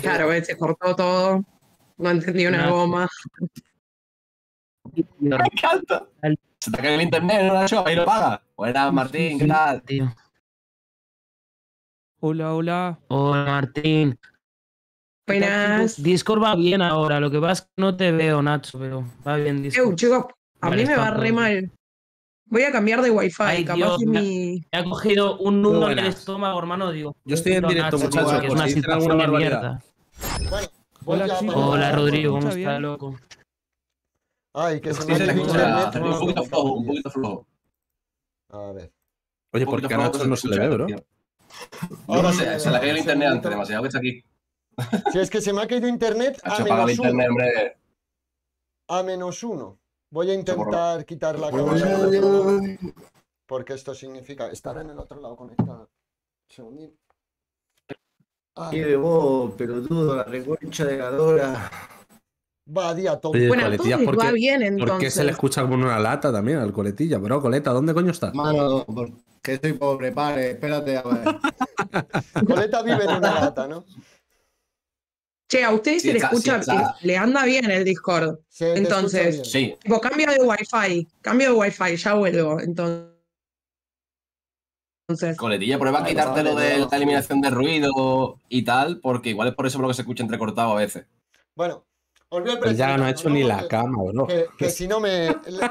claro, eh, se cortó todo. No entendí una goma. Me encanta. Se te cae el internet, no ahí lo paga. Hola, Martín, ¿qué tal? Hola, hola. Hola, Martín. Buenas. Discord va bien ahora, lo que pasa es que no te veo, Nacho, pero va bien Discord. a mí me va re mal. Voy a cambiar de wifi. fi capaz mi… me, ha, cogido un nudo en el estómago, hermano. Digo, Yo estoy en directo, muchachos. Es una situación de mierda. hola, hola, Rodrigo. ¿Cómo estás, loco? Ay, que se me Un poquito flojo, un poquito flow. A ver. Oye, ¿por qué a no se le ve, bro? se, le ha caído el internet antes, demasiado que está aquí. Si es que se me ha caído internet, a menos internet, hombre. A menos uno. Voy a intentar quitar la cabeza Porque esto significa estar en el otro lado conectado. ¡Ay, ah, de vos, dudo la reconcha de la dora. Va, día todo. bueno, porque, va bien, ¿Por qué se le escucha como una lata también al coletilla? Pero, coleta, ¿dónde coño estás? Mano, porque soy pobre, pare, espérate a ver. coleta vive en una lata, ¿no? Che, a ustedes se les escucha, le anda bien el Discord. entonces, tipo, cambio de Wi-Fi, cambio de Wi-Fi, ya vuelvo. Entonces. Coletilla, prueba a quitártelo de la eliminación de ruido y tal, porque igual es por eso lo que se escucha entrecortado a veces. Bueno, volvió el pues Ya no ha hecho ni la cama, bro. Que, si no me.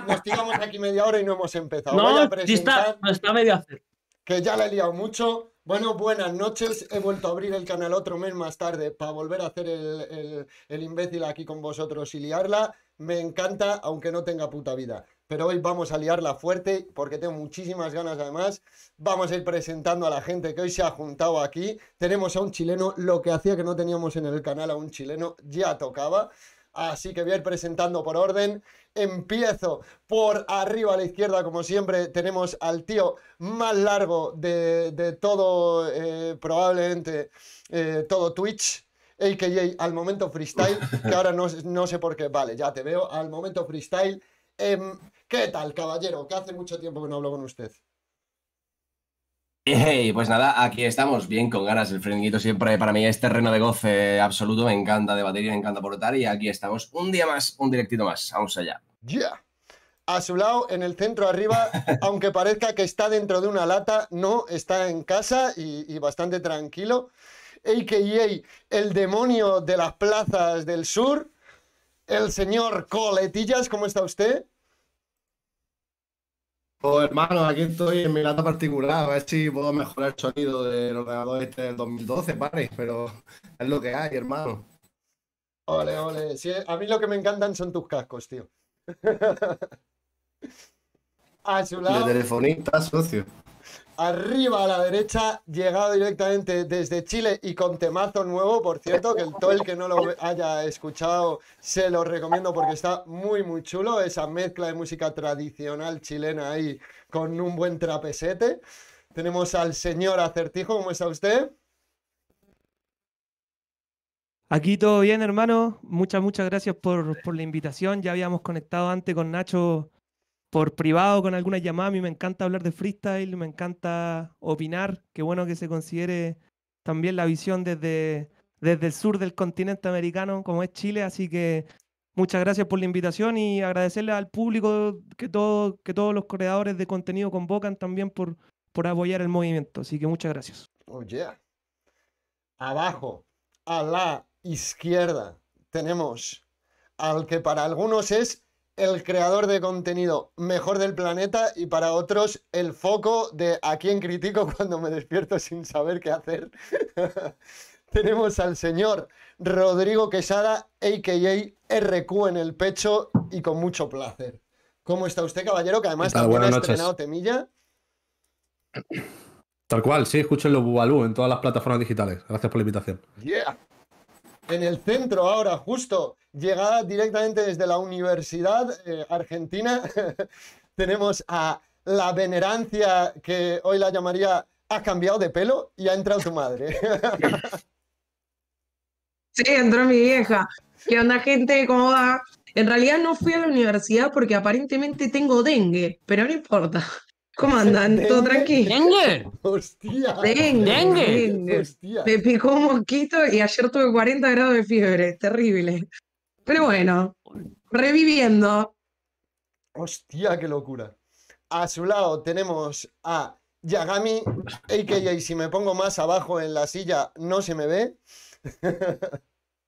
Nos tiramos aquí media hora y no hemos empezado. No, a está, está medio hacer que ya la he liado mucho. Bueno, buenas noches. He vuelto a abrir el canal otro mes más tarde para volver a hacer el, imbécil aquí con vosotros y liarla. Me encanta, aunque no tenga puta vida pero hoy vamos a liarla fuerte porque tengo muchísimas ganas además. Vamos a ir presentando a la gente que hoy se ha juntado aquí. Tenemos a un chileno, lo que hacía que no teníamos en el canal a un chileno, ya tocaba. Así que voy a ir presentando por orden. Empiezo por arriba a la izquierda, como siempre, tenemos al tío más largo de, todo, eh, probablemente, eh, todo Twitch. AKA al momento freestyle, que ahora no, no sé por qué, vale, ya te veo, al momento freestyle. Em, ¿Qué tal, caballero? Que hace mucho tiempo que no hablo con usted. Hey, pues nada, aquí estamos bien con ganas. El frenguito siempre para mí es terreno de goce absoluto. Me encanta de batería, me encanta portar Y aquí estamos un día más, un directito más. Vamos allá. Ya. A su lado, en el centro arriba, aunque parezca que está dentro de una lata, no, está en casa y, y bastante tranquilo. AKA, el demonio de las plazas del sur, el señor Coletillas, ¿cómo está usted? Pues hermano, aquí estoy en mi lata particular, a ver si puedo mejorar el sonido del ordenador este del 2012, pare, pero es lo que hay, hermano. Ole, ole. a mí lo que me encantan son tus cascos, tío. De telefonista, socio arriba a la derecha, llegado directamente desde Chile y con temazo nuevo, por cierto, que el todo el que no lo haya escuchado se lo recomiendo porque está muy muy chulo, esa mezcla de música tradicional chilena ahí con un buen trapesete. Tenemos al señor Acertijo, ¿cómo está usted? Aquí todo bien, hermano. Muchas, muchas gracias por, por la invitación. Ya habíamos conectado antes con Nacho por privado con alguna llamada. A mí me encanta hablar de freestyle, me encanta opinar. Qué bueno que se considere también la visión desde, desde el sur del continente americano, como es Chile. Así que muchas gracias por la invitación y agradecerle al público que, todo, que todos los creadores de contenido convocan también por, por apoyar el movimiento. Así que muchas gracias. Oh, Abajo, a la izquierda, tenemos al que para algunos es el creador de contenido mejor del planeta y para otros el foco de a quién critico cuando me despierto sin saber qué hacer. Tenemos al señor Rodrigo Quesada, a.k.a. RQ en el pecho y con mucho placer. ¿Cómo está usted, caballero? Que además también ha estrenado temilla. Tal cual, sí, escuchen los en todas las plataformas digitales. Gracias por la invitación. Yeah en el centro ahora, justo, llegada directamente desde la Universidad eh, Argentina. Tenemos a la venerancia que hoy la llamaría has cambiado de pelo y ha entrado tu madre. sí, entró mi vieja. ¿Qué onda, gente? ¿Cómo va? En realidad no fui a la universidad porque aparentemente tengo dengue, pero no importa. ¿Cómo andan? ¿Todo tranquilo? tranqui? ¡Dengue! ¡Hostia! ¡Dengue! Hostia. Me picó un mosquito y ayer tuve 40 grados de fiebre. Terrible. Pero bueno, reviviendo. ¡Hostia, qué locura! A su lado tenemos a Yagami, AKA, si me pongo más abajo en la silla, no se me ve.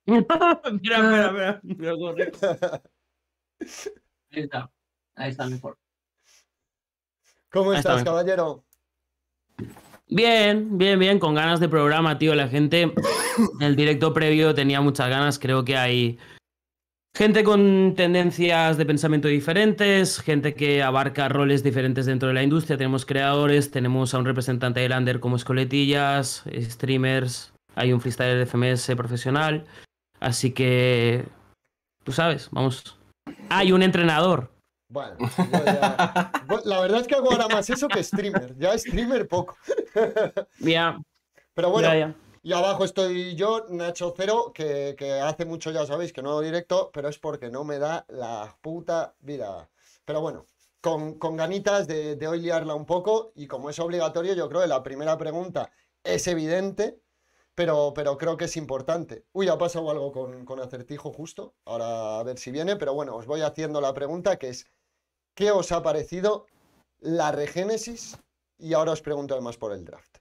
mira, mira, mira, mira. Ahí está. Ahí está mejor. ¿Cómo estás, caballero? Bien, bien, bien, con ganas de programa, tío. La gente el directo previo tenía muchas ganas. Creo que hay gente con tendencias de pensamiento diferentes, gente que abarca roles diferentes dentro de la industria. Tenemos creadores, tenemos a un representante de Lander como escoletillas, streamers, hay un freestyler de FMS profesional. Así que, tú sabes, vamos. Hay un entrenador bueno, la verdad es que hago ahora más eso que streamer. Ya streamer poco. Ya. Pero bueno, y abajo estoy yo, Nacho Cero, que, hace mucho ya sabéis que no hago directo, pero es porque no me da la puta vida. Pero bueno, con, con ganitas de, de hoy liarla un poco y como es obligatorio, yo creo que la primera pregunta es evidente, pero, pero, creo que es importante. Uy, ha pasado algo con, acertijo justo, ahora a ver si viene, pero bueno, os voy haciendo la pregunta que es, ¿Qué os ha parecido la regénesis? Y ahora os pregunto además por el draft.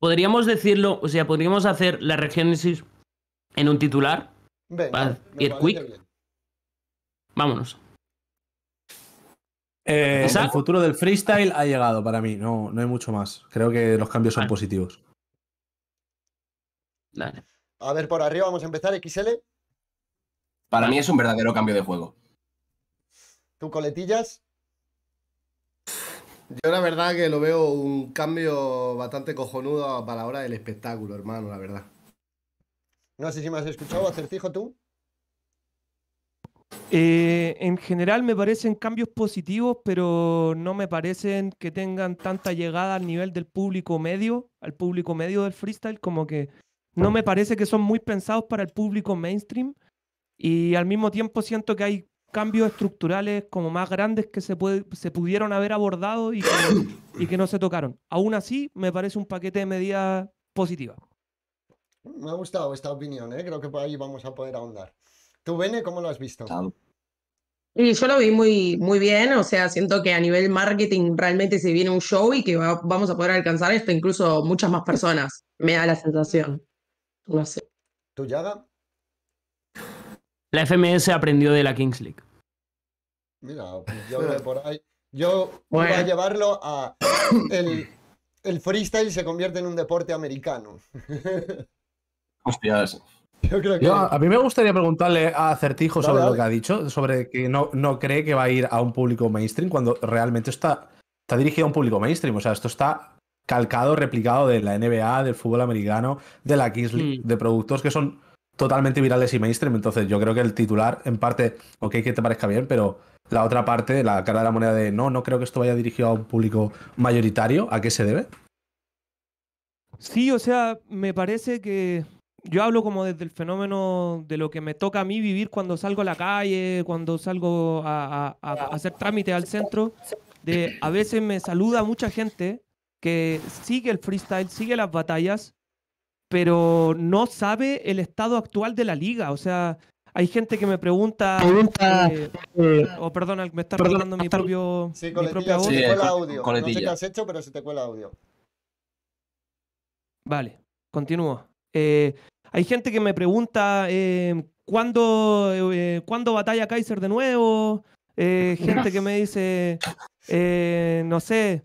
Podríamos decirlo, o sea, podríamos hacer la regénesis en un titular. Venga, y quick. Vámonos. Eh, el futuro del freestyle ha llegado para mí, no, no hay mucho más. Creo que los cambios son positivos. A ver, por arriba vamos a empezar, XL. Para mí es un verdadero cambio de juego. ¿Tú coletillas? Yo la verdad que lo veo un cambio bastante cojonudo para la hora del espectáculo, hermano, la verdad. No sé si me has escuchado, acertijo tú. Eh, en general me parecen cambios positivos, pero no me parecen que tengan tanta llegada al nivel del público medio, al público medio del freestyle, como que no me parece que son muy pensados para el público mainstream. Y al mismo tiempo siento que hay cambios estructurales como más grandes que se, se pudieron haber abordado y que, y que no se tocaron. Aún así, me parece un paquete de medidas positivas. Me ha gustado esta opinión, ¿eh? creo que por ahí vamos a poder ahondar. ¿Tú, Bene, cómo lo has visto? Y yo lo vi muy, muy bien, o sea, siento que a nivel marketing realmente se viene un show y que vamos a poder alcanzar esto incluso muchas más personas, me da la sensación. No sé. ¿Tú, Yaga? la FMS aprendió de la Kings League. Mira, pues, yo voy a llevarlo a. El, freestyle se convierte en un deporte americano. Hostias. a mí me gustaría preguntarle a Certijo sobre lo que ha dicho, sobre que no, no cree que va a ir a un público mainstream cuando realmente está, está dirigido a un público mainstream. O sea, esto está calcado, replicado de la NBA, del fútbol americano, de la Kings League, mm. de productos que son totalmente virales y mainstream. Entonces, yo creo que el titular, en parte, ok, que te parezca bien, pero la otra parte, la cara de la moneda de no, no creo que esto vaya dirigido a un público mayoritario, ¿a qué se debe? Sí, o sea, me parece que yo hablo como desde el fenómeno de lo que me toca a mí vivir cuando salgo a la calle, cuando salgo a, hacer trámite al centro, de a veces me saluda mucha gente que sigue el freestyle, sigue las batallas, pero no sabe el estado actual de la liga. O sea, hay gente que me pregunta. pregunta eh, eh, o perdona, me está preguntando mi, propio, sí, mi propia voz. Sí, el audio. No sé qué has hecho, pero se te cuela audio. Vale, continúo. Eh, hay gente que me pregunta ¿cuándo, ¿cuándo, batalla Kaiser de nuevo. gente que me dice, no sé,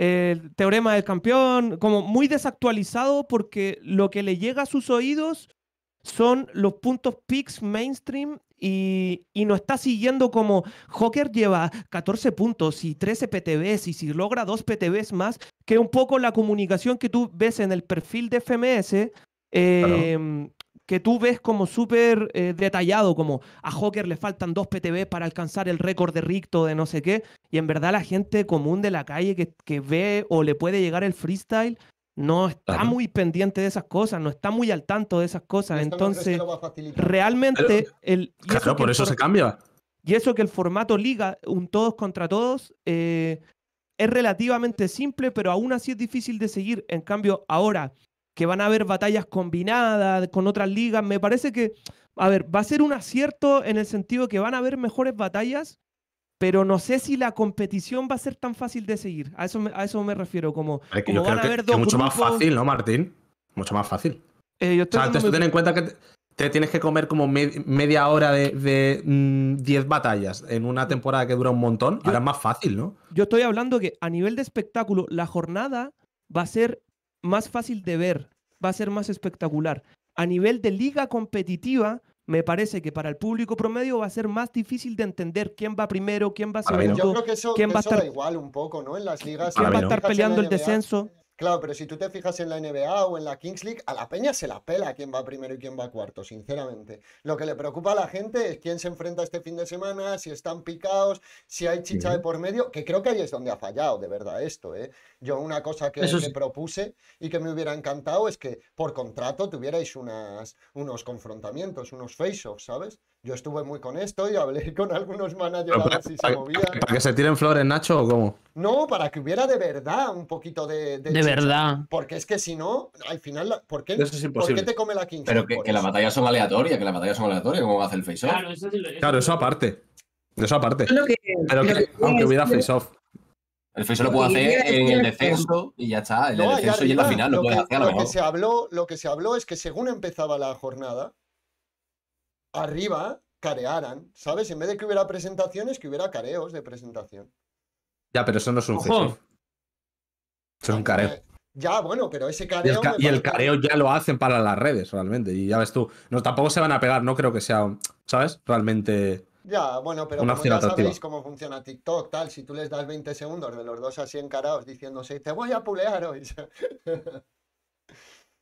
el teorema del campeón, como muy desactualizado porque lo que le llega a sus oídos son los puntos picks mainstream y, no está siguiendo como Hawker lleva 14 puntos y 13 PTBs y si logra 2 PTBs más, que un poco la comunicación que tú ves en el perfil de FMS, eh, em, que tú ves como súper eh, detallado, como a Hawker le faltan dos PTB para alcanzar el récord de Ricto, de no sé qué, y en verdad la gente común de la calle que, ve o le puede llegar el freestyle, no está muy pendiente de esas cosas, no está muy al tanto de esas cosas. Entonces, realmente... el, por eso se cambia. Y eso que el formato liga, un todos contra todos, eh, es relativamente simple, pero aún así es difícil de seguir. En cambio, ahora que van a haber batallas combinadas con otras ligas. Me parece que, a ver, va a ser un acierto en el sentido que van a haber mejores batallas, pero no sé si la competición va a ser tan fácil de seguir. A eso me, a eso me refiero, como, a haber mucho más fácil, ¿no, Martín? Mucho más fácil. Eh, tú ten en cuenta que te, tienes que comer como media hora de 10 mm, batallas en una temporada que dura un montón. Ahora es más fácil, ¿no? Yo estoy hablando que a nivel de espectáculo, la jornada va a ser más fácil de ver, va a ser más espectacular. A nivel de liga competitiva, me parece que para el público promedio va a ser más difícil de entender quién va primero, quién va segundo, quién va a estar igual un poco, ¿no? En las ligas, quién va a estar peleando el descenso. Claro, pero si tú te fijas en la NBA o en la Kings League, a la peña se la pela quién va primero y quién va cuarto, sinceramente. Lo que le preocupa a la gente es quién se enfrenta este fin de semana, si están picados, si hay chicha de por medio, que creo que ahí es donde ha fallado, de verdad, esto. ¿eh? Yo una cosa que, Eso propuse y que me hubiera encantado es que por contrato tuvierais unos confrontamientos, unos face-offs, ¿sabes? Yo estuve muy con esto y hablé con algunos managers y se movían. ¿Para que se tiren flores, Nacho, o cómo? No, para que hubiera de verdad un poquito de. De, verdad. Porque es que si no, al final. ¿Por qué, te come la quince? Pero que, que las batallas son aleatorias, que las batallas son aleatorias, como hace el face-off. Claro, eso, claro, eso aparte. Eso aparte. Pero que, aunque hubiera Faceoff. El Faceoff lo puedo hacer en el descenso y ya está. En el no, descenso y en la final lo, hacer a lo que se habló es que según empezaba la jornada, arriba carearan, ¿sabes? En vez de que hubiera presentaciones, que hubiera careos de presentación. Ya, pero eso no es un Eso es un careo. Ya, bueno, pero ese careo. Y el, careo ya lo hacen para las redes, realmente. Y ya ves tú, no, tampoco se van a pegar, no creo que sea, ¿sabes? Realmente. Ya, bueno, pero como ya sabéis cómo funciona TikTok, tal, si tú les das 20 segundos de los dos así encarados diciéndose, te voy a pulear hoy.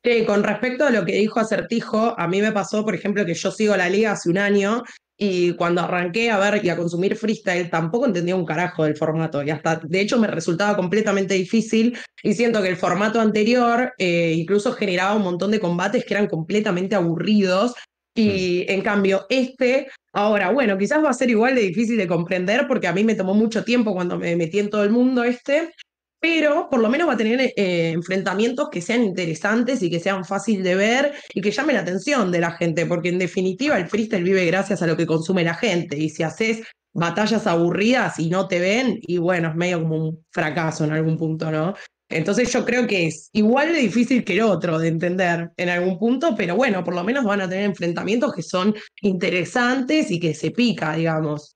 Sí, con respecto a lo que dijo Acertijo, a mí me pasó, por ejemplo, que yo sigo la liga hace un año y cuando arranqué a ver y a consumir freestyle tampoco entendía un carajo del formato y hasta de hecho me resultaba completamente difícil y siento que el formato anterior eh, incluso generaba un montón de combates que eran completamente aburridos y mm. en cambio, este, ahora, bueno, quizás va a ser igual de difícil de comprender porque a mí me tomó mucho tiempo cuando me metí en todo el mundo este, pero por lo menos va a tener eh, enfrentamientos que sean interesantes y que sean fácil de ver y que llamen la atención de la gente, porque en definitiva el freestyle vive gracias a lo que consume la gente y si haces batallas aburridas y no te ven, y bueno, es medio como un fracaso en algún punto, ¿no? Entonces yo creo que es igual de difícil que el otro de entender en algún punto, pero bueno, por lo menos van a tener enfrentamientos que son interesantes y que se pica, digamos.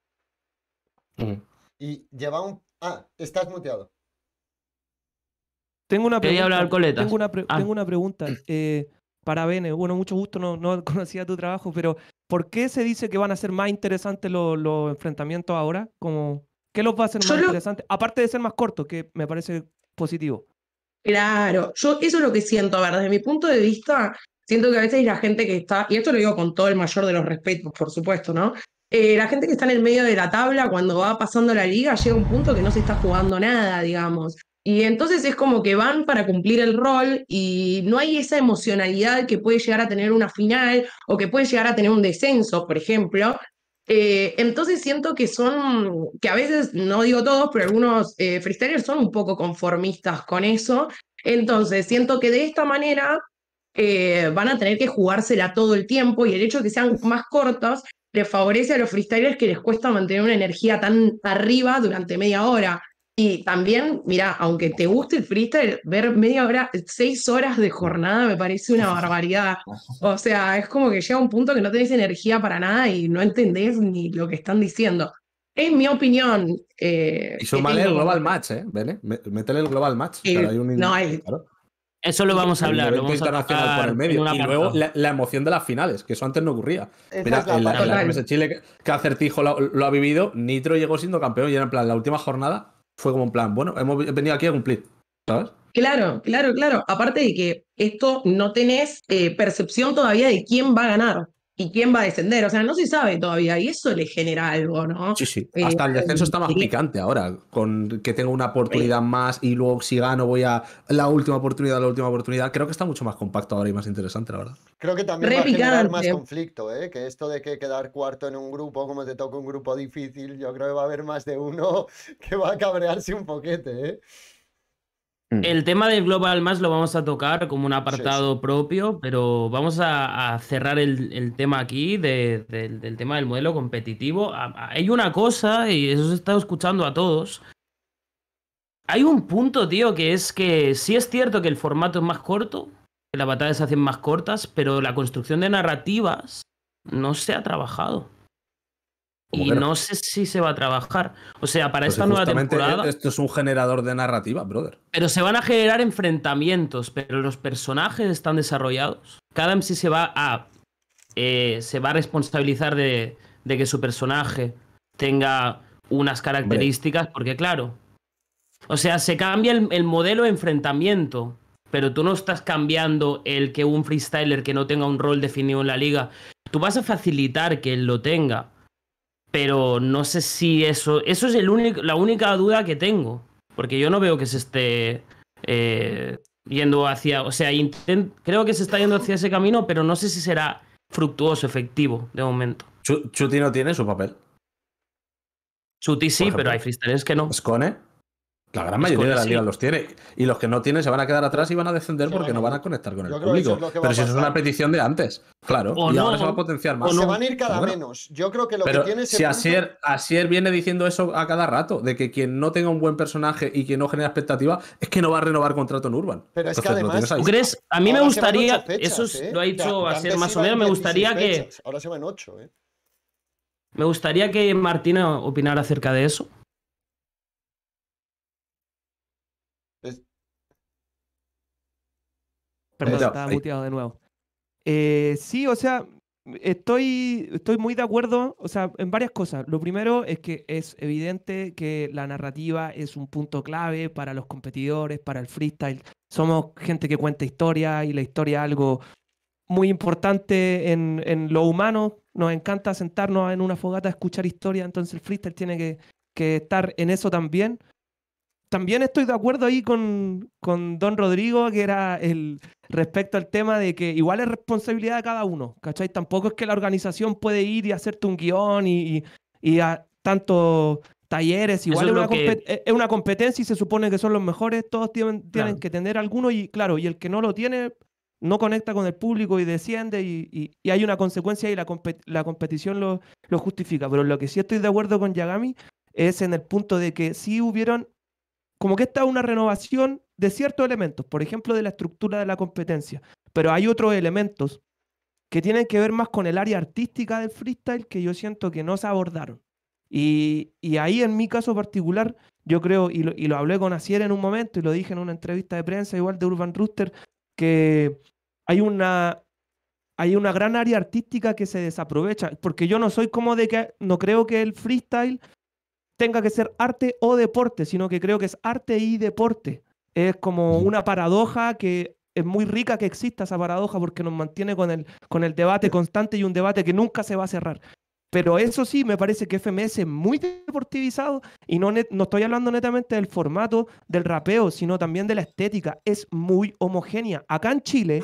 Y lleva un... Ah, estás muteado. Ah. Tengo una pregunta. Tengo eh, una, pregunta. para Bene, bueno, mucho gusto, no, conocía tu trabajo, pero ¿por qué se dice que van a ser más interesantes los, enfrentamientos ahora? Como, ¿Qué los va a hacer más interesantes? Aparte de ser más cortos, que me parece positivo. Claro, yo eso es lo que siento, a ver, desde mi punto de vista, siento que a veces la gente que está, y esto lo digo con todo el mayor de los respetos, por supuesto, ¿no? Eh, la gente que está en el medio de la tabla, cuando va pasando la liga, llega un punto que no se está jugando nada, digamos. Y entonces es como que van para cumplir el rol y no hay esa emocionalidad que puede llegar a tener una final o que puede llegar a tener un descenso, por ejemplo. Eh, entonces siento que son, que a veces, no digo todos, pero algunos eh, freestylers son un poco conformistas con eso. Entonces siento que de esta manera eh, van a tener que jugársela todo el tiempo y el hecho de que sean más cortos les favorece a los freestylers que les cuesta mantener una energía tan arriba durante media hora. Y también, mira, aunque te guste el freestyle, ver media hora, seis horas de jornada me parece una barbaridad. O sea, es como que llega un punto que no tenés energía para nada y no entendés ni lo que están diciendo. Es mi opinión. Eh, y sumale ¿eh? el global match, ¿eh? métele el global match. hay Eso lo vamos a hablar. Y luego la, emoción de las finales, que eso antes no ocurría. Mira, en la, en Chile que Acertijo lo, lo, ha vivido, Nitro llegó siendo campeón y era en plan la última jornada fue como un plan, bueno, hemos venido aquí a cumplir, ¿sabes? Claro, claro, claro. Aparte de que esto no tenés eh, percepción todavía de quién va a ganar y quién va a descender. O sea, no se sabe todavía y eso le genera algo, ¿no? Sí, sí. Eh, Hasta el descenso eh, está más picante ahora, con que tengo una oportunidad más y luego si gano voy a la última oportunidad, la última oportunidad. Creo que está mucho más compacto ahora y más interesante, la verdad. Creo que también va a generar más conflicto, ¿eh? Que esto de que quedar cuarto en un grupo, como te toca un grupo difícil, yo creo que va a haber más de uno que va a cabrearse un poquete, ¿eh? Mm. El tema del Global más lo vamos a tocar como un apartado propio, pero vamos a, cerrar el, tema aquí del tema del modelo competitivo. Hay una cosa, y eso se estado escuchando a todos. Hay un punto, tío, que es que sí es cierto que el formato es más corto, que las batallas se hacen más cortas, pero la construcción de narrativas no se ha trabajado. Y no sé si se va a trabajar. O sea, para pues esta nueva eh, temporada. Esto es un generador de narrativa, brother. Pero se van a generar enfrentamientos, pero los personajes están desarrollados. Cada MC se va a. Eh, se va a responsabilizar de, que su personaje tenga unas características, porque claro. O sea, se cambia el, el modelo de enfrentamiento pero tú no estás cambiando el que un freestyler que no tenga un rol definido en la liga. Tú vas a facilitar que él lo tenga, pero no sé si eso. Eso es el único, la única duda que tengo. Porque yo no veo que se esté eh, yendo hacia. O sea, creo que se está yendo hacia ese camino, pero no sé si será fructuoso, efectivo, de momento. ¿Chuti no tiene su papel? Chuti sí, pero hay freestylers que no. ¿Scone? La gran mayoría de las ligas los tiene. Y los que no tienen se van a quedar atrás y van a descender porque no van a conectar con el público. Pero si eso es una petición de antes, claro. y ahora se va a potenciar más. O van a ir cada menos. Yo creo que lo que tiene es. Si Asier, viene diciendo eso a cada rato, de que quien no tenga un buen personaje y quien no genera expectativa es que no va a renovar contrato en Urban. Pero es que además. A mí me gustaría. eso ¿eh? lo ha dicho Asier más o menos. Me gustaría que. Ahora se van ocho, ¿eh? Me gustaría que Martina opinara acerca de eso. Perdón, estaba de nuevo. Eh, sí, o sea, estoy, estoy muy de acuerdo, o sea, en varias cosas. Lo primero es que es evidente que la narrativa es un punto clave para los competidores, para el freestyle. Somos gente que cuenta historia y la historia es algo muy importante en, lo humano. Nos encanta sentarnos en una fogata a escuchar historia, entonces el freestyle tiene que, que estar en eso también también estoy de acuerdo ahí con, con, Don Rodrigo, que era el respecto al tema de que igual es responsabilidad de cada uno, ¿cachai? Tampoco es que la organización puede ir y hacerte un guión y, a tantos talleres, igual eh, es, una competencia y se supone que son los mejores, todos tienen, tienen que tener alguno y claro, y el que no lo tiene no conecta con el público y desciende y, hay una consecuencia y la, competición lo, lo, justifica. Pero lo que sí estoy de acuerdo con Yagami es en el punto de que sí hubieron como que esta es una renovación de ciertos elementos, por ejemplo, de la estructura de la competencia, pero hay otros elementos que tienen que ver más con el área artística del freestyle que yo siento que no se abordaron. Y, ahí en mi caso particular, yo creo, y lo, hablé con Asier en un momento y lo dije en una entrevista de prensa igual de Urban Rooster, que hay una, hay una gran área artística que se desaprovecha, porque yo no soy como de que, no creo que el freestyle tenga que ser arte o deporte, sino que creo que es arte y deporte. Es como una paradoja que es muy rica que exista esa paradoja porque nos mantiene con el, con el debate constante y un debate que nunca se va a cerrar. Pero eso sí, me parece que FMS es muy deportivizado y no, no estoy hablando netamente del formato del rapeo, sino también de la estética. Es muy homogénea. Acá en Chile,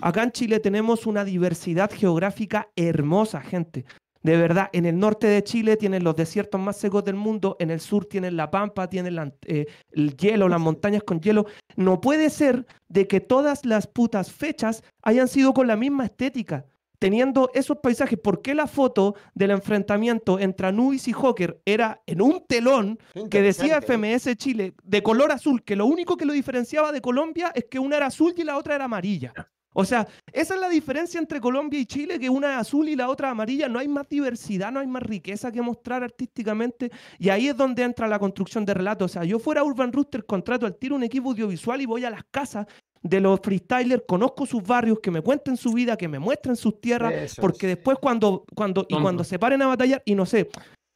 acá en Chile tenemos una diversidad geográfica hermosa, gente. De verdad, en el norte de Chile tienen los desiertos más secos del mundo, en el sur tienen la pampa, tienen eh, el hielo, las montañas con hielo. No puede ser de que todas las putas fechas hayan sido con la misma estética, teniendo esos paisajes. ¿Por qué la foto del enfrentamiento entre Anubis y Hawker era en un telón que decía ¿eh? FMS Chile de color azul, que lo único que lo diferenciaba de Colombia es que una era azul y la otra era amarilla? O sea, esa es la diferencia entre Colombia y Chile, que una es azul y la otra amarilla. No hay más diversidad, no hay más riqueza que mostrar artísticamente. Y ahí es donde entra la construcción de relatos. O sea, yo fuera Urban Rooster, contrato al tiro un equipo audiovisual y voy a las casas de los freestylers, conozco sus barrios, que me cuenten su vida, que me muestren sus tierras, porque después cuando, cuando, y cuando se paren a batallar, y no sé,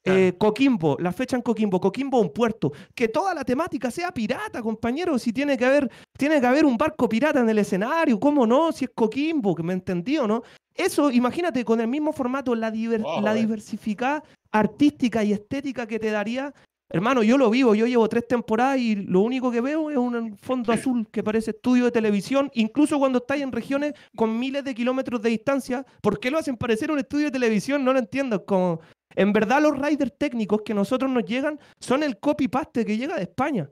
eh, Coquimbo, la fecha en Coquimbo, Coquimbo un puerto, que toda la temática sea pirata, compañero, si tiene que haber, tiene que haber un barco pirata en el escenario, ¿cómo no? Si es Coquimbo, que me entendí no. Eso, imagínate, con el mismo formato, la, oh, diversificada artística y estética que te daría. Hermano, yo lo vivo, yo llevo tres temporadas y lo único que veo es un fondo azul que parece estudio de televisión, incluso cuando estáis en regiones con miles de kilómetros de distancia. ¿Por qué lo hacen parecer un estudio de televisión? No lo entiendo. es Como, en verdad los riders técnicos que nosotros nos llegan son el copy-paste que llega de España.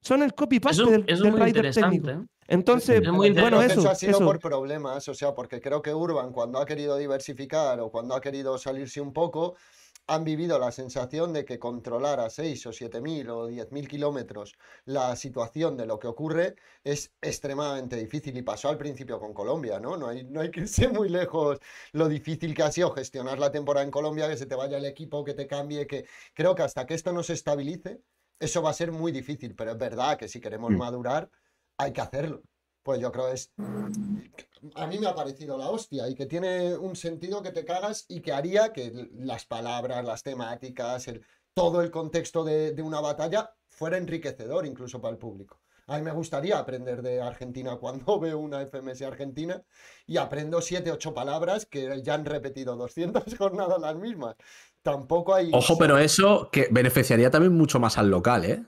Son el copy-paste del, rider técnico. ¿eh? Entonces, bueno, eso, ha sido por problemas, o sea, porque creo que Urban cuando ha querido diversificar o cuando ha querido salirse un poco, han vivido la sensación de que controlar a 6 o 7 mil o 10 mil kilómetros la situación de lo que ocurre es extremadamente difícil y pasó al principio con Colombia, ¿no? No hay, no hay que ser muy lejos lo difícil que ha sido gestionar la temporada en Colombia, que se te vaya el equipo, que te cambie, que creo que hasta que esto no se estabilice, eso va a ser muy difícil, pero es verdad que si queremos mm. madurar, hay que hacerlo pues yo creo es... A mí me ha parecido la hostia y que tiene un sentido que te cagas y que haría que las palabras, las temáticas, todo el contexto de, una batalla fuera enriquecedor incluso para el público. A mí me gustaría aprender de Argentina cuando veo una FMS argentina y aprendo siete ocho palabras que ya han repetido 200 jornadas las mismas. Tampoco hay... Ojo, pero eso que beneficiaría también mucho más al local, ¿eh?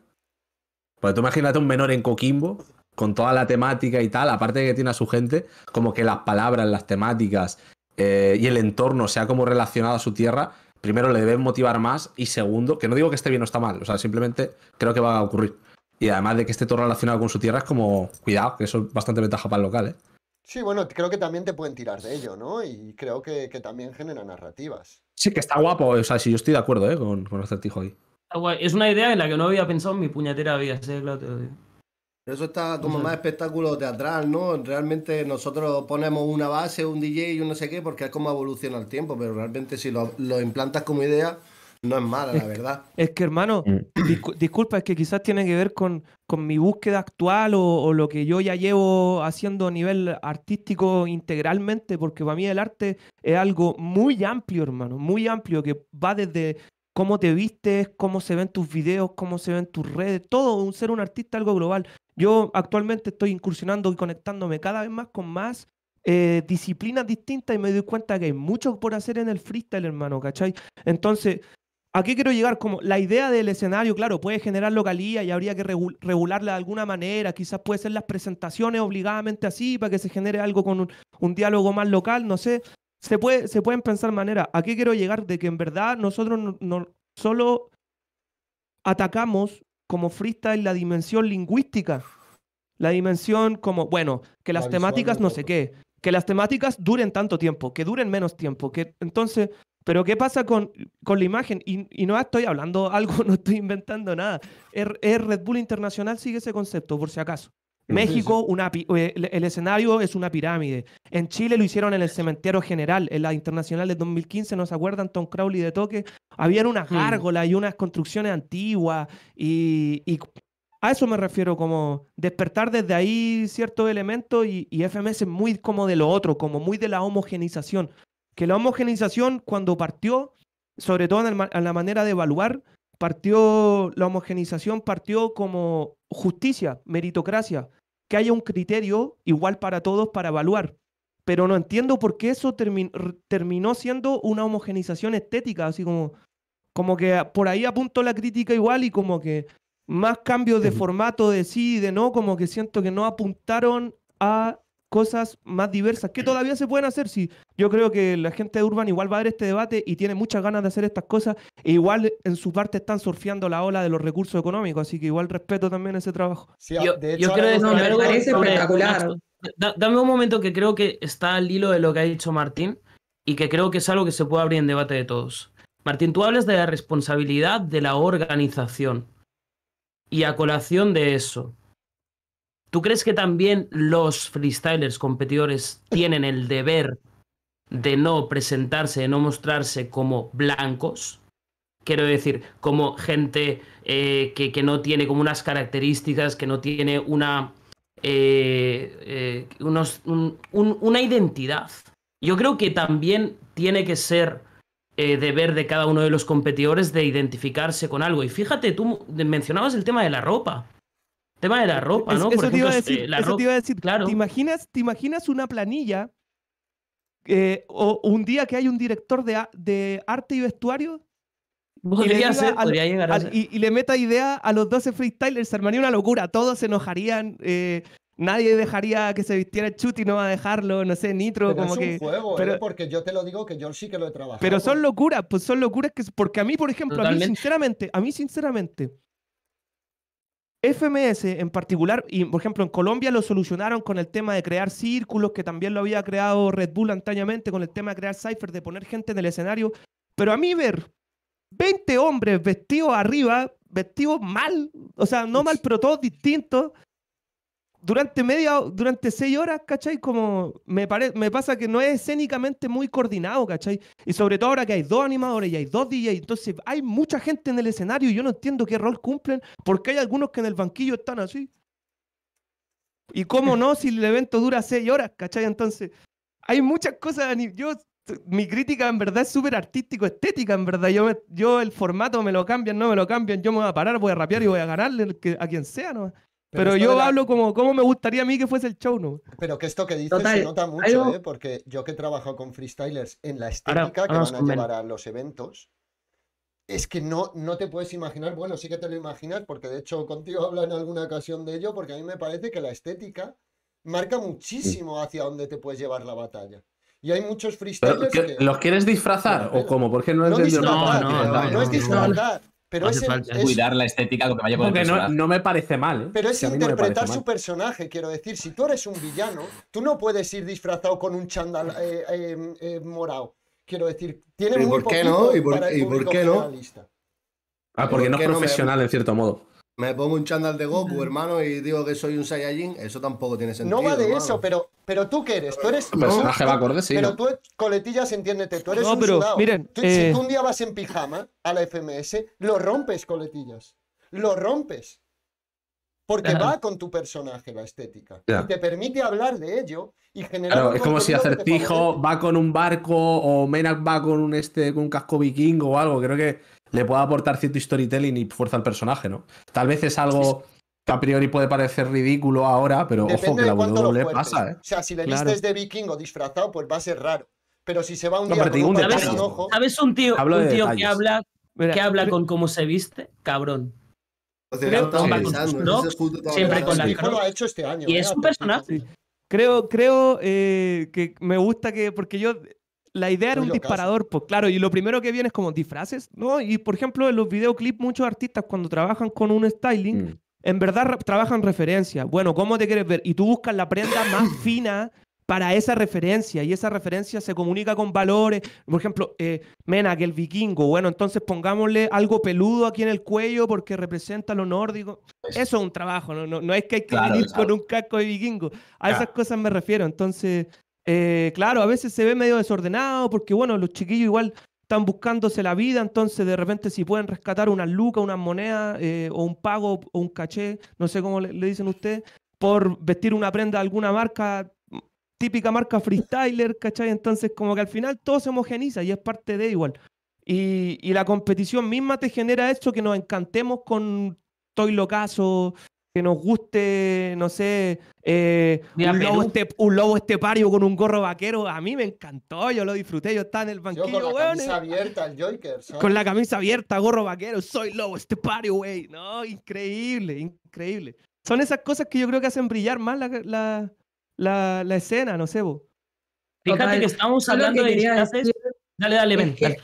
Porque tú imagínate un menor en Coquimbo con toda la temática y tal, aparte de que tiene a su gente, como que las palabras, las temáticas eh, y el entorno sea como relacionado a su tierra, primero le deben motivar más y segundo, que no digo que esté bien o está mal, o sea, simplemente creo que va a ocurrir. Y además de que esté todo relacionado con su tierra, es como, cuidado, que eso es bastante ventaja para el local, ¿eh? Sí, bueno, creo que también te pueden tirar de ello, ¿no? Y creo que, también genera narrativas. Sí, que está guapo, o sea, sí, yo estoy de acuerdo, ¿eh? Con, con el ahí. Es una idea en la que no había pensado en mi puñetera vida, sí, claro, te lo digo eso está como más espectáculo teatral, ¿no? Realmente nosotros ponemos una base, un DJ y un no sé qué, porque es como evoluciona el tiempo, pero realmente si lo, implantas como idea, no es mala, la verdad. Es que, hermano, mm. disculpa, es que quizás tiene que ver con, con mi búsqueda actual o, o, lo que yo ya llevo haciendo a nivel artístico integralmente, porque para mí el arte es algo muy amplio, hermano, muy amplio, que va desde cómo te vistes, cómo se ven tus videos, cómo se ven tus redes, todo, un ser un artista algo global. Yo actualmente estoy incursionando y conectándome cada vez más con más eh, disciplinas distintas y me doy cuenta que hay mucho por hacer en el freestyle, hermano, ¿cachai? Entonces, ¿a qué quiero llegar? Como la idea del escenario, claro, puede generar localía y habría que regularla de alguna manera, quizás puede ser las presentaciones obligadamente así para que se genere algo con un, diálogo más local, no sé. Se, pueden pensar maneras. ¿A qué quiero llegar? De que en verdad nosotros no solo atacamos como freestyle la dimensión lingüística, la dimensión como, bueno, que las temáticas no sé qué, que las temáticas duren tanto tiempo, que duren menos tiempo, que entonces, pero ¿qué pasa con, la imagen? Y, no estoy hablando algo, no estoy inventando nada. Red Bull Internacional sigue ese concepto, por si acaso. México, una, eh, el, escenario es una pirámide. En Chile lo hicieron en el cementerio general, en la internacional de 2015, ¿nos acuerdan? Tom Crowley de toque. Habían unas mm. gárgolas y unas construcciones antiguas y, a eso me refiero, como despertar desde ahí ciertos elementos y, y, FMS es muy como de lo otro, como muy de la homogenización. Que la homogenización cuando partió, sobre todo en la manera de evaluar, partió, la homogenización partió como justicia, meritocracia, que haya un criterio igual para todos para evaluar. Pero no entiendo por qué eso terminó siendo una homogenización estética, así como, como que por ahí apunto la crítica igual y como que más cambios de formato de sí y de no, como que siento que no apuntaron a cosas más diversas que todavía se pueden hacer. Si yo creo que la gente de Urban igual va a ver este debate y tiene muchas ganas de hacer estas cosas, e igual en su parte están surfeando la ola de los recursos económicos, así que igual respeto también ese trabajo. Ah, yo, creo que me espectacular. dame un momento que creo que está al hilo de lo que ha dicho Martín y que creo que es algo que se puede abrir en debate de todos. Martín, tú hablas de la responsabilidad de la organización. Y a colación de eso, ¿Tú crees que también los freestylers competidores tienen el deber de no presentarse, de no mostrarse como blancos? Quiero decir, como gente eh, que, que, no tiene como unas características, que no tiene una, eh, eh, una identidad. Yo creo que también tiene que ser deber de cada uno de los competidores de identificarse con algo. Y fíjate, tú mencionabas el tema de la ropa. Tema de la ropa, ¿no? eso, te este, iba a decir, Claro. ¿Te imaginas, te imaginas una planilla eh, o un día que hay un director de, de arte y vestuario? Y le, meta idea a los 12 freestylers, se armaría una locura. Todos se enojarían. Eh, nadie dejaría que se vistiera Chuti, no va a dejarlo, no sé, Nitro, pero como es un Juego, ¿eh? pero, porque yo te lo digo que yo sí que lo he trabajado. Pero son locuras, pues son locuras que. Porque a mí, por ejemplo, a mí, sinceramente, a mí, sinceramente, FMS en particular, y por ejemplo en Colombia lo solucionaron con el tema de crear círculos, que también lo había creado Red Bull antañamente, con el tema de crear cipher, de poner gente en el escenario. Pero a mí ver 20 hombres vestidos arriba, vestidos mal, o sea, no mal, pero todos distintos, durante media, durante seis horas, ¿cachai? Como me, me pasa que no es escénicamente muy coordinado, ¿cachai? Y sobre todo ahora que hay dos animadores y hay dos DJs, entonces hay mucha gente en el escenario y yo no entiendo qué rol cumplen, porque hay algunos que en el banquillo están así. Y cómo no, si el evento dura seis horas, ¿cachai? Entonces, hay muchas cosas, yo mi crítica en verdad es súper artístico, estética, en verdad. Yo, yo el formato me lo cambian, no me lo cambian, yo me voy a parar, voy a rapear y voy a ganarle a quien sea, ¿no? Pero, yo hablo como, como me gustaría a mí que fuese el show, ¿no? Pero que esto que dices se nota mucho, ¿eh? Porque yo que he trabajado con freestylers en la estética que van a llevar a los eventos, es que no, no te puedes imaginar, bueno, sí que te lo imaginas, porque de hecho contigo hablo en alguna ocasión de ello, porque a mí me parece que la estética marca muchísimo hacia dónde te puedes llevar la batalla. Y hay muchos freestylers que... ¿Los quieres disfrazar o cómo? Porque no, no, no, no, es disfrazar. Pero es, cuidar la estética lo no, me parece mal. ¿eh? Pero es interpretar su personaje, quiero decir. Si tú eres un villano, tú no puedes ir disfrazado con un chándal eh, eh, morado. Quiero decir, tiene muy ¿Y por qué no? ¿Y por, qué no? Ah, porque no es profesional en cierto modo. Me pongo un chándal de Goku, hermano, y digo que soy un Saiyajin, eso tampoco tiene sentido. No va de eso, pero, pero tú qué eres, tú eres. personaje va sí. Pero tú, coletillas, entiéndete, tú eres un pero, sudado. Miren, Si eh, tú un día vas en pijama a la FMS, lo rompes, coletillas. Lo rompes. Porque va con tu personaje la estética. Y te permite hablar de ello y generar. es como si Acertijo va con un barco o Menac va con un, este, con un casco vikingo o algo. Creo que le pueda aportar cierto storytelling y fuerza al personaje, ¿no? Tal vez es algo que a priori puede parecer ridículo ahora, pero ojo que la le pasa, ¿eh? O sea, si le vistes de vikingo disfrazado, pues va a ser raro. Pero si se va un día con un ¿Sabes, ¿Sabes un tío, un tío que habla, que habla con cómo se viste? Cabrón. Pues o sea, siempre con la. Este y ¿eh? es un personaje. Creo, creo eh, que me gusta que, porque yo la idea era un disparador, pues claro, y lo primero que viene es como disfraces, ¿no? Y por ejemplo, en los videoclips, muchos artistas cuando trabajan con un styling, mm. en verdad trabajan referencia. Bueno, ¿cómo te quieres ver? Y tú buscas la prenda más fina para esa referencia y esa referencia se comunica con valores. Por ejemplo, eh, Mena, que el vikingo, bueno, entonces pongámosle algo peludo aquí en el cuello porque representa lo nórdico. Eso, Eso es un trabajo, no, no, es que hay que venir con un casco de vikingo. A esas cosas me refiero. Entonces, eh, claro, a veces se ve medio desordenado porque, bueno, los chiquillos igual están buscándose la vida, entonces de repente si pueden rescatar unas lucas, unas monedas eh, o un pago o un caché, no sé cómo le, dicen ustedes, por vestir una prenda de alguna marca, típica marca freestyler, ¿cachai? Entonces como que al final todo se homogeniza y es parte de igual. Y, la competición misma te genera esto que nos encantemos con Toy Locaso, que nos guste, no sé, eh, este, un, lobo un, estepario con un gorro vaquero. A mí me encantó, yo lo disfruté, yo estaba en el banquillo, con la camisa eh. abierta, el Joker. Con la camisa abierta, gorro vaquero, soy lobo estepario, güey. No, increíble, increíble. Son esas cosas que yo creo que hacen brillar más la, escena, no sé, vos. Fíjate que estamos hablando de Dale, dale,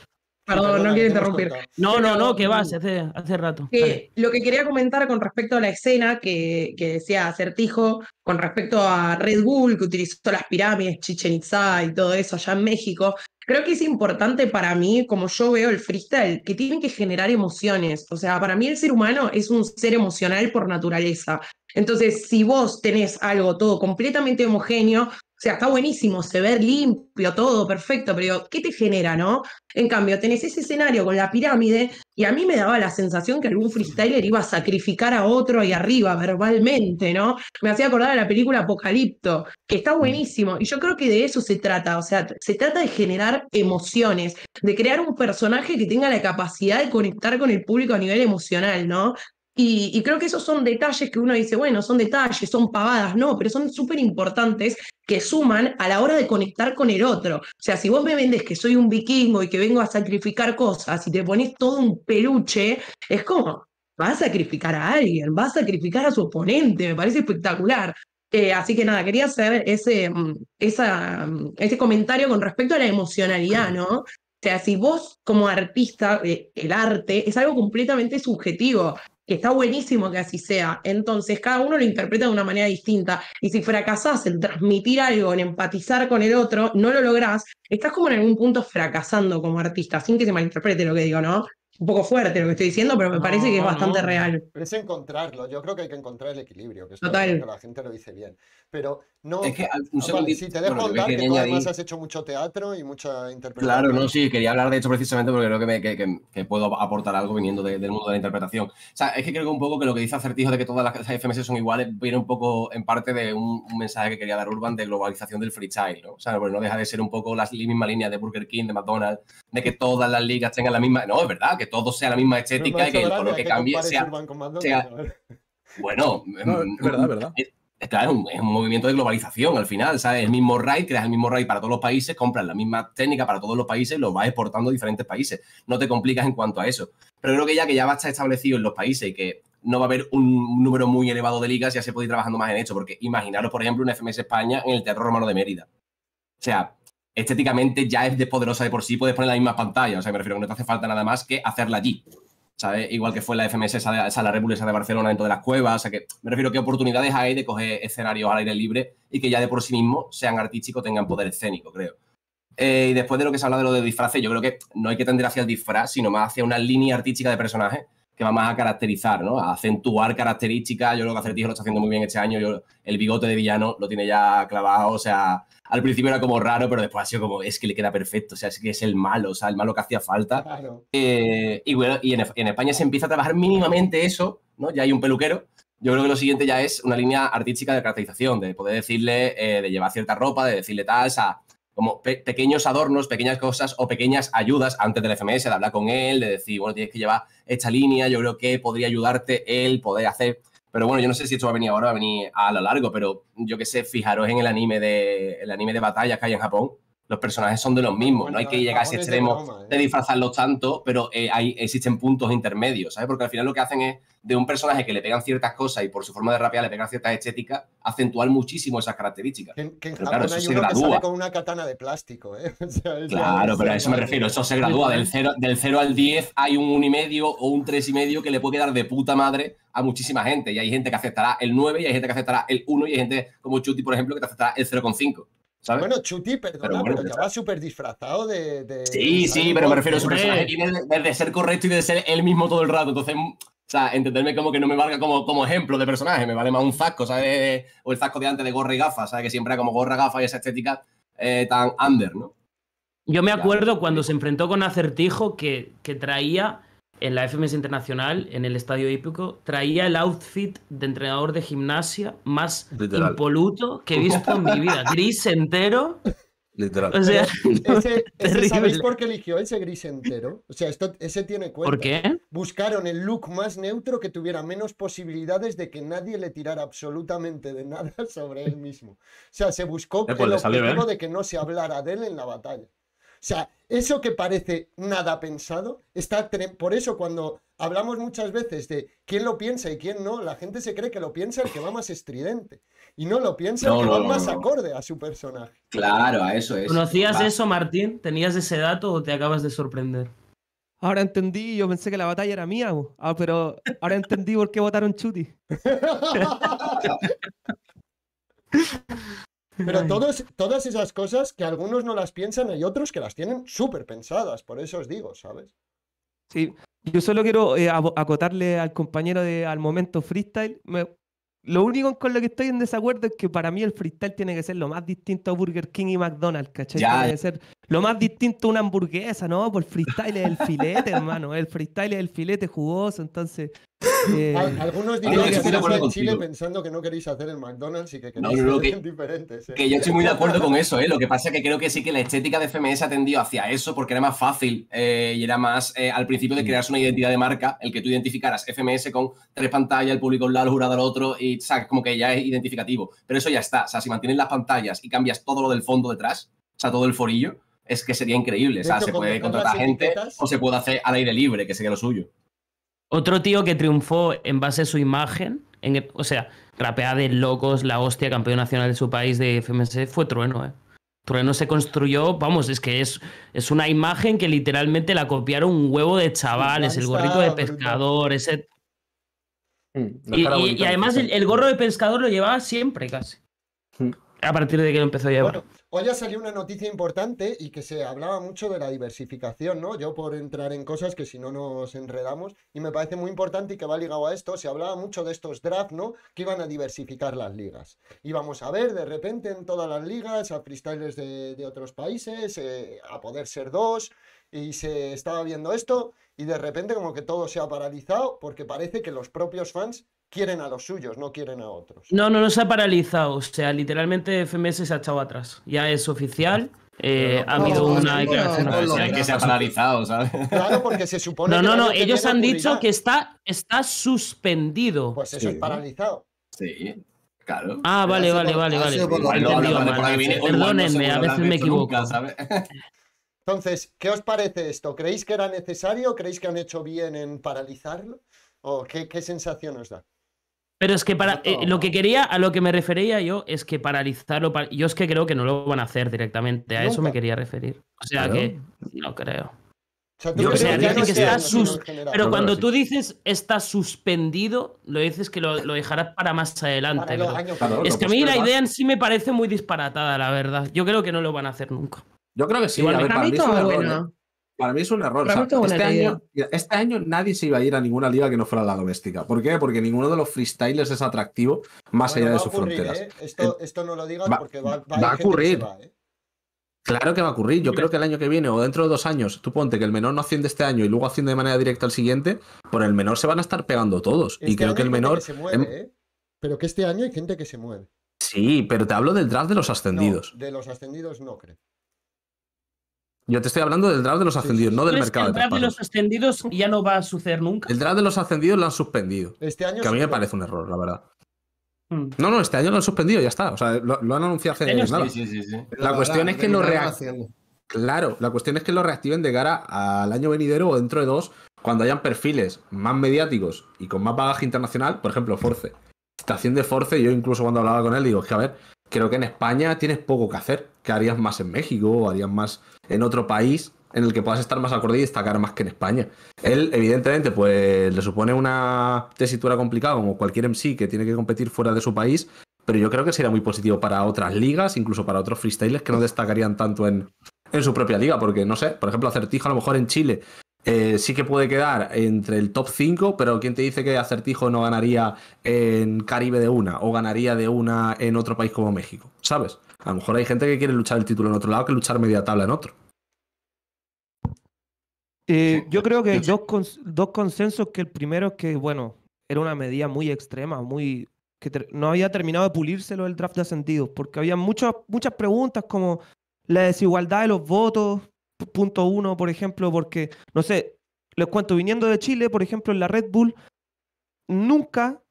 Perdón, no quiero interrumpir. No, no, no, que vas, hace, rato. lo que quería comentar con respecto a la escena que, que, decía Acertijo, con respecto a Red Bull, que utilizó las pirámides, Chichen Itza y todo eso allá en México, creo que es importante para mí, como yo veo el freestyle, que tienen que generar emociones. O sea, para mí el ser humano es un ser emocional por naturaleza. Entonces, si vos tenés algo todo completamente homogéneo, o sea, está buenísimo, se ve limpio, todo perfecto, pero ¿qué te genera, no? En cambio, tenés ese escenario con la pirámide y a mí me daba la sensación que algún freestyler iba a sacrificar a otro ahí arriba verbalmente, ¿no? Me hacía acordar a la película Apocalipto, que está buenísimo y yo creo que de eso se trata, o sea, se trata de generar emociones, de crear un personaje que tenga la capacidad de conectar con el público a nivel emocional, ¿no? Y, creo que esos son detalles que uno dice, bueno, son detalles, son pavadas, no, pero son súper importantes que suman a la hora de conectar con el otro. O sea, si vos me vendes que soy un vikingo y que vengo a sacrificar cosas y te pones todo un peluche, es como, vas a sacrificar a alguien, vas a sacrificar a su oponente, me parece espectacular. Eh, así que nada, quería hacer ese, mm, esa, mm, ese comentario con respecto a la emocionalidad, ¿no? O sea, si vos como artista, eh, el arte es algo completamente subjetivo que está buenísimo que así sea. Entonces, cada uno lo interpreta de una manera distinta. Y si fracasás en transmitir algo, en empatizar con el otro, no lo lográs, estás como en algún punto fracasando como artista, sin que se malinterprete lo que digo, ¿no? un poco fuerte lo que estoy diciendo, pero me parece que es bastante real. es encontrarlo, yo creo que hay que encontrar el equilibrio, que, es que la gente lo dice bien. Pero no, es que, un segundo sí, te dejo además has hecho mucho teatro y mucha interpretación. Claro, no, sí, quería hablar de hecho precisamente porque creo que, me, que puedo aportar algo viniendo del mundo de la interpretación. O sea, es que creo que un poco que lo que dice Acertijo de que todas las FMS son iguales viene un poco en parte de un, mensaje que quería dar Urban de globalización del freestyle, ¿no? O sea, porque no deja de ser un poco las mismas líneas de Burger King, de McDonald's, de que todas las ligas tengan la misma... No, es verdad, que todo sea la misma estética, y que el lo que, cambie sea, Bueno, mm, es verdad, verdad. un, movimiento de globalización al final, ¿sabes? El mismo raid creas el mismo raid para todos los países, compras la misma técnica para todos los países lo vas exportando a diferentes países. No te complicas en cuanto a eso. Pero creo que ya que ya va a estar establecido en los países y que no va a haber un número muy elevado de ligas, ya se puede ir trabajando más en eso porque imaginaros, por ejemplo, un FMS España en el terror romano de Mérida. O sea, estéticamente ya es de poderosa de por sí, puedes poner la misma pantalla, o sea, me refiero que no te hace falta nada más que hacerla allí. ¿sabes? Igual que fue la FMS, esa, la esa de Barcelona dentro de las cuevas, o sea que me refiero a qué oportunidades hay de coger escenarios al aire libre y que ya de por sí mismo sean artísticos, tengan poder escénico, creo. Eh, y después de lo que se habla de lo de disfraces, yo creo que no hay que tender hacia el disfraz, sino más hacia una línea artística de personaje, que va más a caracterizar, ¿no? A acentuar características. Yo lo que Acertijo lo está haciendo muy bien este año. Yo, el bigote de villano lo tiene ya clavado. O sea, al principio era como raro, pero después ha sido como, es que le queda perfecto. O sea, es que es el malo, o sea, el malo que hacía falta. Eh, y bueno, y en, España se empieza a trabajar mínimamente eso, ¿no? Ya hay un peluquero. Yo creo que lo siguiente ya es una línea artística de caracterización, de poder decirle, eh, de llevar cierta ropa, de decirle tal, o sea, como pequeños adornos, pequeñas cosas o pequeñas ayudas antes del FMS, de hablar con él, de decir, bueno, tienes que llevar esta línea, yo creo que podría ayudarte él, poder hacer. Pero bueno, yo no sé si esto va a venir ahora, va a venir a lo largo, pero yo que sé, fijaros en el anime de, el anime de batallas que hay en Japón, los personajes son de los mismos, no hay que llegar a ese extremo ¿eh? de disfrazarlos tanto, pero eh, hay, existen puntos intermedios, ¿sabes? Porque al final lo que hacen es de un personaje que le pegan ciertas cosas y por su forma de rapear le pegan ciertas estéticas, acentuar muchísimo esas características. pero claro, eso se gradúa. con una katana de plástico, ¿eh? claro, pero a eso me refiero, eso se gradúa. Del 0 del cero al 10 hay un 1,5 o un 3,5 que le puede quedar de puta madre a muchísima gente. Y hay gente que aceptará el 9, y hay gente que aceptará el 1, y hay gente como Chuti, por ejemplo, que te aceptará el 0,5. Bueno, Chuti, perdona, pero, estaba súper disfrazado de, Sí, sí, pero me refiero a su personaje de, ser correcto y de ser él mismo todo el rato. Entonces, o sea, entenderme como que no me valga como, ejemplo de personaje, me vale más un fasco, ¿sabes? O el fasco de antes de gorra y gafas, ¿sabes? Que siempre era como gorra, gafa y esa estética eh, tan under, ¿no? Yo me acuerdo cuando se enfrentó con Acertijo que traía en la FMS Internacional, en el Estadio Hípico, traía el outfit de entrenador de gimnasia más impoluto que he visto en mi vida. Gris entero. Literal. O sea, por qué eligió ese gris entero? O sea, ese tiene cuenta. ¿Por qué? Buscaron el look más neutro que tuviera menos posibilidades de que nadie le tirara absolutamente de nada sobre él mismo. O sea, se buscó eh, el objetivo de que no se hablara de él en la batalla. O sea, eso que parece nada pensado, está por eso cuando hablamos muchas veces de quién lo piensa y quién no, la gente se cree que lo piensa el que va más estridente y no lo piensa el que va más acorde a su personaje. Claro, a eso es. ¿Conocías eso, Martín? ¿Tenías ese dato o te acabas de sorprender? Ahora entendí, yo pensé que la batalla era mía, ah, pero ahora entendí por qué votaron Chuti. Pero todos, todas esas cosas que algunos no las piensan, hay otros que las tienen súper pensadas, por eso os digo, ¿sabes? Sí, yo solo quiero eh, acotarle al compañero de al momento freestyle. lo único con lo que estoy en desacuerdo es que para mí el freestyle tiene que ser lo más distinto a Burger King y McDonald's, ¿cachai? Ya. Tiene que ser lo más distinto a una hamburguesa, ¿no? Por pues freestyle es el filete, hermano. El freestyle es el filete jugoso, entonces eh, algunos dicen que acuerdo en Chile pensando que no queréis hacer el McDonald's y que queréis no, que, diferentes. yo estoy muy de acuerdo con eso, eh. Lo que pasa es que creo que sí que la estética de FMS ha tendido hacia eso porque era más fácil eh, y era más eh, al principio de crearse una identidad de marca, el que tú identificaras FMS con tres pantallas, el público un lado, el jurado al otro y como que ya es identificativo. Pero eso ya está. O sea, si mantienes las pantallas y cambias todo lo del fondo detrás, o sea, todo el forillo, es que sería increíble. O sea, se puede contratar gente o se puede hacer al aire libre, que sería lo suyo. Otro tío que triunfó en base a su imagen, en, o sea, rapeada de locos, la hostia, campeón nacional de su país de FMC, fue Trueno, ¿eh? Trueno se construyó, vamos, es que es, es una imagen que literalmente la copiaron un huevo de chavales, el gorrito de pescador, ese... Mm, y, además el, gorro de pescador lo llevaba siempre casi. Mm. A partir de que lo empezó a llevar. Hoy ya salió una noticia importante y que se hablaba mucho de la diversificación, ¿no? Yo por entrar en cosas que si no nos enredamos, y me parece muy importante y que va ligado a esto, se hablaba mucho de estos drafts, ¿no? Que iban a diversificar las ligas. Y a ver de repente en todas las ligas a freestylers de, otros países, eh, a poder ser dos, y se estaba viendo esto, y de repente como que todo se ha paralizado porque parece que los propios fans quieren a los suyos, no quieren a otros. No, no, no se ha paralizado. O sea, literalmente FMS se ha echado atrás. Ya es oficial. ha habido una declaración no, que se ha paralizado, ¿sabes? Claro, porque se supone. No, no, no. Ellos han dicho que está, está suspendido. Pues eso es paralizado. Sí. Claro. Ah, vale, vale, vale, vale. Perdónenme, a veces me equivoco. Entonces, ¿qué os parece esto? ¿Creéis que era necesario? ¿Creéis que han hecho bien en paralizarlo? ¿O qué sensación os da? Pero es que para eh, lo que quería, a lo que me refería yo, es que paralizarlo. yo es que creo que no lo van a hacer directamente. A eso me quería referir. O sea que no creo. Pero cuando tú dices está suspendido, lo dices que lo, lo dejarás para más adelante. es que a mí la idea en sí me parece muy disparatada, la verdad. Yo creo que no lo van a hacer nunca. Yo creo que sí. Para mí es un error. Este, este, año, nadie se iba a ir a ninguna liga que no fuera la doméstica. ¿Por qué? Porque ninguno de los freestylers es atractivo más allá de sus fronteras. ¿eh? Esto, no lo digas porque va, a ocurrir. ¿eh? Claro que va a ocurrir. Yo creo que el año que viene o dentro de dos años, tú ponte que el menor no asciende este año y luego asciende de manera directa al siguiente, por el menor se van a estar pegando todos. y este creo que el menor. ¿eh? Pero que este año hay gente que se mueve. Sí, pero te hablo del draft de los ascendidos. de los ascendidos no creo. Yo te estoy hablando del draft de los ascendidos, no del mercado. Que el draft de, los ascendidos ya no va a suceder nunca. El draft de los ascendidos lo han suspendido. Este año. Que a mí me parece un error, la verdad. Hmm. No, no, este año lo han suspendido, ya está. O sea, lo, han anunciado hace este sí, sí, La, la cuestión es que lo reactiven. Claro, la cuestión es que lo reactiven de cara al año venidero o dentro de dos, cuando hayan perfiles más mediáticos y con más bagaje internacional, por ejemplo, Force. Estación de Force, yo incluso cuando hablaba con él, digo, es que a ver, creo que en España tienes poco que hacer. Que harías más en México, harías más en otro país en el que puedas estar más acorde y destacar más que en España. Él, evidentemente, pues le supone una tesitura complicada, como cualquier MC que tiene que competir fuera de su país, pero yo creo que sería muy positivo para otras ligas, incluso para otros freestylers que no destacarían tanto en, en su propia liga, porque no sé, por ejemplo, Acertijo a lo mejor en Chile eh, sí que puede quedar entre el top 5, pero ¿quién te dice que Acertijo no ganaría en Caribe de una o ganaría de una en otro país como México? ¿Sabes? A lo mejor hay gente que quiere luchar el título en otro lado que luchar media tabla en otro. Eh, yo creo que hay dos, dos consensos que el primero es que, bueno, era una medida muy extrema, muy que no había terminado de pulírselo el draft de ascendidos, porque había muchas, muchas preguntas como la desigualdad de los votos, punto uno, por ejemplo, porque, no sé, les cuento, viniendo de Chile, por ejemplo, en la Red Bull, nunca,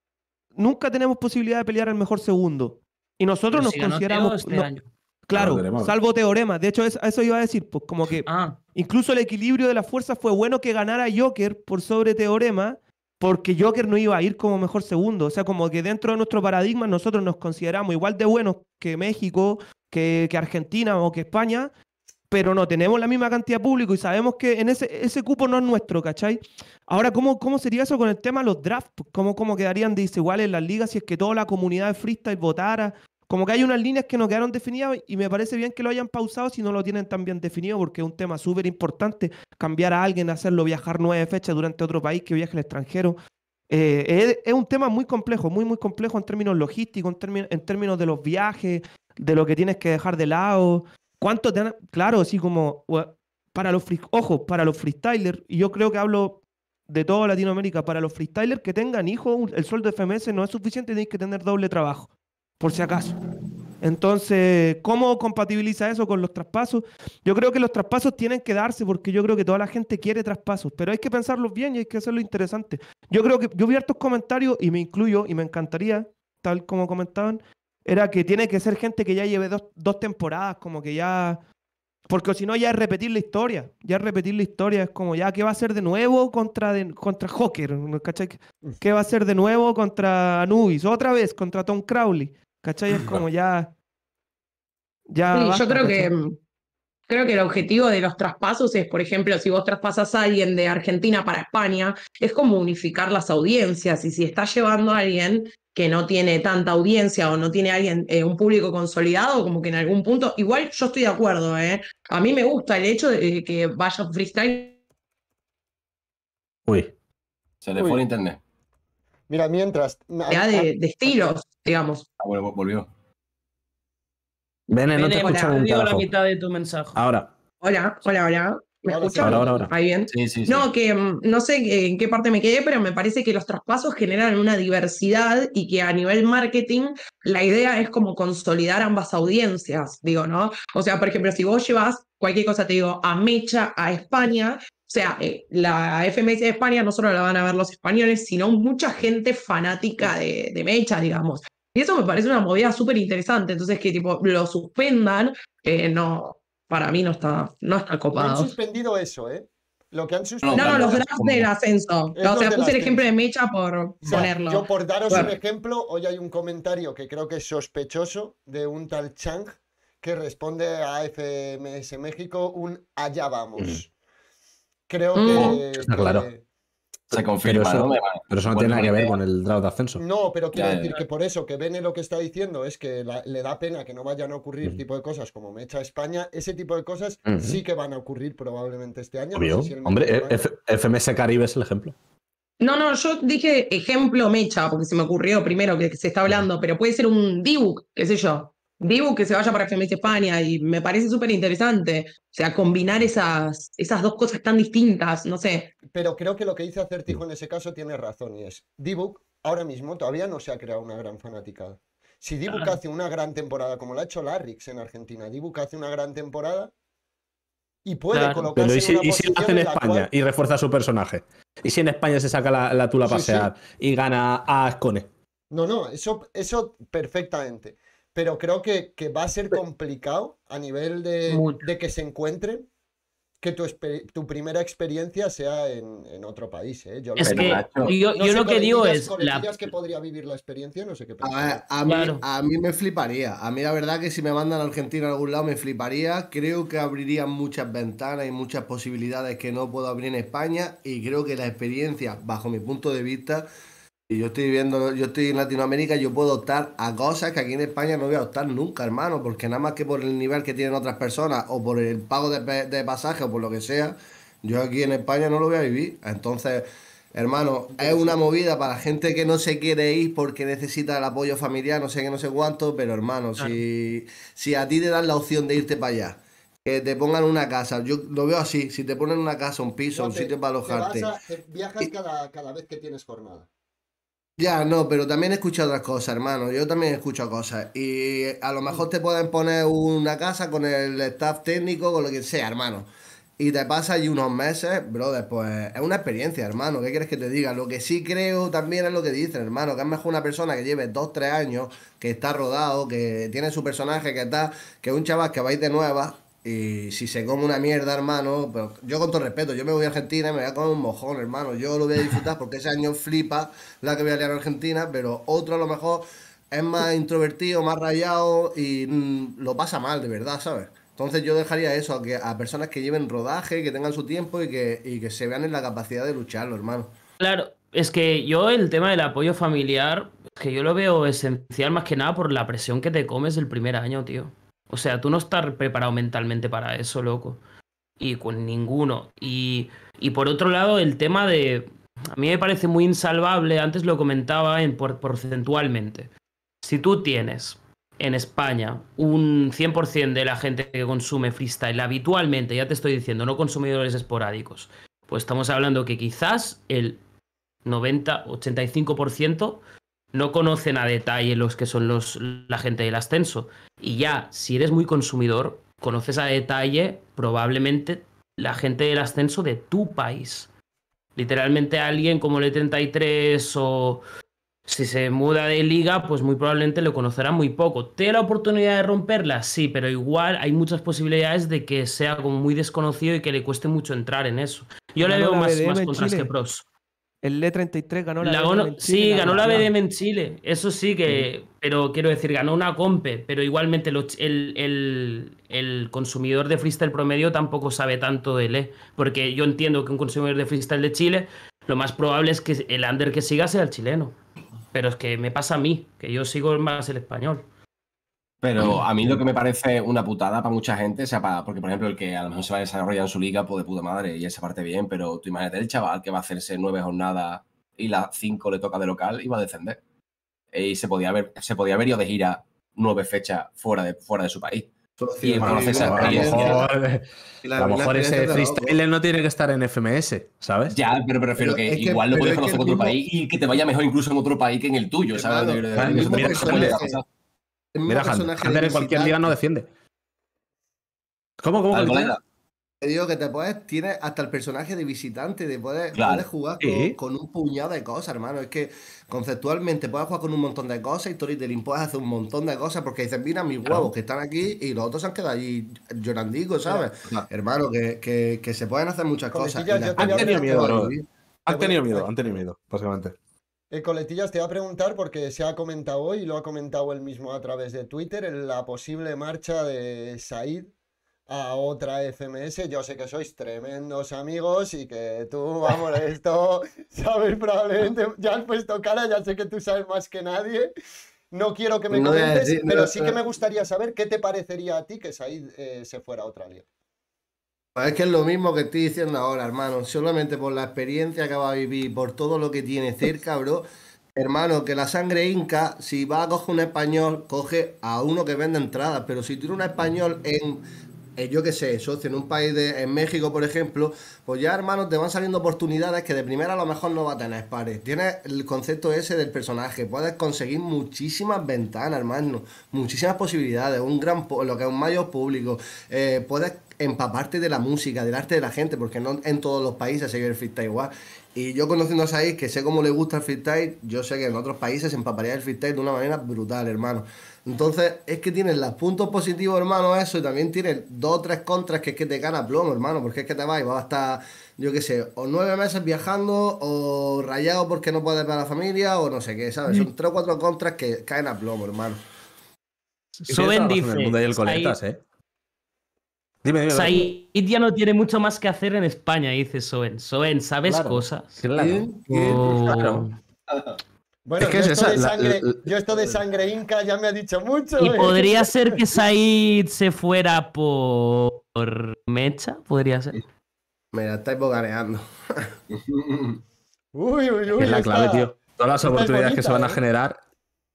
nunca tenemos posibilidad de pelear el mejor segundo. Y nosotros nos consideramos... Este claro, salvo teorema. De hecho, eso, eso iba a decir, pues como que... Ah. Incluso el equilibrio de las fuerzas fue bueno que ganara Joker por sobre Teorema, porque Joker no iba a ir como mejor segundo. O sea, como que dentro de nuestro paradigma nosotros nos consideramos igual de buenos que México, que, Argentina o que España, pero no tenemos la misma cantidad de público y sabemos que en ese, cupo no es nuestro, ¿cachai? Ahora, ¿cómo, sería eso con el tema de los drafts? ¿Cómo, ¿Cómo quedarían desiguales las ligas si es que toda la comunidad de freestyle votara? como que hay unas líneas que no quedaron definidas y me parece bien que lo hayan pausado si no lo tienen tan bien definido, porque es un tema súper importante. Cambiar a alguien, hacerlo viajar nueve fechas durante otro país que viaje al extranjero. Eh, es, un tema muy complejo, muy, muy complejo en términos logísticos, en, términos, en términos de los viajes, de lo que tienes que dejar de lado. ¿Cuánto Claro, así como. Para los free... para los freestylers, y yo creo que hablo de toda Latinoamérica, para los freestylers que tengan hijos, el sueldo de FMS no es suficiente, tienes que tener doble trabajo por si acaso. Entonces, ¿cómo compatibiliza eso con los traspasos? Yo creo que los traspasos tienen que darse porque yo creo que toda la gente quiere traspasos, pero hay que pensarlos bien y hay que hacerlo interesante. Yo creo que yo vi hartos comentarios y me incluyo y me encantaría, tal como comentaban, era que tiene que ser gente que ya lleve dos, temporadas, como que ya... Porque si no, ya es repetir la historia. Ya es repetir la historia. Es como, ya, ¿qué va a ser de nuevo contra, de, contra Hawker? ¿Qué va a ser de nuevo contra Anubis? Otra vez contra Tom Crowley. ¿Cachai? Es como ya... ya yo creo que, creo que el objetivo de los traspasos es, por ejemplo, si vos traspasas a alguien de Argentina para España, es como unificar las audiencias y si estás llevando a alguien que no tiene tanta audiencia o no tiene alguien, eh, un público consolidado, como que en algún punto, igual yo estoy de acuerdo, ¿eh? a mí me gusta el hecho de eh, que vaya freestyle. Uy, se le fue a internet. Mira, mientras... De, de estilos digamos. Ah, bueno, volvió. Ven, no te escucharon digo la mitad de tu mensaje. Ahora. Hola, hola, hola. ¿Me escuchas? Ahora, ahora, Ahí bien. sí, sí. No, que mm, no sé en qué parte me quedé, pero me parece que los traspasos generan una diversidad y que a nivel marketing la idea es como consolidar ambas audiencias, digo, ¿no? O sea, por ejemplo, si vos llevas cualquier cosa, te digo, a Mecha, a España, o sea, eh, la FMS de España no solo la van a ver los españoles, sino mucha gente fanática de, Mecha, digamos. Y eso me parece una movida súper interesante. Entonces, que tipo, lo suspendan, eh, no, para mí no está, no está copado. han suspendido eso, ¿eh? Lo que han suspendido. No, no, los drafts del ascenso. o sea, puse el ejemplo de Mecha por ponerlo. Yo, por daros un ejemplo, hoy hay un comentario que creo que es sospechoso de un tal Chang que responde a FMS México un allá vamos. Creo mm. que. claro. se confirma, pero eso, ¿no? Pero eso no tiene nada que ver con el draft de ascenso. No, pero quiero decir que por eso que Bene lo que está diciendo es que le da pena que no vayan a ocurrir tipo de cosas como Mecha España. Ese tipo de cosas sí que van a ocurrir probablemente este año. Hombre, eh, FMS Caribe es el ejemplo. No, no, yo dije ejemplo Mecha, porque se me ocurrió primero que se está hablando, pero puede ser un Dibu, qué sé yo. Dibu que se vaya para de España y me parece súper interesante. O sea, combinar esas, esas dos cosas tan distintas, no sé. Pero creo que lo que dice Acertijo en ese caso tiene razón y es, Dibu ahora mismo todavía no se ha creado una gran fanática. Si Dibu ah. hace una gran temporada, como lo ha hecho Larrix en Argentina, Dibu hace una gran temporada, y puede colocarse en una y si lo hace en, España y refuerza su personaje. Y si en España se saca la, tula pasear y gana a Ascone. No, no, eso, eso perfectamente pero creo que, que va a ser complicado a nivel de, que se encuentre, que tu, tu, primera experiencia sea en, otro país. ¿eh? Yo, es que, yo, lo que digo es... La... que podría vivir la experiencia, no sé qué A, mí, me fliparía. A mí la verdad que si me mandan a Argentina a algún lado me fliparía. Creo que abriría muchas ventanas y muchas posibilidades que no puedo abrir en España y creo que la experiencia, bajo mi punto de vista, y yo estoy viviendo, yo estoy en Latinoamérica, yo puedo optar a cosas que aquí en España no voy a optar nunca, hermano, porque nada más que por el nivel que tienen otras personas, o por el pago de, pasaje, o por lo que sea, yo aquí en España no lo voy a vivir. Entonces, hermano, es una movida para gente que no se quiere ir porque necesita el apoyo familiar, no sé qué, no sé cuánto, pero hermano, si, a ti te dan la opción de irte para allá, que te pongan una casa. Yo lo veo así, si te ponen una casa, un piso, un sitio para alojarte. viajas cada, cada vez que tienes jornada. Ya, no, pero también escucho otras cosas, hermano. Yo también escucho cosas. Y a lo mejor te pueden poner una casa con el staff técnico, con lo que sea, hermano. Y te pasa ahí unos meses, brother, pues es una experiencia, hermano. ¿Qué quieres que te diga? Lo que sí creo también es lo que dicen, hermano, que es mejor una persona que lleve dos, tres años, que está rodado, que tiene su personaje, que está, que un chaval que va ir de nueva, y si se come una mierda, hermano, yo con todo respeto, yo me voy a Argentina y me voy a comer un mojón, hermano. Yo lo voy a disfrutar porque ese año flipa la que voy a liar a Argentina, pero otro a lo mejor es más introvertido, más rayado y mm, lo pasa mal, de verdad, ¿sabes? Entonces yo dejaría eso a, que, a personas que lleven rodaje, que tengan su tiempo y que, y que se vean en la capacidad de lucharlo, hermano. Claro, es que yo el tema del apoyo familiar, que yo lo veo esencial más que nada por la presión que te comes el primer año, tío. O sea, tú no estás preparado mentalmente para eso, loco. Y con ninguno. Y, y por otro lado, el tema de... A mí me parece muy insalvable, antes lo comentaba en, porcentualmente. Si tú tienes en España un 100% de la gente que consume freestyle habitualmente, ya te estoy diciendo, no consumidores esporádicos, pues estamos hablando que quizás el 90, 85% no conocen a detalle los que son los, la gente del ascenso. Y ya, si eres muy consumidor, conoces a detalle probablemente la gente del ascenso de tu país. Literalmente alguien como el E33 o si se muda de liga, pues muy probablemente lo conocerá muy poco. te da la oportunidad de romperla? Sí, pero igual hay muchas posibilidades de que sea como muy desconocido y que le cueste mucho entrar en eso. Yo le veo más, más contras que pros. El E33 ganó la, BDM en Chile. Sí, ganó la BDM en Chile. Eso sí que. Pero quiero decir, ganó una compe. Pero igualmente el, el, consumidor de freestyle promedio tampoco sabe tanto de E. Porque yo entiendo que un consumidor de freestyle de Chile, lo más probable es que el under que siga sea el chileno. Pero es que me pasa a mí, que yo sigo más el español. Pero a mí lo que me parece una putada para mucha gente, o sea, porque por ejemplo el que a lo mejor se va a desarrollar en su liga, pues de puta madre, y esa parte bien, pero tú imagínate el chaval que va a hacerse nueve jornadas y las cinco le toca de local y va a descender. Y se podía haber, se podía haber ido de gira nueve fechas fuera de, fuera de su país. y en A lo mejor, ese freestyle no tiene que estar en FMS, ¿sabes? Ya, pero prefiero que, igual lo puedes conocer en otro país y que te vaya mejor incluso en otro país que en el tuyo, ¿sabes? El Mira, personaje en cualquier liga no defiende. ¿Cómo, cómo? Te digo que te puedes, tienes hasta el personaje de visitante, te puedes, jugar con, un puñado de cosas, hermano. Es que conceptualmente puedes jugar con un montón de cosas y Storytelling puedes hacer un montón de cosas porque dices, mira mis huevos que están aquí y los otros se han quedado allí llorandicos, ¿sabes? Hermano, que, se pueden hacer muchas cosas. Han tenido miedo, Han tenido miedo, han tenido miedo, básicamente. El coletillas te va a preguntar porque se ha comentado hoy, y lo ha comentado él mismo a través de Twitter, en la posible marcha de Said a otra FMS. Yo sé que sois tremendos amigos y que tú, vamos, esto, sabes, probablemente ya has puesto cara, ya sé que tú sabes más que nadie. No quiero que me comentes, pero sí que me gustaría saber qué te parecería a ti que Said eh, se fuera a otra liga. Pues es que es lo mismo que estoy diciendo ahora, hermano. Solamente por la experiencia que va a vivir, por todo lo que tiene cerca, bro. Hermano, que la sangre inca, si va a coger un español, coge a uno que vende entradas. Pero si tiene un español en, yo qué sé, socio, en un país de, en México, por ejemplo, pues ya, hermano, te van saliendo oportunidades que de primera a lo mejor no va a tener pares. Tienes el concepto ese del personaje. Puedes conseguir muchísimas ventanas, hermano. Muchísimas posibilidades. Un gran, lo que es un mayor público. Eh, puedes empaparte de la música, del arte de la gente, porque no en todos los países se vive el freestyle igual. Y yo conociendo a Saiz, que sé cómo le gusta el freestyle, yo sé que en otros países se empaparía el freestyle de una manera brutal, hermano. Entonces, es que tienes los puntos positivos, hermano, eso, y también tienes dos o tres contras que es que te a plomo, hermano, porque es que te vas y vas a estar, yo qué sé, o nueve meses viajando, o rayado porque no puedes para la familia, o no sé qué, ¿sabes? Son mm. tres o cuatro contras que caen a plomo, hermano. Soben dice. ¿eh? Said ya no tiene mucho más que hacer en España, dice Soen. Soen, ¿sabes cosas? Claro. Bueno, yo, esto de sangre, inca ya me ha dicho mucho. Y ¿eh? podría ser que Said se fuera por, Mecha, podría ser. Me la estáis bogareando. uy, uy, uy. Es la clave, tío. Todas las oportunidades que se van a ¿eh? generar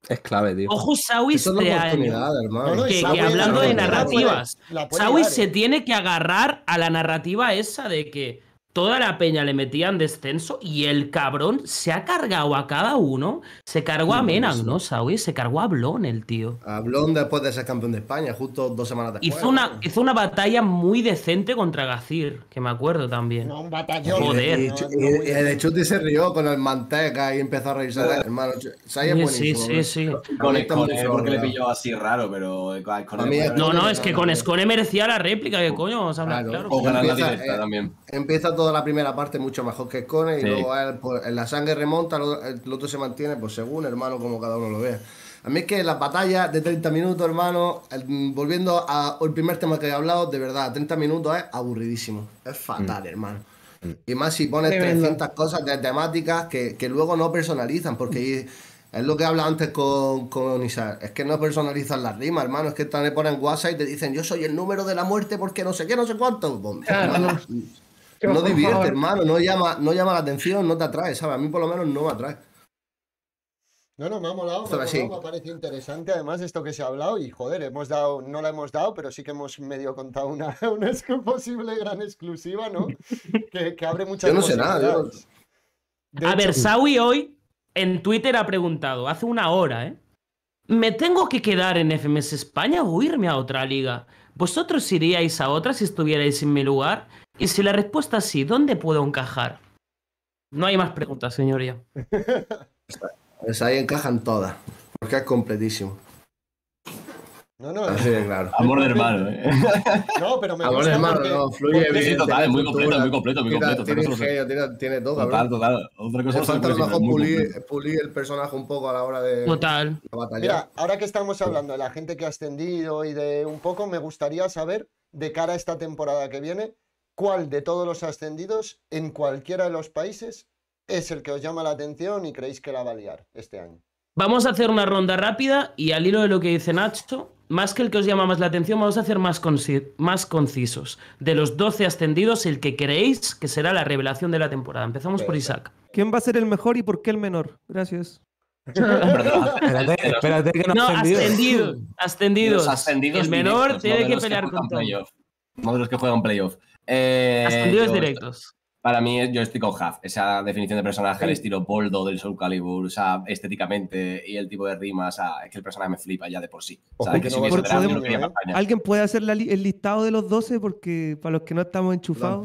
es clave, tío. Ojo, Sawis es hermano. Que, que hablando de narrativas, Sawis se eh. tiene que agarrar a la narrativa esa de que toda la peña le metían descenso y el cabrón se ha cargado a cada uno. Se cargó a Menan, ¿no, Saúl? Se cargó a Blon, el tío. A Blon después de ser campeón de España, justo dos semanas después. Hizo una, hizo una batalla muy decente contra Gacir, que me acuerdo también. No, un batallón. Joder. Y, y, el Chuti se rió con el manteca y empezó a reírse. Hermano, Sí, sí, sí. Con, porque le pilló así raro, pero eh, No, no, es que con Escone merecía la réplica, que coño, vamos a hablar la directa eh, también. Empieza todo la primera parte mucho mejor que Cone y luego pues, en la sangre remonta, el, otro se mantiene, pues según, hermano, como cada uno lo vea. A mí es que las batallas de 30 minutos, hermano, volviendo al primer tema que he hablado, de verdad, 30 minutos es aburridísimo. Es fatal, mm. hermano. Mm. Y más si pones 300 cosas de temáticas que, que, luego no personalizan, porque mm. es lo que habla antes con, con Es que no personalizan las rimas, hermano. Es que te ponen WhatsApp y te dicen, yo soy el número de la muerte porque no sé qué, no sé cuánto. Pues, no divierte, hermano, no llama, no llama la atención, no te atrae, ¿sabes? A mí por lo menos no me atrae. No, no, me ha molado, me, parece interesante además esto que se ha hablado y joder, hemos dado, no la hemos dado, pero sí que hemos medio contado una, una posible gran exclusiva, ¿no? que, que, abre muchas Yo no sé nada, A ver, hoy en Twitter ha preguntado, hace una hora, ¿eh? ¿Me tengo que quedar en FMS España o irme a otra liga? ¿Vosotros iríais a otra si estuvierais en mi lugar? Y si la respuesta es sí, ¿dónde puedo encajar? No hay más preguntas, señoría. Pues ahí encajan todas, porque es completísimo. No, no, claro. Amor de hermano, ¿eh? No, pero me Amor gusta de hermano, fluye Sí, total, es muy completo, muy completo, muy completo. Tiene, tiene todo, Total, total. Otra cosa falta a pulir, el personaje un poco a la hora de, total. Mira, ahora que estamos hablando de la gente que ha ascendido y de un poco, me gustaría saber, de cara a esta temporada que viene, cuál de todos los ascendidos en cualquiera de los países es el que os llama la atención y creéis que la va a liar este año. Vamos a hacer una ronda rápida y al hilo de lo que dice Nacho, más que el que os llama más la atención, vamos a hacer más, concisos. De los 12 ascendidos, el que creéis que será la revelación de la temporada. Empezamos por Isaac. ¿Quién va a ser el mejor y por qué el menor? Gracias. espérate, espérate que no, no ascendidos. ascendidos. El menor tiene que pelear con todos. de los que juegan playoff. Eh, directos. Para mí, yo estoy con Half. Esa definición de personaje, el estilo boldo del Soul Calibur, o sea, estéticamente y el tipo de rimas, o sea, es que el personaje me flipa ya de por sí. ¿Alguien puede hacer el listado de los 12? Porque para los que no estamos enchufados.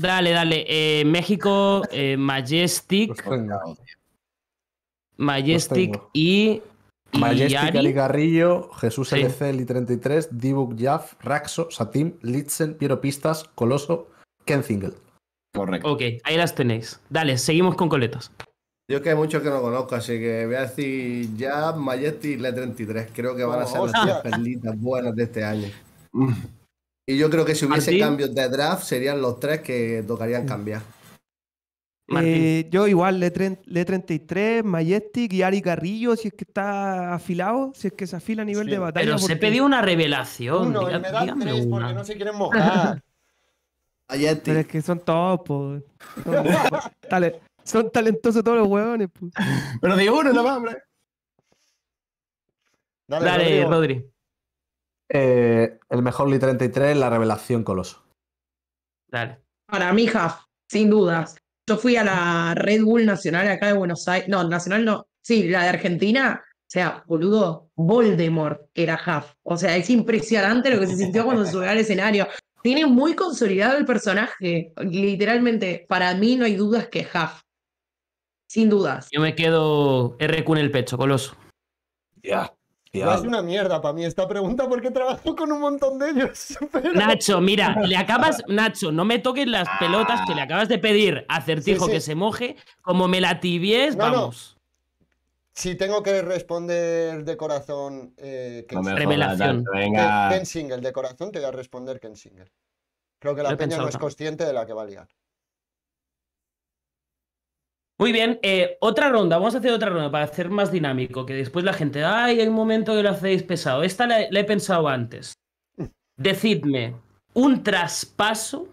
Dale, dale. Eh, México, eh, Majestic. Majestic y Majestic, Ari Garrillo, Jesús sí. LC, 33 Dibuk Jaff, Raxo, Satim, Litzen, Piero Pistas, Coloso, Ken Single. Correcto. Ok, ahí las tenéis. Dale, seguimos con coletas. Yo que hay muchos que no conozco, así que voy a decir Jaff, y Li33. Creo que van a ser las oh, tres perlitas buenas de este año. Y yo creo que si hubiese cambios de draft, serían los tres que tocarían cambiar. Eh, yo igual, le, le 33, Majestic y Ari Carrillo, si es que está afilado, si es que se afila a nivel de batalla. Pero se pidió una revelación. Uno, me da tres porque no se quieren mojar. Majestic. Pero es que son todos, Son, son talentosos todos los huevones. Pero de uno nomás, hombre. Dale, Rodri. Eh, el mejor Lee 33, la revelación coloso. Dale. Para mi hija, sin dudas. Yo fui a la Red Bull Nacional acá de Buenos Aires. No, Nacional no. Sí, la de Argentina. O sea, boludo, Voldemort era Huff. O sea, es impresionante lo que se sintió cuando se subió al escenario. Tiene muy consolidado el personaje. Literalmente, para mí no hay dudas que Huff. Sin dudas. Yo me quedo RQ en el pecho, coloso. Ya es una mierda para mí esta pregunta porque trabajo con un montón de ellos. Nacho, mira, le acabas. Nacho, no me toques las ah. pelotas que le acabas de pedir a Certijo que se moje. Como me la tibies, vamos. Si tengo que responder de corazón. Eh, Revelación. Single, de corazón te voy a responder Ken Single. Creo que la peña no es consciente de la que va a liar. Muy bien, eh, otra ronda, vamos a hacer otra ronda para hacer más dinámico, que después la gente, ay, hay un momento que lo hacéis pesado. Esta la, he pensado antes. Decidme un traspaso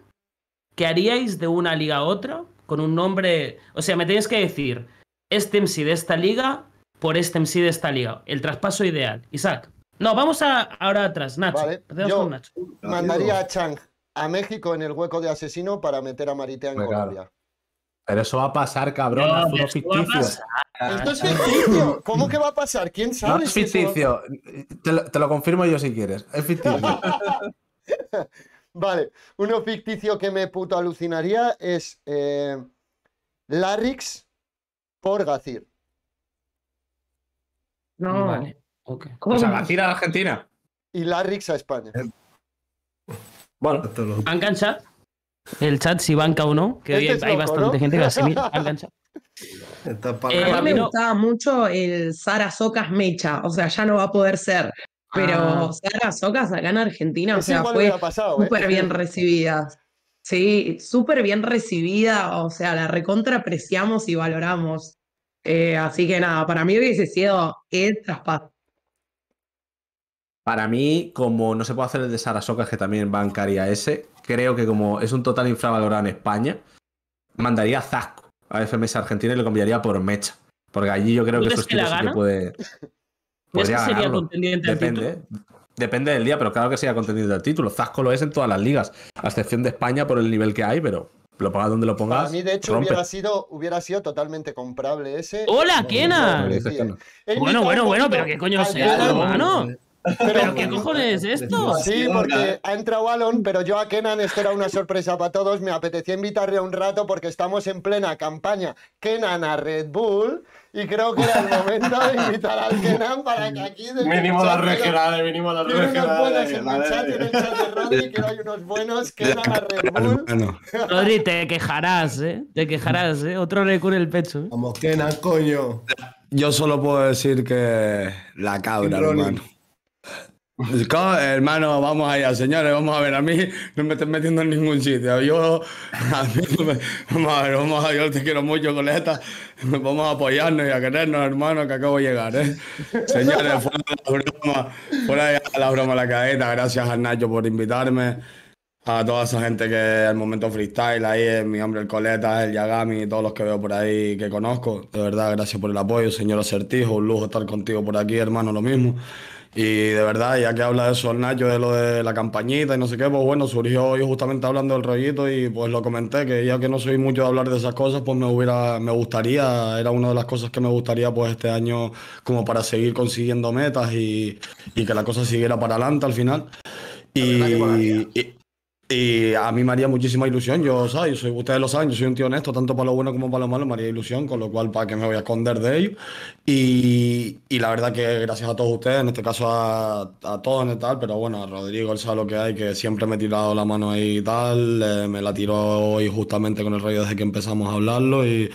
que haríais de una liga a otra con un nombre, o sea, me tenéis que decir, este MC de esta liga por este MC de esta liga, el traspaso ideal. Isaac. No, vamos a, ahora atrás, Nacho. Yo mandaría a Chang a México en el hueco de asesino para meter a Maritea en Colombia. Pero eso va a pasar, cabrón. Esto es ah. ficticio. ¿Cómo que va a pasar? ¿Quién sabe? No es ficticio. Te lo, confirmo yo si quieres. Es ficticio. vale. Uno ficticio que me puto alucinaría es eh, Larrix por Gacir. No. Vale. o sea, Gacir a Argentina. Y Larrix a España. Bueno, han cansado el chat si banca o no, que este hay bastante gente que se eh, a mí me gustaba mucho el Sara Mecha, o sea, ya no va a poder ser. Pero ah. Sara acá en Argentina, o sea, fue ¿eh? súper bien recibida. Sí, súper bien recibida, o sea, la recontra apreciamos y valoramos. Eh, así que nada, para mí hubiese sido el traspaso. Para mí, como no se puede hacer el de Sara que también bancaría ese, creo que como es un total infravalorado en España, mandaría Zasco a FMS Argentina y lo cambiaría por Mecha. Porque allí yo creo que esos estilo sí que puede. Depende. Depende del día, pero claro que sería contendiente del título. Zasco lo es en todas las ligas, a excepción de España por el nivel que hay, pero lo pongas donde lo pongas. Para mí, de hecho, hubiera sido, hubiera sido totalmente comprable ese. ¡Hola, Kena! Bueno, bueno, bueno, pero ¿qué coño sea, hermano? ¿Pero qué cojones es esto? Pues, sí, porque ha entrado Alon, pero yo a Kenan, esto era una sorpresa para todos, me apetecía invitarle un rato porque estamos en plena campaña Kenan a Red Bull y creo que era el momento de invitar al Kenan para que aquí... Mínimo las regionales, mínimo las a Hay unos en el chat, de Rodri, hay unos buenos, Kenan a Red Bull. Rodri, te quejarás, ¿eh? Te quejarás, ¿eh? Otro le cura el pecho. ¿eh? Vamos, Kenan, coño. Yo solo puedo decir que la cabra, hermano. Hermano, vamos allá, señores, vamos a ver, a mí no me estén metiendo en ningún sitio. Yo, a mí, vamos a ver, yo te quiero mucho, coleta. Vamos a apoyarnos y a querernos, hermano, que acabo de llegar, ¿eh? Señores, fuera de la broma, fuera de la broma la cadeta, gracias a Nacho por invitarme. A toda esa gente que al momento freestyle ahí es eh, mi hombre, el Coleta, el Yagami todos los que veo por ahí que conozco. De verdad, gracias por el apoyo, señor Acertijo. Un lujo estar contigo por aquí, hermano, lo mismo. Y de verdad, ya que habla de eso Nacho, de lo de la campañita y no sé qué, pues bueno, surgió hoy justamente hablando del rollito y pues lo comenté, que ya que no soy mucho de hablar de esas cosas, pues me hubiera, me gustaría, era una de las cosas que me gustaría pues este año como para seguir consiguiendo metas y, y que la cosa siguiera para adelante al final. y, y a mí me haría muchísima ilusión, yo, ¿sabes? Yo soy, ustedes lo saben, yo soy un tío honesto, tanto para lo bueno como para lo malo me haría ilusión, con lo cual, ¿para qué me voy a esconder de ellos? Y, la verdad que gracias a todos ustedes, en este caso a, a todos tal, pero bueno, a Rodrigo, él sabe lo que hay, que siempre me he tirado la mano ahí y tal, eh, me la tiró hoy justamente con el rey desde que empezamos a hablarlo y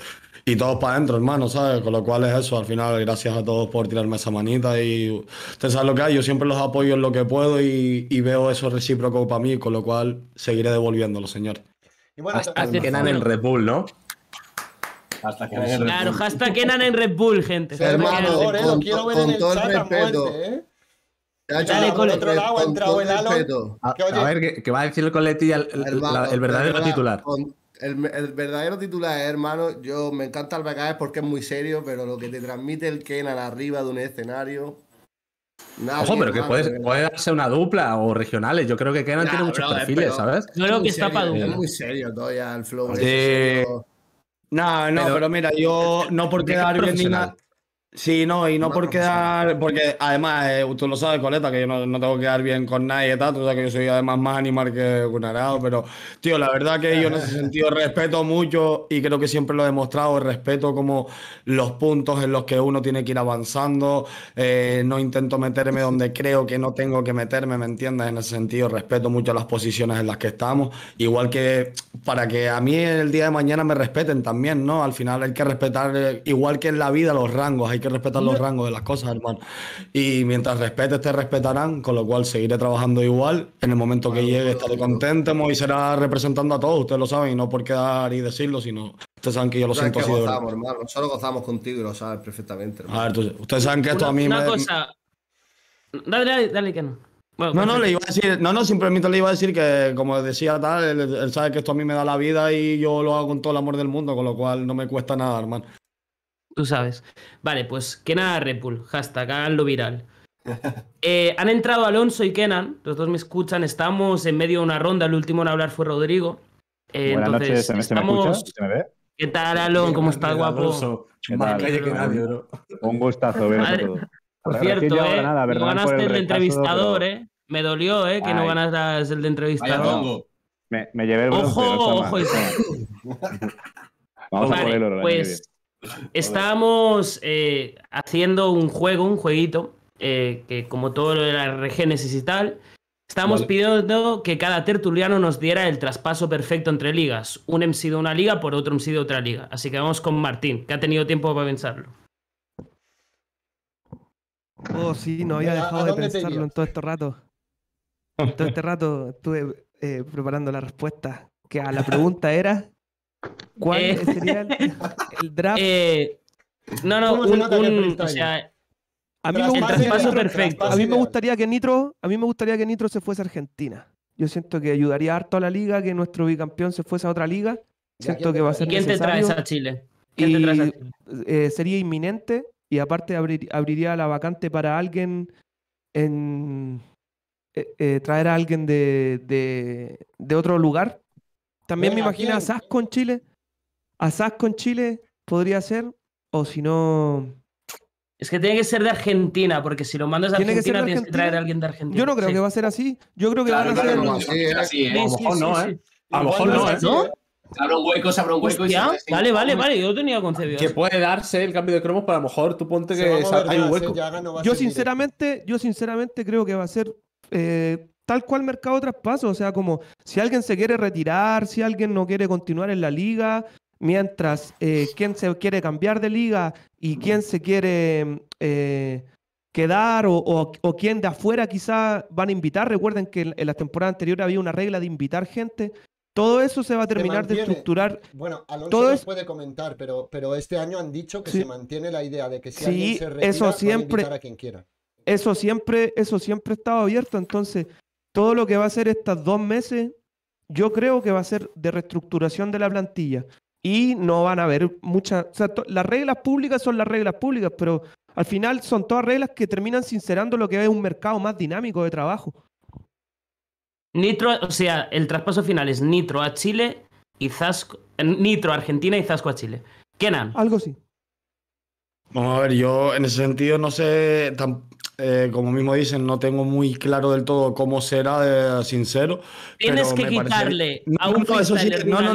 y todos para adentro, hermano, ¿sabes? Con lo cual es eso, al final, gracias a todos por tirarme esa manita y te sabes lo que hay, yo siempre los apoyo en lo que puedo y, veo eso recíproco para mí, con lo cual seguiré devolviéndolo, señor. Y bueno, hasta que naden en Red Bull, ¿no? Hasta que pues en Claro, hasta que en Red Bull, gente. Hermano, con, quiero ver en el todo el respeto. ¿eh? Dale, con otro lado ha entrado el Alon. A, ver, ¿qué, va a decir el Coletilla, el, verdadero titular? El, verdadero titular es, hermano, yo me encanta el Vega porque es muy serio, pero lo que te transmite el Kenan arriba de un escenario. Ojo, pero que puede, darse una dupla o regionales. Yo creo que Kenan tiene muchos perfiles, ¿sabes? Yo creo que está para dupla. Es muy serio ya el flow. No, no, pero, mira, yo no por quedar bien Sí, no, y no por quedar, porque además eh, tú lo sabes, Coleta, que yo no, tengo que dar bien con nadie, tal, o sea que yo soy además más animal que un Cunarado, pero tío, la verdad que yo en ese sentido respeto mucho y creo que siempre lo he demostrado, respeto como los puntos en los que uno tiene que ir avanzando, eh, no intento meterme donde creo que no tengo que meterme, ¿me entiendes? En ese sentido respeto mucho las posiciones en las que estamos, igual que para que a mí el día de mañana me respeten también, ¿no? Al final hay que respetar, eh, igual que en la vida, los rangos, hay que respetar los rangos de las cosas, hermano. Y mientras respetes, te respetarán, con lo cual seguiré trabajando igual. En el momento que llegue, estaré contento y será representando a todos, ustedes lo saben, y no por quedar y decirlo, sino Ustedes saben que yo lo siento así gozamos, hermano. Nosotros gozamos contigo y lo sabes perfectamente, hermano. A ver, ustedes saben que esto a mí una me... cosa... Dale, dale, que no. no, no, le iba a decir, no, no, simplemente le iba a decir que, como decía tal, él, sabe que esto a mí me da la vida y yo lo hago con todo el amor del mundo, con lo cual no me cuesta nada, hermano. Tú sabes. Vale, pues que nada, Repul. hashtag, lo viral. Eh, han entrado Alonso y Kenan, los dos me escuchan, estamos en medio de una ronda, el último en hablar fue Rodrigo. Eh, Buenas noches, ¿se me, estamos... ¿Se me ve? ¿Qué tal, Alon? ¿Cómo estás, guapo? Un gustazo verlo Por cierto, eh, no ganaste el, de entrevistador, ¿eh? Me dolió, ¿eh? Que no ganaras el de entrevistador. Me, me, llevé el bronce. ¡Ojo, ojo! Vamos a por el Pues Estábamos eh, haciendo un juego, un jueguito, eh, que como todo lo de la regénesis y tal, estábamos pidiendo que cada tertuliano nos diera el traspaso perfecto entre ligas. Un MC de una liga por otro MC de otra liga. Así que vamos con Martín, que ha tenido tiempo para pensarlo. Oh, sí, no había dejado de pensarlo en todo este rato. En todo este rato estuve eh, preparando la respuesta, que a la pregunta era... ¿Cuál eh, sería el, draft? Eh, no, no, a mí, me gustaría, perfecto. a mí me gustaría que Nitro, a mí me gustaría que Nitro se fuese a Argentina. Yo siento que ayudaría harto a la liga que nuestro bicampeón se fuese a otra liga. Siento que va a ser quién te traes a Chile? Eh, sería inminente y aparte abriría la vacante para alguien en traer a alguien de, otro lugar también me imagino a SAS con Chile. SAS con Chile podría ser, o si no. Es que tiene que ser de Argentina, porque si lo mandas a Argentina, tienes que traer a alguien de Argentina. Yo no creo que va a ser así. Yo creo que va a ser. así, ¿eh? A lo ¿eh? mejor no, ¿eh? A lo mejor no, ¿eh? ¿eh? ¿No? un hueco, se un hueco. vale, vale, vale, yo tenía concebido. Que puede darse el cambio de cromos, pero a lo mejor tú ponte que hay un hueco. yo, sinceramente, yo sinceramente creo que va a ser tal cual mercado traspaso. O sea, como si alguien se quiere retirar, si alguien no quiere continuar en la liga, mientras eh, quien se quiere cambiar de liga y quién se quiere eh, quedar o, o, quien de afuera quizá van a invitar. Recuerden que en, la temporada anterior había una regla de invitar gente. Todo eso se va a terminar de estructurar. Bueno, Alonso Todo puede comentar, pero, pero este año han dicho que se mantiene la idea de que si alguien se eso siempre, quien quiera. Eso siempre, eso siempre estaba abierto. Entonces, todo lo que va a ser estos dos meses, yo creo que va a ser de reestructuración de la plantilla. Y no van a haber muchas... O sea, las reglas públicas son las reglas públicas, pero al final son todas reglas que terminan sincerando lo que es un mercado más dinámico de trabajo. Nitro, o sea, el traspaso final es Nitro a Chile y Zasco... Eh, Nitro a Argentina y Zasco a Chile. Kenan. Algo sí. Vamos a ver, yo en ese sentido no sé, tampoco. Eh, como mismo dicen, no tengo muy claro del todo cómo será, eh, sincero. Tienes que quitarle no, eso sí, no, no,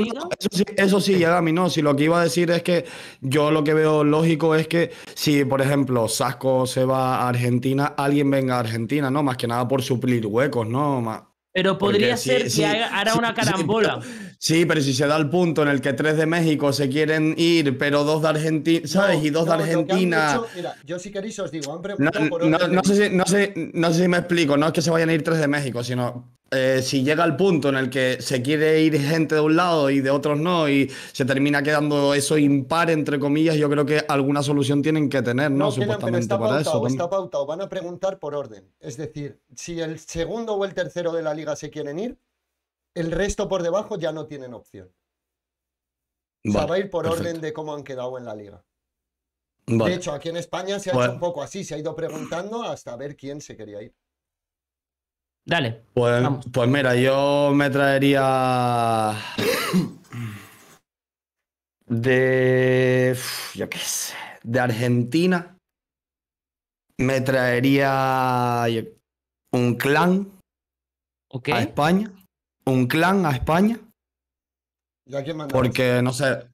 eso sí, no. Si lo que iba a decir es que yo lo que veo lógico es que si, por ejemplo, Sasco se va a Argentina, alguien venga a Argentina, ¿no? Más que nada por suplir huecos, ¿no? Más... Pero podría ser que haga hará una carambola. Sí, pero si se da el punto en el que tres de México se quieren ir, pero dos de Argentina, ¿sabes? y dos de Argentina. mira, yo si queréis os digo, hombre, no, sé si, no, sé, me explico, no es que se vayan a ir tres de México, sino eh, si llega el punto en el que se quiere ir gente de un lado y de otros no, y se termina quedando eso impar, entre comillas, yo creo que alguna solución tienen que tener, ¿no? Supuestamente para eso. Está pautado, van a preguntar por orden. Es decir, si el segundo o el tercero de la liga se quieren ir, el resto por debajo ya no tienen opción. se va a ir por orden de cómo han quedado en la liga. De hecho, aquí en España se ha hecho un poco así, se ha ido preguntando hasta ver quién se quería ir. Dale. Pues, pues mira, yo me traería. De. Yo qué sé. De Argentina. Me traería. Un clan. Okay. A España un clan a España. porque, no sé,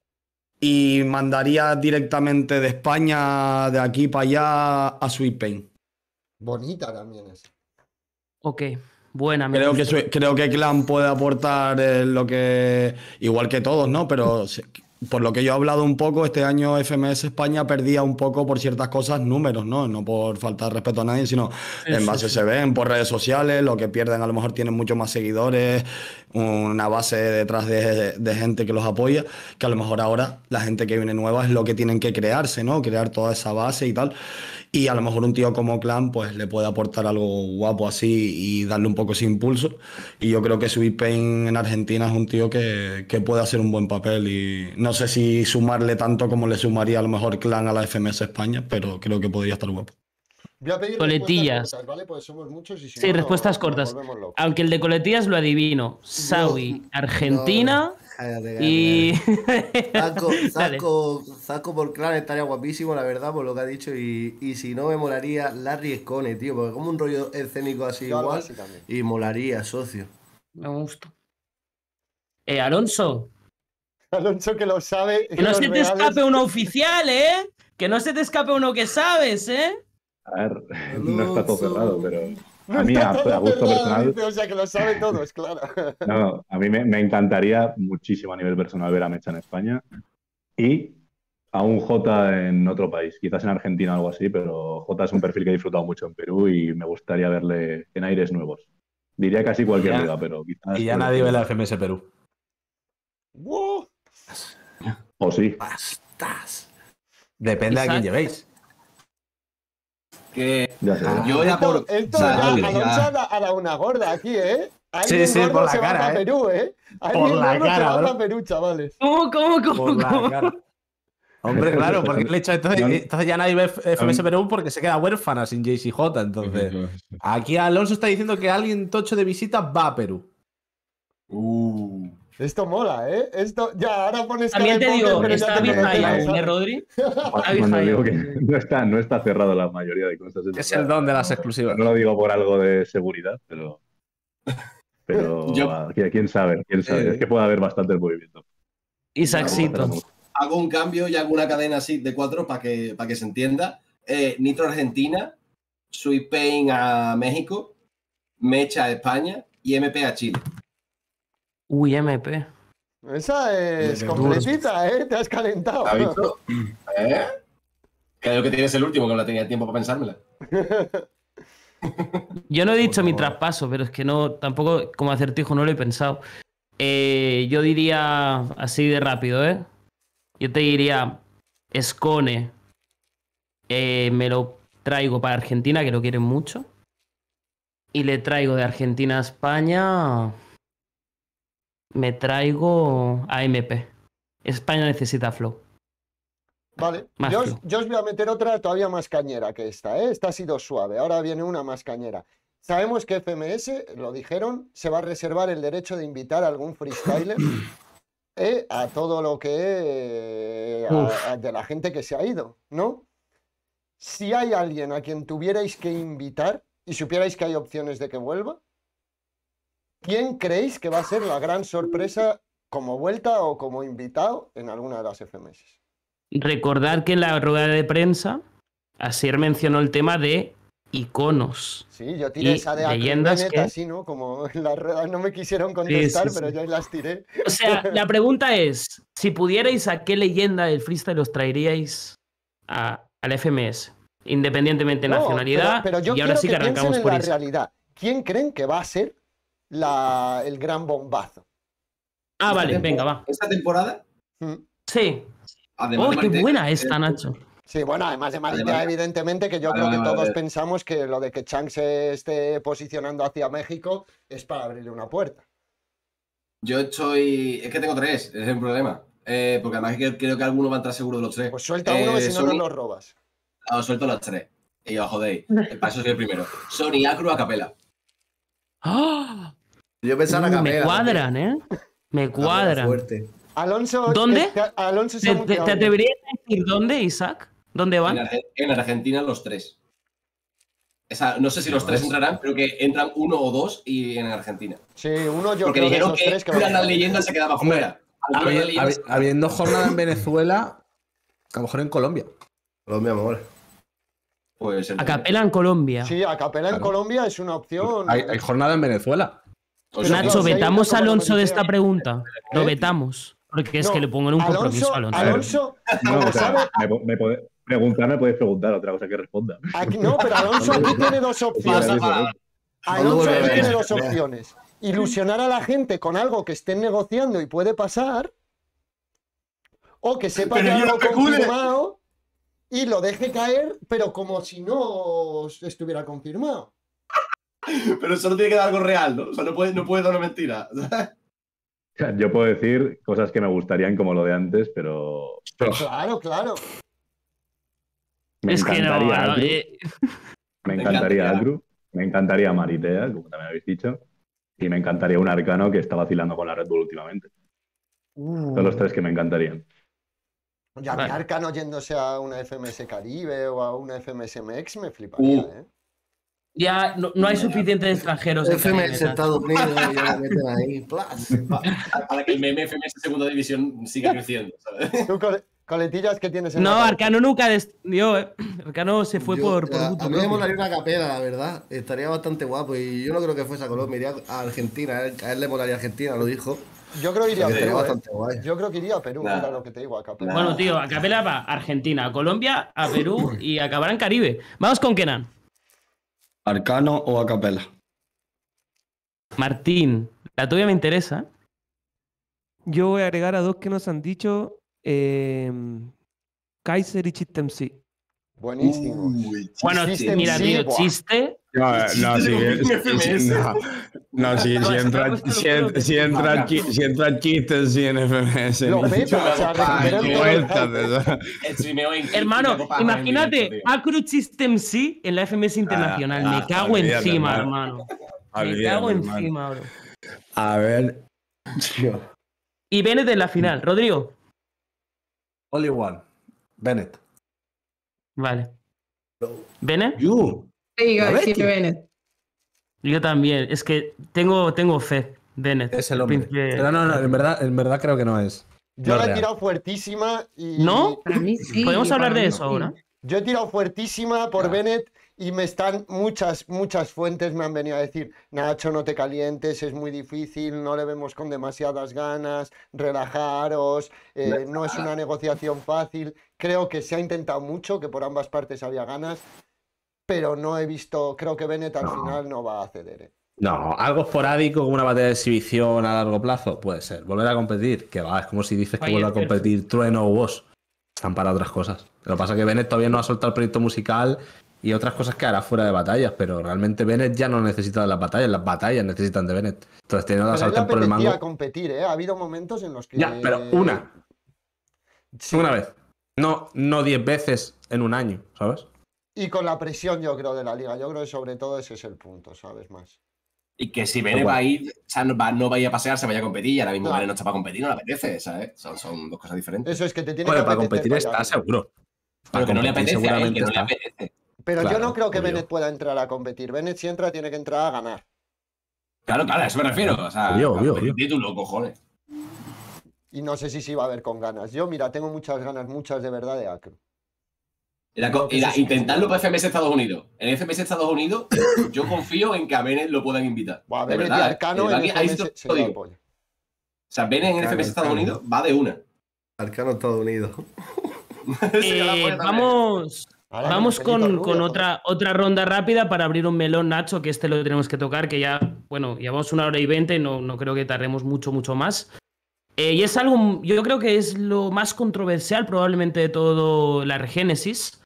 y mandaría directamente de España, de aquí para allá, a Sweet Pain. Bonita también es. Ok, buena. Creo que, creo que Clan puede aportar eh, lo que. Igual que todos, ¿no? Pero por lo que yo he hablado un poco, este año FMS España perdía un poco por ciertas cosas números, ¿no? No por de respeto a nadie, sino en base se ven por redes sociales, lo que pierden a lo mejor tienen mucho más seguidores, una base detrás de, gente que los apoya, que a lo mejor ahora la gente que viene nueva es lo que tienen que crearse, ¿no? Crear toda esa base y tal. Y a lo mejor un tío como Clan pues le puede aportar algo guapo así y darle un poco ese impulso. Y yo creo que en Argentina es un tío que, que puede hacer un buen papel y sé si sumarle tanto como le sumaría a lo mejor Clan a la FMS España, pero creo que podría estar guapo. coletillas. y sí, respuestas cortas. Aunque el de coletillas lo adivino. Saudi, Argentina. y. saco por Clan estaría guapísimo, la verdad, por lo que ha dicho. Y, si no, me molaría Larry Scone, tío, porque como un rollo escénico así igual. y molaría, socio. Me gusta. Eh, Alonso, Alonso que lo sabe. Que, no se te escape uno oficial, ¿eh? Que no se te escape uno que sabes, ¿eh? A ver, no está todo cerrado, pero. a mí, a, gusto personal. o sea, que lo sabe todo, es claro. no, a mí me, encantaría muchísimo a nivel personal ver a Mecha en España y a un J en otro país, quizás en Argentina o algo así, pero J es un perfil que he disfrutado mucho en Perú y me gustaría verle en aires nuevos. Diría casi cualquier pero quizás. Y ya nadie ve la FMS Perú. ¡Wow! ¿O sí? Bastas. Depende a quién llevéis. Que ya sé. yo por. Esto, a la una gorda aquí, ¿eh? sí, sí, por la cara. Eh. Perú, ¿eh? Por la cara. Perú, chavales. ¿Cómo, cómo, cómo? cómo? cara. Hombre, claro, porque le he hecho esto. Entonces ya nadie ve FMS Perú porque se queda huérfana sin JCJ. Entonces, aquí Alonso está diciendo que alguien tocho de visita va a Perú. Uh. Esto mola, ¿eh? Esto, ya, ahora pones También te digo, está Bitmail, ¿eh, Rodri? no está, no está cerrado la mayoría de cosas. Es el don de las exclusivas. No lo digo por algo de seguridad, pero... Pero quién sabe, quién sabe. Es eh. que puede haber bastante movimiento. Isaacito. Hago un cambio y hago una cadena así de cuatro para que, para que se entienda. Eh, Nitro Argentina, Sweet Pain a México, Mecha a España y MP a Chile. Uy, MP. Esa es completita, ¿eh? Te has calentado. visto? ¿Eh? Creo que tienes el último, que no la tenía tiempo para pensármela. Yo no he dicho mi traspaso, pero es que no, tampoco como acertijo no lo he pensado. Eh, yo diría así de rápido, ¿eh? Yo te diría, Escone, eh, me lo traigo para Argentina, que lo quieren mucho. Y le traigo de Argentina a España me traigo AMP. España necesita flow. Vale, yo os, voy a meter otra todavía más cañera que esta, ¿eh? Esta ha sido suave, ahora viene una más cañera. Sabemos que FMS, lo dijeron, se va a reservar el derecho de invitar a algún freestyler ¿eh? a todo lo que... Eh, de la gente que se ha ido, ¿no? Si hay alguien a quien tuvierais que invitar y supierais que hay opciones de que vuelva, ¿Quién creéis que va a ser la gran sorpresa como vuelta o como invitado en alguna de las FMS? Recordad que en la rueda de prensa, Asier mencionó el tema de iconos. Sí, yo tiré esa de leyendas Como en la rueda no me quisieron contestar, pero yo las tiré. O sea, la pregunta es, si pudierais, ¿a qué leyenda del freestyle os traeríais al FMS? Independientemente de nacionalidad. Pero, yo y ahora sí que, arrancamos en por la eso. realidad. ¿Quién creen que va a ser la, el gran bombazo. Ah, vale, venga, va. Mm. Oh, eh, ¿Esta temporada? Sí. oh, qué buena esta, Nacho. Sí, bueno, además de Marinera, evidentemente, que yo creo que todos pensamos que lo de que Chang se esté posicionando hacia México es para abrirle una puerta. Yo estoy. Es que tengo tres, es el problema. Eh, porque además creo que alguno va a entrar seguro de los tres. Pues suelta uno, eh, si no, no lo robas. Ah, os suelto los tres. Y os jodéis. El paso es el primero. Sony Acru a capela. Yo pensaba la uh, Me cuadran, ¿eh? Me cuadran. Fuerte. Eh, ¿dónde? Te, eh, Alonso ¿Te, te, atreverías a decir dónde, Isaac? ¿Dónde van? En, Argentina los tres. no sé si los tres entrarán, pero que entran uno o dos y en Argentina. Sí, uno yo Porque que dijeron que, que, que la leyenda se quedaba fuera. Habiendo, habiendo jornada en Venezuela, a lo mejor en Colombia. Colombia, amor. Pues Acapela en Colombia. Sí, Acapela en Colombia es una opción. Pues hay, jornada en Venezuela. Nacho, vetamos a Alonso de esta pregunta. Lo vetamos. Porque es que le pongo en un compromiso a Alonso. Alonso, no, me, preguntar, me puedes preguntar otra cosa que responda. no, pero Alonso aquí tiene dos opciones. Alonso aquí tiene dos opciones. Ilusionar a la gente con algo que estén negociando y puede pasar. O que sepa que algo confirmado y lo deje caer, pero como si no estuviera confirmado. Pero solo tiene que dar algo real, ¿no? O sea, no puede, no dar una mentira. Yo puedo decir cosas que me gustarían como lo de antes, pero. Claro, claro. Me es encantaría que no, eh. Me encantaría Andrew, me encantaría Maritea, como también habéis dicho. Y me encantaría un arcano que está vacilando con la Red Bull últimamente. Uh. Son los tres que me encantarían. Y a Arcano yéndose a una FMS Caribe o a una FMS MX me fliparía, uh. ¿eh? Ya no, no hay suficientes extranjeros. En FMS Estados Unidos, ya meten ahí. Para, que el meme FMS Segunda División siga creciendo. ¿sabes? ¿Tú coletillas que tienes en No, Arcano nunca. dio eh, Arcano se fue eh, por, A, mí me molaría una capela, la verdad. Estaría bastante guapo. Y yo no creo que fuese a Colombia, iría a Argentina. A él, a él le molaría Argentina, lo dijo. Eh. Yo creo que iría a Perú. Yo creo que iría a Perú, que te digo, a Capela. Bueno, tío, a Capela va Argentina, a Colombia, a Perú y acabará en Caribe. Vamos con Kenan. Arcano o a Capela. Martín, la tuya me interesa. Yo voy a agregar a dos que nos han dicho. Eh, Kaiser y Chitemsi. Buenísimo. bueno, este mira, tío, chiste. No, no, si, si, no, no, si, entra, chistes, en FMS. Hermano, imagínate, Acru System C en la FMS Internacional. Ah, me ah, cago encima, hermano. Me cago encima, bro. A ver. Y Bennett en la final. Rodrigo. Only one. Bennett. Vale. ¿Bennett? Yo. Yo también. Es que tengo, tengo fe. Bennett. Es el hombre. No, no, En verdad, en verdad creo que no es. Yo la he tirado fuertísima y. ¿No? Para mí sí. Podemos hablar de eso ahora. Yo he tirado fuertísima por Bennett y me están muchas, muchas fuentes me han venido a decir, Nacho, no te calientes, es muy difícil, no le vemos con demasiadas ganas, relajaros, eh, no es una negociación fácil. Creo que se ha intentado mucho, que por ambas partes había ganas, pero no he visto, creo que Bennett al final no va a ceder. ¿eh? No, algo esporádico como una batalla de exhibición a largo plazo, puede ser. Volver a competir, que va, es como si dices que vuelva a competir Trueno o vos. Están para otras cosas. Lo que pasa es que Bennett todavía no ha soltado el proyecto musical y otras cosas que hará fuera de batallas, pero realmente Bennett ya no necesita de las batallas, las batallas necesitan de Bennett. Entonces tiene que saltar por el mango. competir, ¿eh? Ha habido momentos en los que. Ya, pero una. Una vez. No, no 10 veces en un año, ¿sabes? Y con la presión, yo creo, de la liga. Yo creo que sobre todo ese es el punto, ¿sabes? Más. Y que si Bene va a ir, o sea, no, vaya a pasear, se vaya a competir y ahora mismo claro. Vale no está para competir, no le apetece, ¿sabes? Son, dos cosas diferentes. Eso es que te tiene bueno, para competir está seguro. Pero que no le apetece, ¿eh? que no le apetece. Pero yo no creo que Bennett pueda entrar a competir. Bennett si entra tiene que entrar a ganar. Claro, claro, a eso me refiero. O sea, obvio, obvio, título, cojones y no sé si se iba a ver con ganas. Yo, mira, tengo muchas ganas, muchas de verdad de Acro. Era, intentarlo para FMS Estados Unidos. En FMS Estados Unidos, yo confío en que a Benes lo puedan invitar. ¿eh? de verdad, Arcano lo O sea, Benes en FMS Estados Unidos va de una. Arcano Estados Unidos. Eh, vamos. Vamos con, otra, otra ronda rápida para abrir un melón, Nacho, que este lo tenemos que tocar, que ya, bueno, llevamos una hora y veinte, no, no creo que tardemos mucho, mucho más. Eh, y es algo, yo creo que es lo más controversial probablemente de todo la regénesis,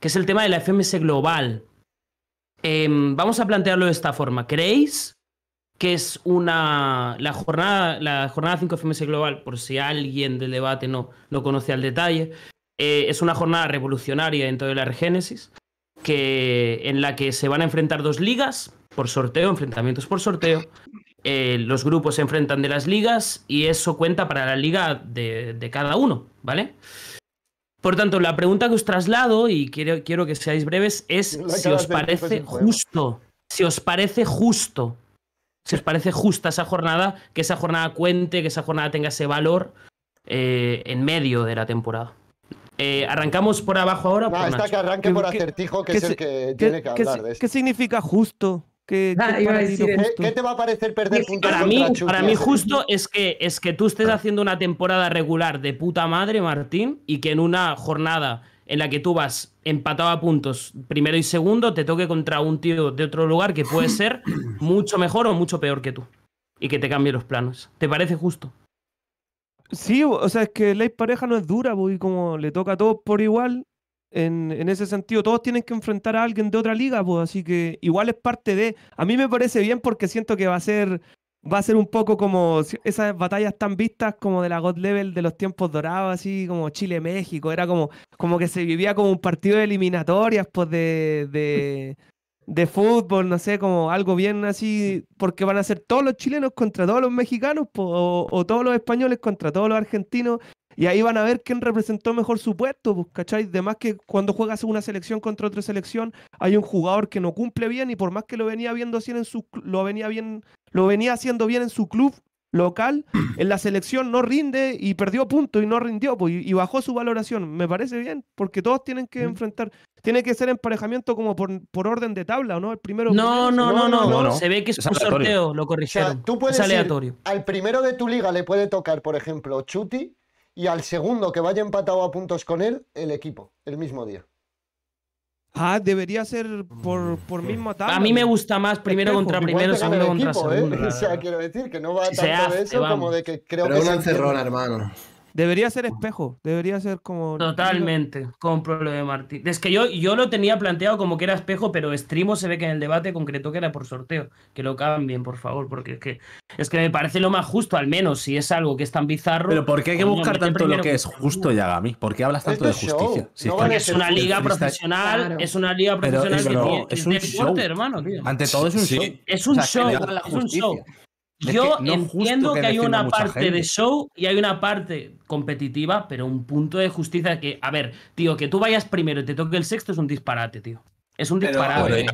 que es el tema de la FMS global. Em, vamos a plantearlo de esta forma. ¿Creéis que es una. La jornada, la jornada 5 FMS global, por si alguien del debate no, conoce al detalle, eh, es una jornada revolucionaria dentro de la regénesis, que, en la que se van a enfrentar dos ligas por sorteo, enfrentamientos por sorteo, eh, los grupos se enfrentan de las ligas y eso cuenta para la liga de, cada uno, ¿vale? Por tanto, la pregunta que os traslado, y quiero, que seáis breves, es si os parece ¿eh? justo, si os parece justo, si os parece justa esa jornada, que esa jornada cuente, que esa jornada tenga ese valor eh, en medio de la temporada. arrancamos por abajo ahora. No, está que arranque por acertijo, que es el que tiene que hablar ¿Qué significa justo? Ah, ¿Qué, te va a parecer perder puntos para mí, Para mí justo es que, es que tú estés haciendo una temporada regular de puta madre, Martín, y que en una jornada en la que tú vas empatado a puntos primero y segundo, te toque contra un tío de otro lugar que puede ser mucho mejor o mucho peor que tú. Y que te cambie los planos. ¿Te parece justo? Sí, o sea, es que la pareja no es dura, voy como le toca a todos por igual, en, ese sentido, todos tienen que enfrentar a alguien de otra liga, pues, así que igual es parte de. A mí me parece bien porque siento que va a ser. Va a ser un poco como esas batallas tan vistas como de la God Level de los tiempos dorados, así como Chile-México. Era como, como que se vivía como un partido de eliminatorias, pues de, fútbol, no sé, como algo bien así, porque van a ser todos los chilenos contra todos los mexicanos, o todos los españoles contra todos los argentinos, y ahí van a ver quién representó mejor su puesto, pues, ¿cachai? además que cuando juegas una selección contra otra selección, hay un jugador que no cumple bien y por más que lo venía viendo en su, lo venía bien, lo venía haciendo bien en su club local, en la selección no rinde y perdió puntos y no rindió pues, y, bajó su valoración. Me parece bien, porque todos tienen que mm. enfrentar, tiene que ser emparejamiento como por, por orden de tabla, no? El primero. No, no, no, no, se ve que es, sorteo, lo corrigieron. es aleatorio. al primero de tu liga le puede tocar, por ejemplo, Chuti y al segundo que vaya empatado a puntos con él, el equipo, el mismo día. Ah, debería ser por, mm. por mismo tal. A mí me gusta más primero contra primero, segundo contra ¿eh? segundo. O sea, quiero decir que no va tanto de eso como de que creo que. Pero una hermano. Debería ser espejo, debería ser como. Totalmente, compro lo de Martín. Es que yo, yo lo tenía planteado como que era espejo, pero Streamo se ve que en el debate concretó que era por sorteo. Que lo bien, por favor, porque es que, es que me parece lo más justo, al menos, si es algo que es tan bizarro. Pero ¿por qué hay que buscar tanto lo que es justo, Yagami? ¿Por qué hablas tanto de justicia? Si es, una liga profesional, es una liga profesional, que un show. hermano. Ante todo es un show. Es un show, es un show. Yo entiendo que, hay una parte de show y hay una parte competitiva, pero un punto de justicia que, a ver, tío, que tú vayas primero y te toque el sexto es un disparate, tío. Es un disparate.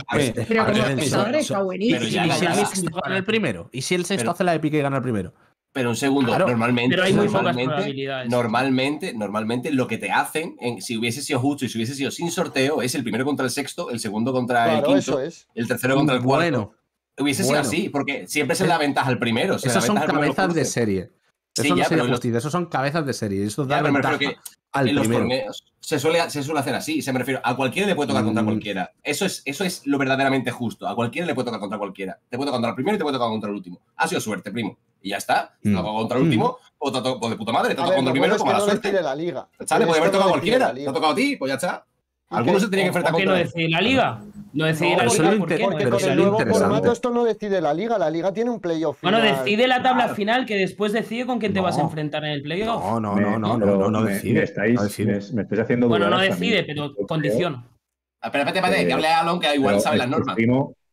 Pero, si el sexto primero? ¿Y si el sexto hace la épica y gana el primero? Pero un segundo, normalmente, normalmente, normalmente, normalmente lo que te hacen, si hubiese sido justo y si hubiese sido sin sorteo, es el primero contra el sexto, el segundo contra el quinto, es. el tercero contra el cuarto. Bueno. Hubiese sido así, porque siempre se da ventaja al primero. Esas son cabezas de serie. Eso sí, no ya, son cabezas de serie. Eso da ventaja al primero. se suele, se suele hacer así. Se me refiero, a cualquiera le puede tocar contra mm. cualquiera. Eso es, eso es lo verdaderamente justo. A cualquiera le puede tocar contra cualquiera. Te puede tocar contra el primero y te puede tocar contra el último. Ha sido suerte, primo. Y ya está. Mm. contra el mm. último, o, de puta madre. Te ha tocado contra el primero, como pues la suerte. La liga. chale puede haber tocado cualquiera. Te ha tocado a ti, pues ya está. Algunos se tenían que enfrentar contra. ¿Por qué no decir la liga? No decide la liga. ¿por qué? Porque no, con el nuevo formato esto no decide la liga. La liga tiene un playoff final. Bueno, decide la tabla final que después decide con quién te vas a enfrentar en el playoff. No, no, no, no, no, no, decide. Me, estáis, decides. Me, haciendo Bueno, no decide, pero condiciona. Espera, ah, espérate, espérate, que eh, hable Alon que igual sabe las normas.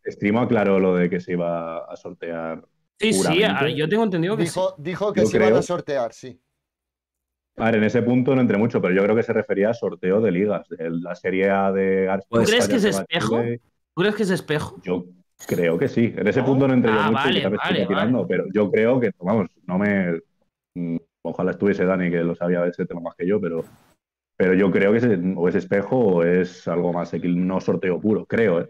Strimo aclaró lo de que se iba a sortear. Sí, sí, ah, yo tengo entendido que dijo, sí. Dijo que se iban a sortear, sí. A ver, en ese punto no entré mucho, pero yo creo que se refería a sorteo de ligas, la serie de ¿Tú crees que es espejo? ¿Tú crees que es espejo? Yo creo que sí. En ese punto no entré ah, mucho, vale, pero yo creo que, vamos, no me. Mm, ojalá estuviese Dani, que lo sabía ese tema más que yo, pero, pero yo creo que es, o es espejo o es algo más, no sorteo puro, creo, ¿eh?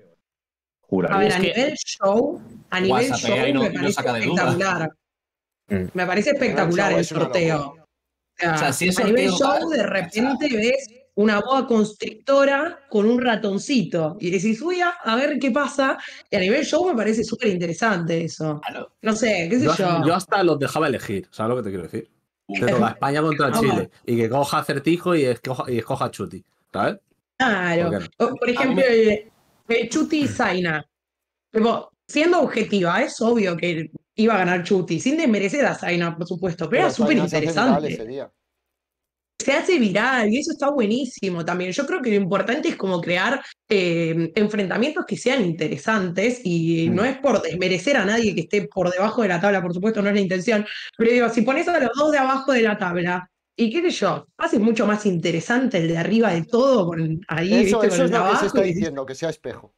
Juraría. A ver, a nivel show, a nivel show espectacular. Mm. Me parece espectacular el sorteo a nivel show, de repente ves una boa constrictora con un ratoncito. Y decís, uy, a ver qué pasa. Y a nivel show me parece súper interesante eso. No sé, qué sé yo, yo, hasta los dejaba elegir, ¿sabes lo que te quiero decir? España contra Chile. Y que coja Certijo y escoja, y Chuti, ¿sabes? Claro. por ejemplo, Chuti y Zaina siendo objetiva, es obvio que iba a ganar Chuti, sin desmerecer a Zaina, por supuesto, pero, era súper interesante. Se hace viral y eso está buenísimo también. Yo creo que lo importante es como crear eh, enfrentamientos que sean interesantes y mm. no es por desmerecer a nadie que esté por debajo de la tabla, por supuesto, no es la intención. Pero digo, si pones a los dos de abajo de la tabla y qué sé yo, haces mucho más interesante el de arriba de todo, con, ahí, eso, es lo que se está diciendo, que sea espejo.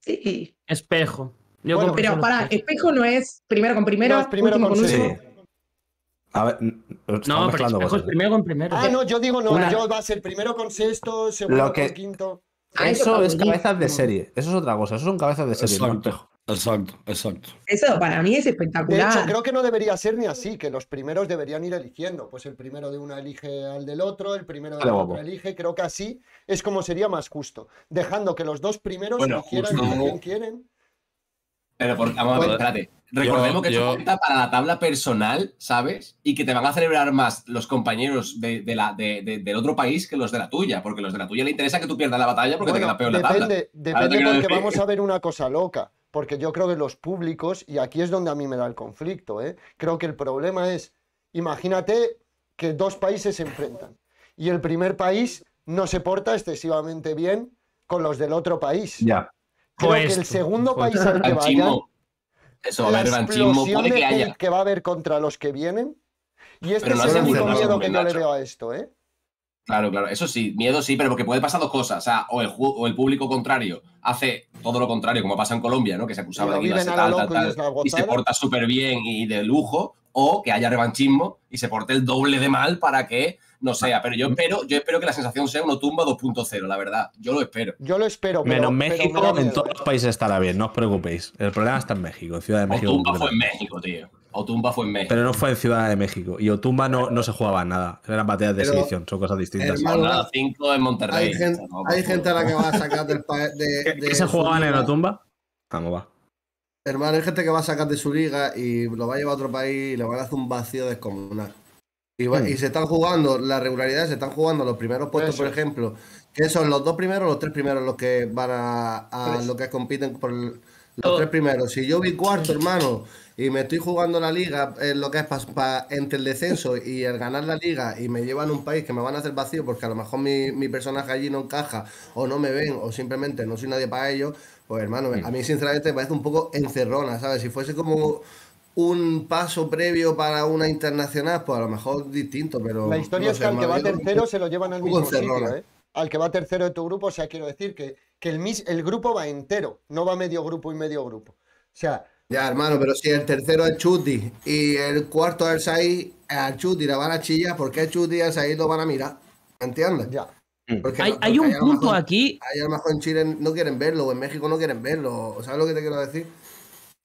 Sí. Espejo. pero para, espejo. no es primero con primero, no, es primero con, con A ver, no, pero espejo es primero con primero. Ah, no, yo digo no, yo va a ser primero con sexto, segundo con quinto. Ah, eso, es cabezas de serie. Eso es otra cosa. Eso es un cabezas de serie. Exacto, exacto. Eso para mí es espectacular. De hecho, creo que no debería ser ni así, que los primeros deberían ir eligiendo. Pues el primero de una elige al del otro, el primero de otro elige. Creo que así es como sería más justo. Dejando que los dos primeros bueno, eligieran quieren. Pero por, vamos espérate. Recordemos que yo... cuenta para la tabla personal, ¿sabes? Y que te van a celebrar más los compañeros de, del otro país que los de la tuya, porque los de la tuya le interesa que tú pierdas la batalla porque te queda peor la tabla. Depende, porque vamos a ver una cosa loca porque yo creo que los públicos, y aquí es donde a mí me da el conflicto, ¿eh? creo que el problema es, imagínate que dos países se enfrentan y el primer país no se porta excesivamente bien con los del otro país. Ya. Creo que pues el segundo pues país al que vaya, eso, la explosión que, que va a haber contra los que vienen, y este es el único miedo que yo le veo a esto, ¿eh? Claro, claro, eso sí, miedo sí, pero porque puede pasar dos cosas. O el, público contrario hace todo lo contrario, como pasa en Colombia, ¿no? Que se acusaba de tal, tal, tal, y, y se ¿eh? porta súper bien y de lujo, o que haya revanchismo y se porte el doble de mal para que no sea. Pero yo espero, yo espero que la sensación sea uno tumba 2.0, la verdad. Yo lo espero. Yo lo espero. Menos México, en todos los países estará bien, no os preocupéis. El problema está en México, en Ciudad de México. tumba fue en México, tío. Otumba fue en México. Pero no fue en Ciudad de México. Y Otumba no, no se jugaba nada. Eran batallas de selección, son cosas distintas. Hermano, cinco en Monterrey. Hay gente, a la que va a sacar del país. se jugaban en Otumba? Vamos, va. Hermano, hay gente que va a sacar de su liga y lo va a llevar a otro país y le van a hacer un vacío descomunal. Y, hmm. se están jugando, la regularidad se están jugando los primeros puestos, por ejemplo, que son los dos primeros, los tres primeros los que van a, los que compiten por los tres primeros. Si yo vi cuarto, hermano, y me estoy jugando la liga, lo que es entre el descenso y el ganar la liga, y me llevan a un país que me van a hacer vacío porque a lo mejor mi, personaje allí no encaja, o no me ven, o simplemente no soy nadie para ellos, pues hermano, mm. a mí sinceramente me parece un poco encerrona, ¿sabes? Si fuese como un paso previo para una internacional, pues a lo mejor distinto, pero... La historia es que al que va tercero se lo llevan al mismo ¿eh? Al que va tercero de tu grupo, o sea, quiero decir que, que el, el grupo va entero, no va medio grupo y medio grupo. O sea, ya, hermano, pero si el tercero es Chuti y el cuarto es Saí, al Chuti la van a chillar, porque qué Chuti y lo van a mirar? ¿Entiendes? Ya. Mm. hay, un punto aquí. Hay a lo mejor en Chile no quieren verlo, o en México no quieren verlo. ¿Sabes lo que te quiero decir?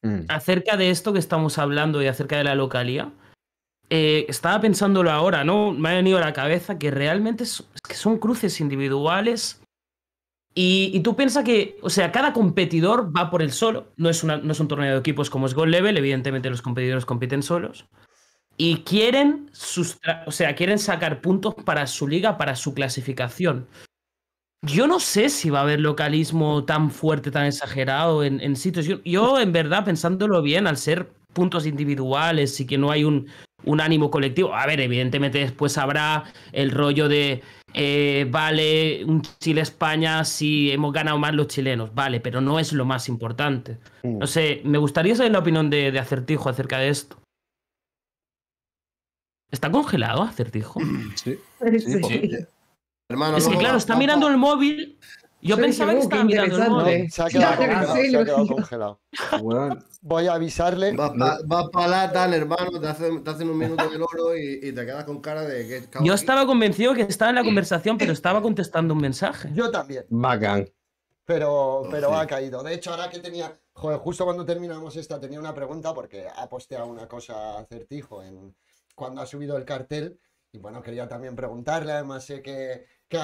Mm. Acerca de esto que estamos hablando y acerca de la localía, eh, estaba pensándolo ahora, ¿no? Me ha venido a la cabeza que realmente son cruces individuales y, tú piensas que, o sea, cada competidor va por el solo. No es, una, no es un torneo de equipos como es Gold Level, evidentemente los competidores compiten solos. Y quieren, o sea, quieren sacar puntos para su liga, para su clasificación. Yo no sé si va a haber localismo tan fuerte, tan exagerado en, en sitios. yo, en verdad, pensándolo bien, al ser puntos individuales y que no hay un, un ánimo colectivo. A ver, evidentemente después habrá el rollo de, eh, vale, un Chile-España si hemos ganado más los chilenos, vale, pero no es lo más importante. Mm. No sé, me gustaría saber la opinión de, Acertijo acerca de esto. ¿Está congelado Acertijo? Sí. Hermano, es que claro, está mirando el móvil yo pensaba que oh, estaba mirando el móvil. Se ha quedado congelado. Voy a avisarle. Vas va, para la tan, hermano, te hacen, un minuto del oro y, te quedas con cara de que. Yo estaba convencido que estaba en la conversación, pero estaba contestando un mensaje. Yo también. Bacán. Pero, pero ha caído. De hecho, ahora que tenía. Joder, justo cuando terminamos esta tenía una pregunta porque ha posteado una cosa acertijo en cuando ha subido el cartel. Y bueno, quería también preguntarle. Además, sé que, que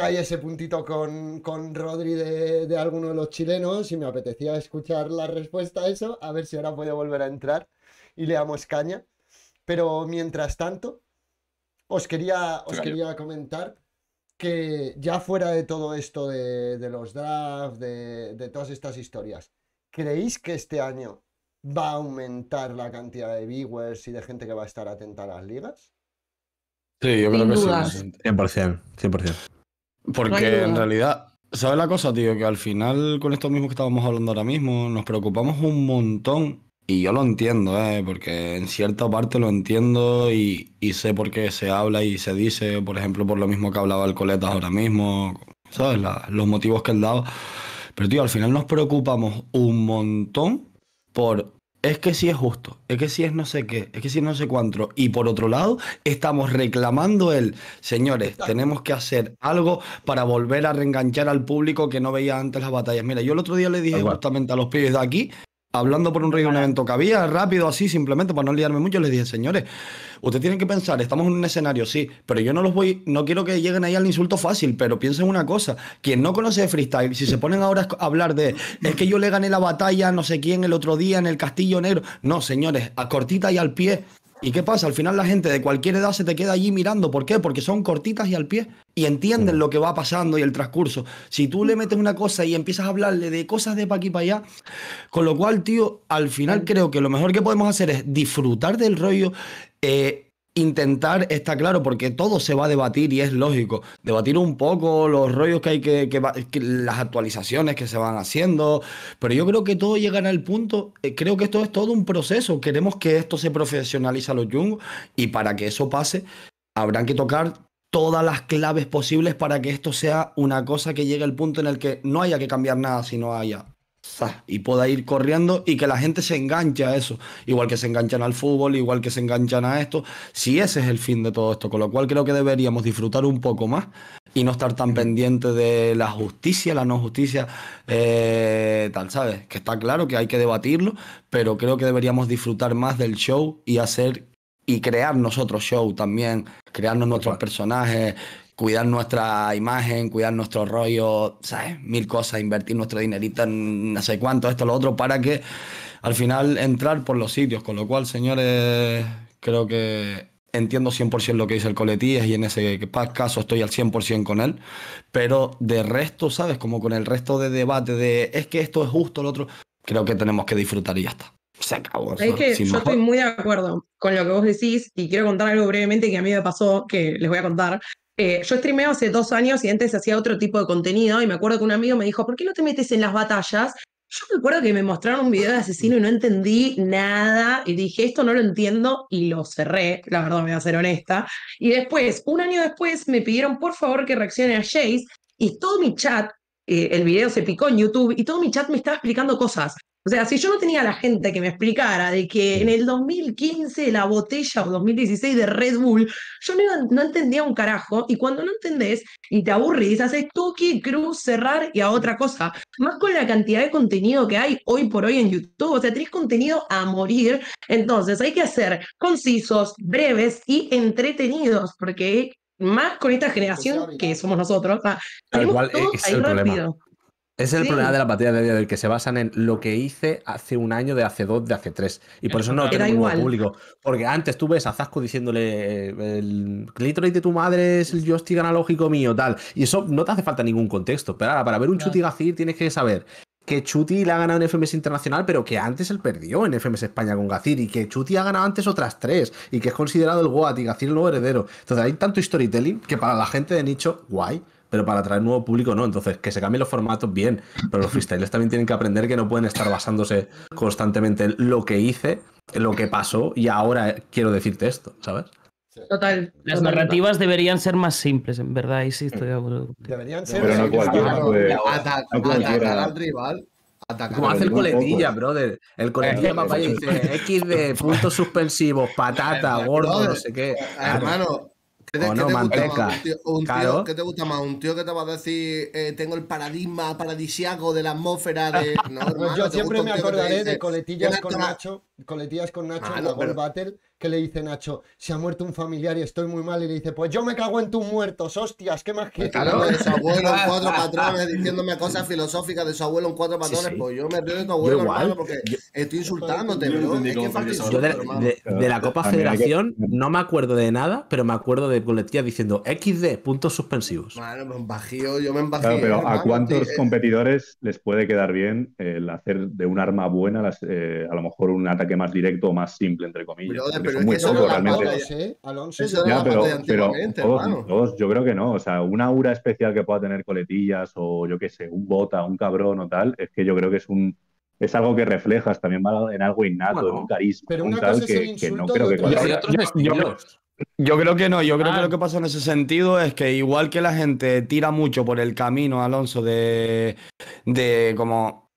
hay ese puntito con, con Rodri de, alguno de los chilenos y me apetecía escuchar la respuesta a eso, a ver si ahora puede volver a entrar y le damos caña. Pero mientras tanto, os quería, os quería comentar que ya fuera de todo esto de, los drafts, de, todas estas historias, ¿creéis que este año va a aumentar la cantidad de viewers y de gente que va a estar atenta a las ligas? Sí, yo creo que sí. 100%, 100%. Porque en realidad, ¿sabes la cosa, tío? Que al final, con esto mismo que estábamos hablando ahora mismo, nos preocupamos un montón. Y yo lo entiendo, ¿eh? porque en cierta parte lo entiendo y, y sé por qué se habla y se dice, por ejemplo, por lo mismo que hablaba el Coletas ahora mismo, ¿sabes? los motivos que él daba. Pero, tío, al final nos preocupamos un montón por es que si es justo, es que si es no sé qué, es que si no sé cuánto. Y por otro lado, estamos reclamando el, señores, tenemos que hacer algo para volver a reenganchar al público que no veía antes las batallas. Mira, yo el otro día le dije justamente a los pibes de aquí, hablando por un río un evento que había, rápido así, simplemente para no liarme mucho, les dije, señores, Usted tienen que pensar, estamos en un escenario, sí, pero yo no los voy, no quiero que lleguen ahí al insulto fácil, pero piensen una cosa, quien no conoce freestyle, si se ponen ahora a hablar de, es que yo le gané la batalla a no sé quién el otro día en el Castillo Negro, no, señores, a cortita y al pie, ¿Y qué pasa? Al final la gente de cualquier edad se te queda allí mirando. ¿Por qué? Porque son cortitas y al pie y entienden mm. lo que va pasando y el transcurso. Si tú le mm. metes una cosa y empiezas a hablarle de cosas de pa' aquí para allá, con lo cual, tío, al final mm. creo que lo mejor que podemos hacer es disfrutar del rollo. Eh, intentar, está claro, porque todo se va a debatir y es lógico, debatir un poco los rollos que hay que, las actualizaciones que se van haciendo, pero yo creo que todo llegará al punto, eh, creo que esto es todo un proceso, queremos que esto se profesionalice a los Jung y para que eso pase habrán que tocar todas las claves posibles para que esto sea una cosa que llegue al punto en el que no haya que cambiar nada, si no haya y pueda ir corriendo y que la gente se enganche a eso, igual que se enganchan al fútbol, igual que se enganchan a esto, si ese es el fin de todo esto, con lo cual creo que deberíamos disfrutar un poco más y no estar tan mm. pendiente de la justicia, la no justicia, eh, tal, ¿sabes? Que está claro que hay que debatirlo, pero creo que deberíamos disfrutar más del show y hacer y crear nosotros show también, crearnos nuestros personajes, cuidar nuestra imagen, cuidar nuestro rollo, ¿sabes? Mil cosas, invertir nuestro dinerito en no sé cuánto, esto, lo otro, para que al final entrar por los sitios. Con lo cual, señores, creo que entiendo 100% lo que dice el Coletí, y en ese caso estoy al 100% con él, pero de resto, ¿sabes? Como con el resto de debate de es que esto es justo, lo otro, creo que tenemos que disfrutar y ya está. Se acabó. Es que yo estoy muy de acuerdo con lo que vos decís y quiero contar algo brevemente que a mí me pasó, que les voy a contar. Eh, yo streameo hace dos años y antes hacía otro tipo de contenido y me acuerdo que un amigo me dijo, ¿por qué no te metes en las batallas? Yo me acuerdo que me mostraron un video de asesino y no entendí nada y dije, esto no lo entiendo y lo cerré, la verdad me voy a ser honesta. Y después, un año después, me pidieron por favor que reaccione a Jace y todo mi chat, eh, el video se picó en YouTube y todo mi chat me estaba explicando cosas. O sea, si yo no tenía la gente que me explicara de que en el 2015 la botella o 2016 de Red Bull, yo no, entendía un carajo. Y cuando no entendés y te aburrís, haces toque, cruz, cerrar y a otra cosa. Más con la cantidad de contenido que hay hoy por hoy en YouTube. O sea, tenés contenido a morir. Entonces, hay que hacer concisos, breves y entretenidos, porque más con esta generación que somos nosotros. O ah, igual, eh, todo es ahí el rápido. Problema. Ese es el problema de la batalla de día del que se basan en lo que hice hace un año, de hace dos, de hace tres. Y por eso no tengo ningún público. Porque antes tú ves a Zasco diciéndole el clítoris de tu madre es el joystick analógico mío, tal. Y eso no te hace falta ningún contexto. Pero ahora, para ver un Chuti Gacir tienes que saber que Chuti le ha ganado en FMS Internacional, pero que antes él perdió en FMS España con Gacir, y que Chuti ha ganado antes otras tres, y que es considerado el Goat y Gacir el nuevo heredero. Entonces hay tanto storytelling que para la gente de nicho, guay pero para atraer nuevo público no. Entonces, que se cambien los formatos, bien, pero los freestylers también tienen que aprender que no pueden estar basándose constantemente en lo que hice, en lo que pasó y ahora quiero decirte esto, ¿sabes? Total. Las narrativas deberían ser más simples, en verdad, ahí sí estoy de acuerdo. Deberían ser. Pero no cualquiera. atacar, al rival. Como hace el coletilla, brother. El coletilla eh, papá eh, dice eh, X de puntos suspensivos, patata, gordo, no sé qué. Hermano, ¿Qué te, Gusta te gusta más? ¿Un tío que te va a decir eh, tengo el paradigma paradisiaco de la atmósfera de. yo siempre me acordaré de coletillas con, Nacho, coletillas con Nacho, la World Battle que le dice Nacho, se ha muerto un familiar y estoy muy mal, y le dice, pues yo me cago en tus muertos, hostias, ¿qué más que... Claro, de su abuelo en cuatro patrones, diciéndome cosas filosóficas de su abuelo en cuatro patrones, pues yo me río de tu abuelo, porque estoy insultándote, yo de, la Copa Federación no me acuerdo de nada, pero me acuerdo de colectiva diciendo XD, puntos suspensivos. Bueno, me pues, embajío, yo me embajío. pero ¿a cuántos eh, competidores les puede quedar bien eh, el hacer de un arma buena, eh, a lo mejor un ataque más directo o más simple, entre comillas? pero muy solo realmente. yo creo que no. O sea, una aura especial que pueda tener coletillas o yo qué sé, un bota, un cabrón o tal, es que yo creo que es un es algo que reflejas también en algo innato, en un carisma. que, no creo que. Yo, yo, creo que no, yo creo que lo que pasa en ese sentido es que igual que la gente tira mucho por el camino, Alonso, de, de como.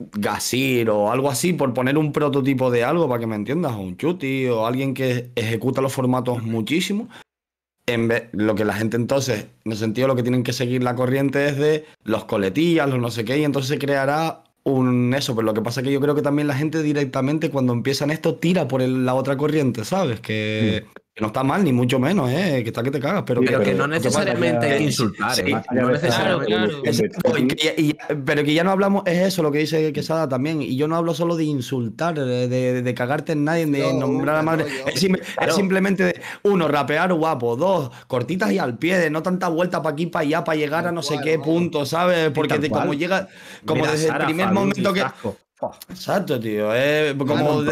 Gasir o algo así, por poner un prototipo de algo para que me entiendas, o un Chuti o alguien que ejecuta los formatos muchísimo. En lo que la gente entonces, en el sentido, lo que tienen que seguir la corriente es de los coletillas, los no sé qué, y entonces se creará un eso. Pero lo que pasa es que yo creo que también la gente directamente, cuando empiezan esto, tira por la otra corriente, ¿sabes? Que. Mm no está mal, ni mucho menos, ¿eh? que está que te cagas. Pero, que, no necesariamente insultar. no necesariamente. pero que ya no hablamos, es eso lo que dice Quesada también. Y yo no hablo solo de insultar, de, cagarte en nadie, de nombrar a madre. es, simplemente, uno, rapear guapo. Dos, cortitas y al pie, de no tanta vuelta para aquí, para allá, para llegar a no sé qué punto, ¿sabes? Porque como llega, como desde el primer momento que. Exacto, tío. Eh, como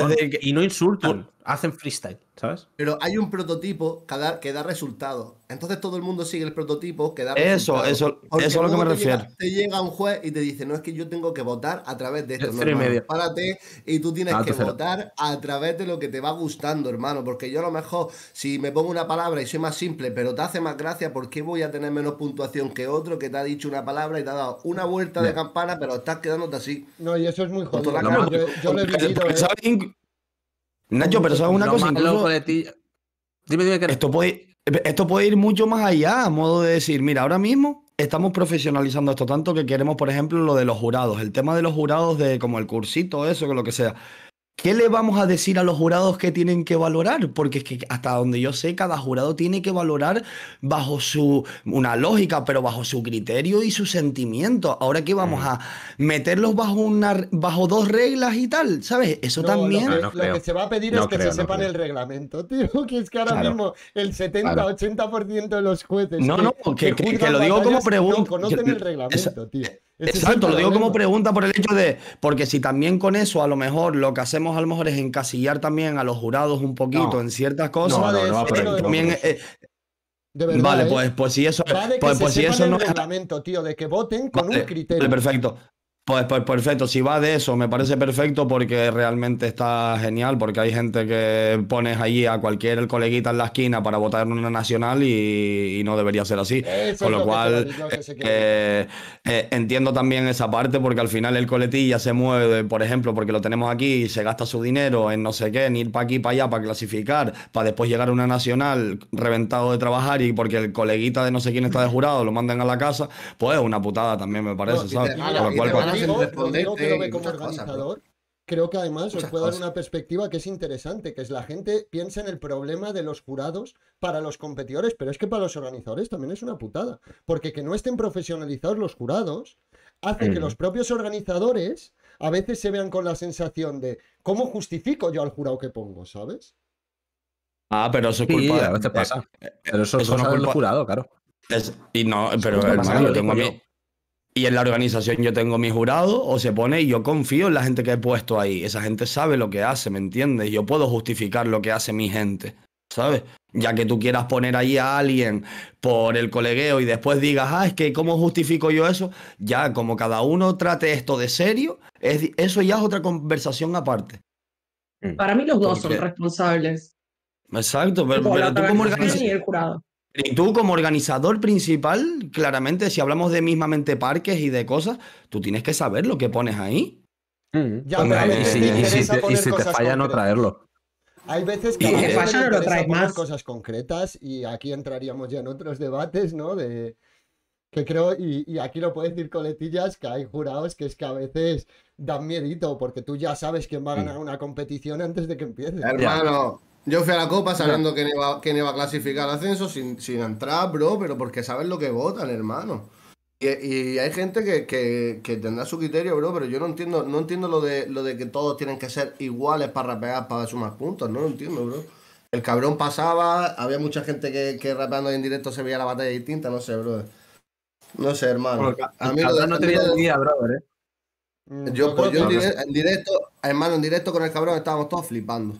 y no insultan. Hacen freestyle, ¿sabes? Pero hay un prototipo que da, resultados. Entonces todo el mundo sigue el prototipo que da eso, Eso, eso, es lo que me refiero. te llega un juez y te dice, no es que yo tengo que votar a través de esto. No, párate y tú tienes ah, que votar a través de lo que te va gustando, hermano. Porque yo a lo mejor, si me pongo una palabra y soy más simple, pero te hace más gracia, ¿por qué voy a tener menos puntuación que otro que te ha dicho una palabra y te ha dado una vuelta de campana, pero estás quedándote así? No, y eso es muy jodido. ¿eh? yo, me lo he vivido. ¿eh? Nacho, pero eso es una cosa. dime, dime que... esto, puede, eh, esto puede ir mucho más allá, a modo de decir, mira, ahora mismo estamos profesionalizando esto tanto que queremos, por ejemplo, lo de los jurados, el tema de los jurados de como el cursito, eso, que lo que sea. ¿Qué le vamos a decir a los jurados que tienen que valorar? Porque es que hasta donde yo sé, cada jurado tiene que valorar bajo su, una lógica, pero bajo su criterio y su sentimiento. Ahora que vamos mm. a meterlos bajo, una, bajo dos reglas y tal, ¿sabes? Eso también... Lo que, se va a pedir es que se sepan el reglamento, tío, que es que ahora mismo el 70-80% de los jueces... No, no, que, lo digo como pregunta... No conocen el reglamento, tío. Exacto, lo digo como pregunta por el hecho de, porque si también con eso a lo mejor lo que hacemos a lo mejor es encasillar también a los jurados un poquito en ciertas cosas, no, pero también... Eh, vale, ¿eh? pues, pues si eso, que pues, pues reglamento, tío, de que voten con un criterio. perfecto. Pues, pues, perfecto, si va de eso, me parece perfecto porque realmente está genial, porque hay gente que pones allí a cualquier coleguita en la esquina para votar en una nacional y, no debería ser así. Con lo, cual, eh, eh, entiendo también esa parte porque al final el coletilla se mueve, por ejemplo, porque lo tenemos aquí y se gasta su dinero en no sé qué, en ir para aquí, para allá, para clasificar, para después llegar a una nacional reventado de trabajar y porque el coleguita de no sé quién está de jurado lo mandan a la casa, pues una putada también me parece, ¿sabes? lo cual, que este, como organizador, creo que además os puedo dar una perspectiva que es interesante, que es la gente piensa en el problema de los jurados para los competidores, pero es que para los organizadores también es una putada, porque que no estén profesionalizados los jurados hace que mm. los propios organizadores a veces se vean con la sensación de ¿cómo justifico yo al jurado que pongo, sabes? Ah, pero eso es culpa de... pasa. Eh, pero eso, no es culpa del jurado, claro. y no, pero tengo a y en la organización yo tengo mi jurado, o se pone, y yo confío en la gente que he puesto ahí. Esa gente sabe lo que hace, ¿me entiendes? Yo puedo justificar lo que hace mi gente, ¿sabes? Ya que tú quieras poner ahí a alguien por el colegueo y después digas, ah, es que ¿cómo justifico yo eso? Ya, como cada uno trate esto de serio, eso ya es otra conversación aparte. Para mí los dos son responsables. Exacto, pero, tú como organización... el jurado. Y tú como organizador principal, claramente, si hablamos de mismamente parques y de cosas, tú tienes que saber lo que pones ahí. Mm. ya, y, si, te, falla no traerlo. Hay veces que, te o no traes más. cosas concretas y aquí entraríamos ya en otros debates, ¿no? De que creo, y, aquí lo puedes decir coletillas, que hay jurados que es que a veces dan miedito porque tú ya sabes quién va a mm. ganar una competición antes de que empiece. Hermano, yo fui a la Copa sabiendo que que quién iba a clasificar al ascenso sin, entrar, bro, pero porque sabes lo que votan, hermano. Y, hay gente que, tendrá su criterio, bro, pero yo no entiendo no entiendo lo de, lo de que todos tienen que ser iguales para rapear, para sumar puntos, no lo entiendo, bro. El cabrón pasaba, había mucha gente que, rapeando en directo se veía la batalla distinta, no sé, bro. No sé, hermano. a mí ¿eh? mm, no tenía el día, bro, Yo, pues, yo en, directo, hermano, en directo con el cabrón estábamos todos flipando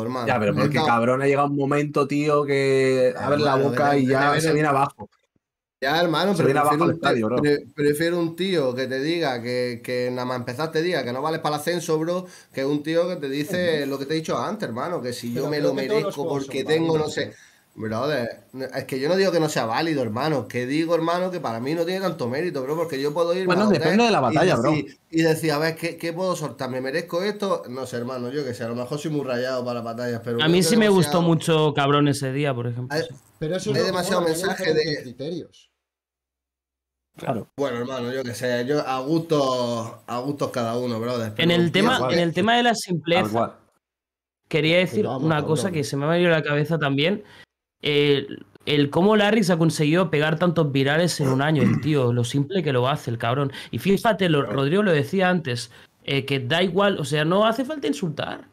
hermano. Ya, pero porque cabrón ha llegado un momento, tío, que abre la boca y ya se viene abajo. Ya, hermano, pero prefiero, un, estadio, prefiero, un, tío que te diga que, que nada más empezar te diga que no vales para el ascenso, bro, que un tío que te dice lo que te he dicho antes, hermano, que si yo me lo merezco porque tengo, no sé. Brother, es que yo no digo que no sea válido, hermano. Que digo, hermano, que para mí no tiene tanto mérito, bro, porque yo puedo ir. Bueno, depende de la batalla, y bro. Y decir, a ver, ¿qué, puedo soltar? ¿Me merezco esto? No sé, hermano, yo que sé, a lo mejor soy muy rayado para batallas, pero. A mí sí me gustó mucho cabrón ese día, por ejemplo. pero eso es demasiado mensaje de. Criterios. Claro. Bueno, hermano, yo que sé, yo a gusto a gusto cada uno, bro. En el, tema, en el tema de la simpleza, quería decir una cosa que se me ha venido a la cabeza también el cómo Larryx ha conseguido pegar tantos virales en un año, el tío, lo simple que lo hace el cabrón. Y fíjate, lo, Rodrigo lo decía antes, eh, que da igual, o sea, no hace falta insultar.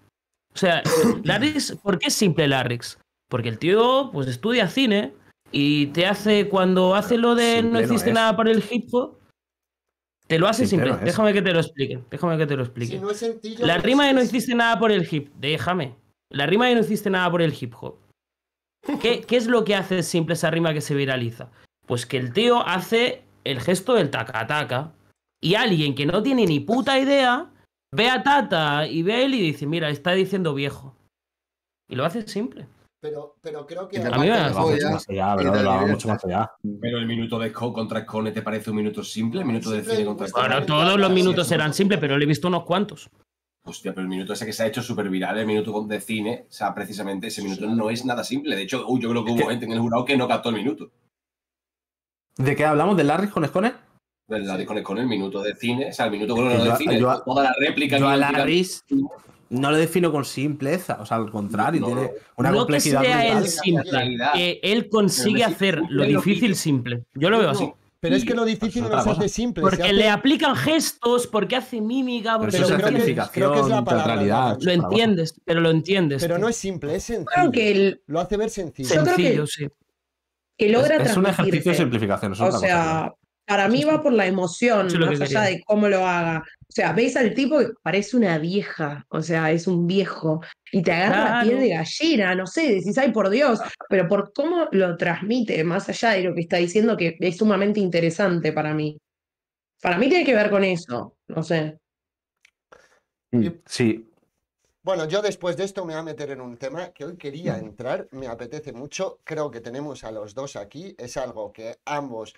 O sea, Larrix, ¿por qué es simple Larryx? Porque el tío, pues estudia cine y te hace, cuando hace lo de no hiciste nada por el hip hop, te lo hace simple. déjame que te lo explique, déjame que te lo explique. La rima de no hiciste nada por el hip, déjame. La rima de no hiciste nada por el hip hop ¿Qué, es lo que hace simple esa rima que se viraliza? Pues que el tío hace el gesto del taca-taca. Y alguien que no tiene ni puta idea ve a Tata y ve a él y dice: Mira, está diciendo viejo. Y lo hace simple. Pero, creo que. A mí me mucho más allá, mucho más allá. Pero el minuto de Scott contra Scone, ¿te parece un minuto simple? minuto de cine contra Bueno, todos los minutos eran simples, pero le he visto unos cuantos. Hostia, pero el minuto ese que se ha hecho súper viral, el minuto de cine, o sea, precisamente ese minuto no es nada simple. De hecho, yo creo que hubo gente en el jurado que no captó el minuto. ¿De qué hablamos? De Larry con Escone? Del Larry con Escone, el minuto de cine, o sea, el minuto con no de cine, yo, toda la réplica. a Larry no lo defino con simpleza, o sea, al contrario, tiene una complejidad. que él consigue hacer lo difícil simple. Yo lo veo así. Pero es que lo difícil no es hacer simple. Porque le aplican gestos, porque hace mímica, porque pero es creo es la Lo entiendes, pero lo entiendes. Pero no es simple, es sencillo. Lo hace ver sencillo. sí. es, es un ejercicio de simplificación. o sea, para mí va por la emoción, más allá de cómo lo haga. O sea, veis al tipo que parece una vieja, o sea, es un viejo, y te agarra la piel de gallina, no sé, decís, ay, por Dios, pero por cómo lo transmite, más allá de lo que está diciendo, que es sumamente interesante para mí. Para mí tiene que ver con eso, no sé. Mm, sí, bueno, yo después de esto me voy a meter en un tema que hoy quería entrar, me apetece mucho, creo que tenemos a los dos aquí, es algo que ambos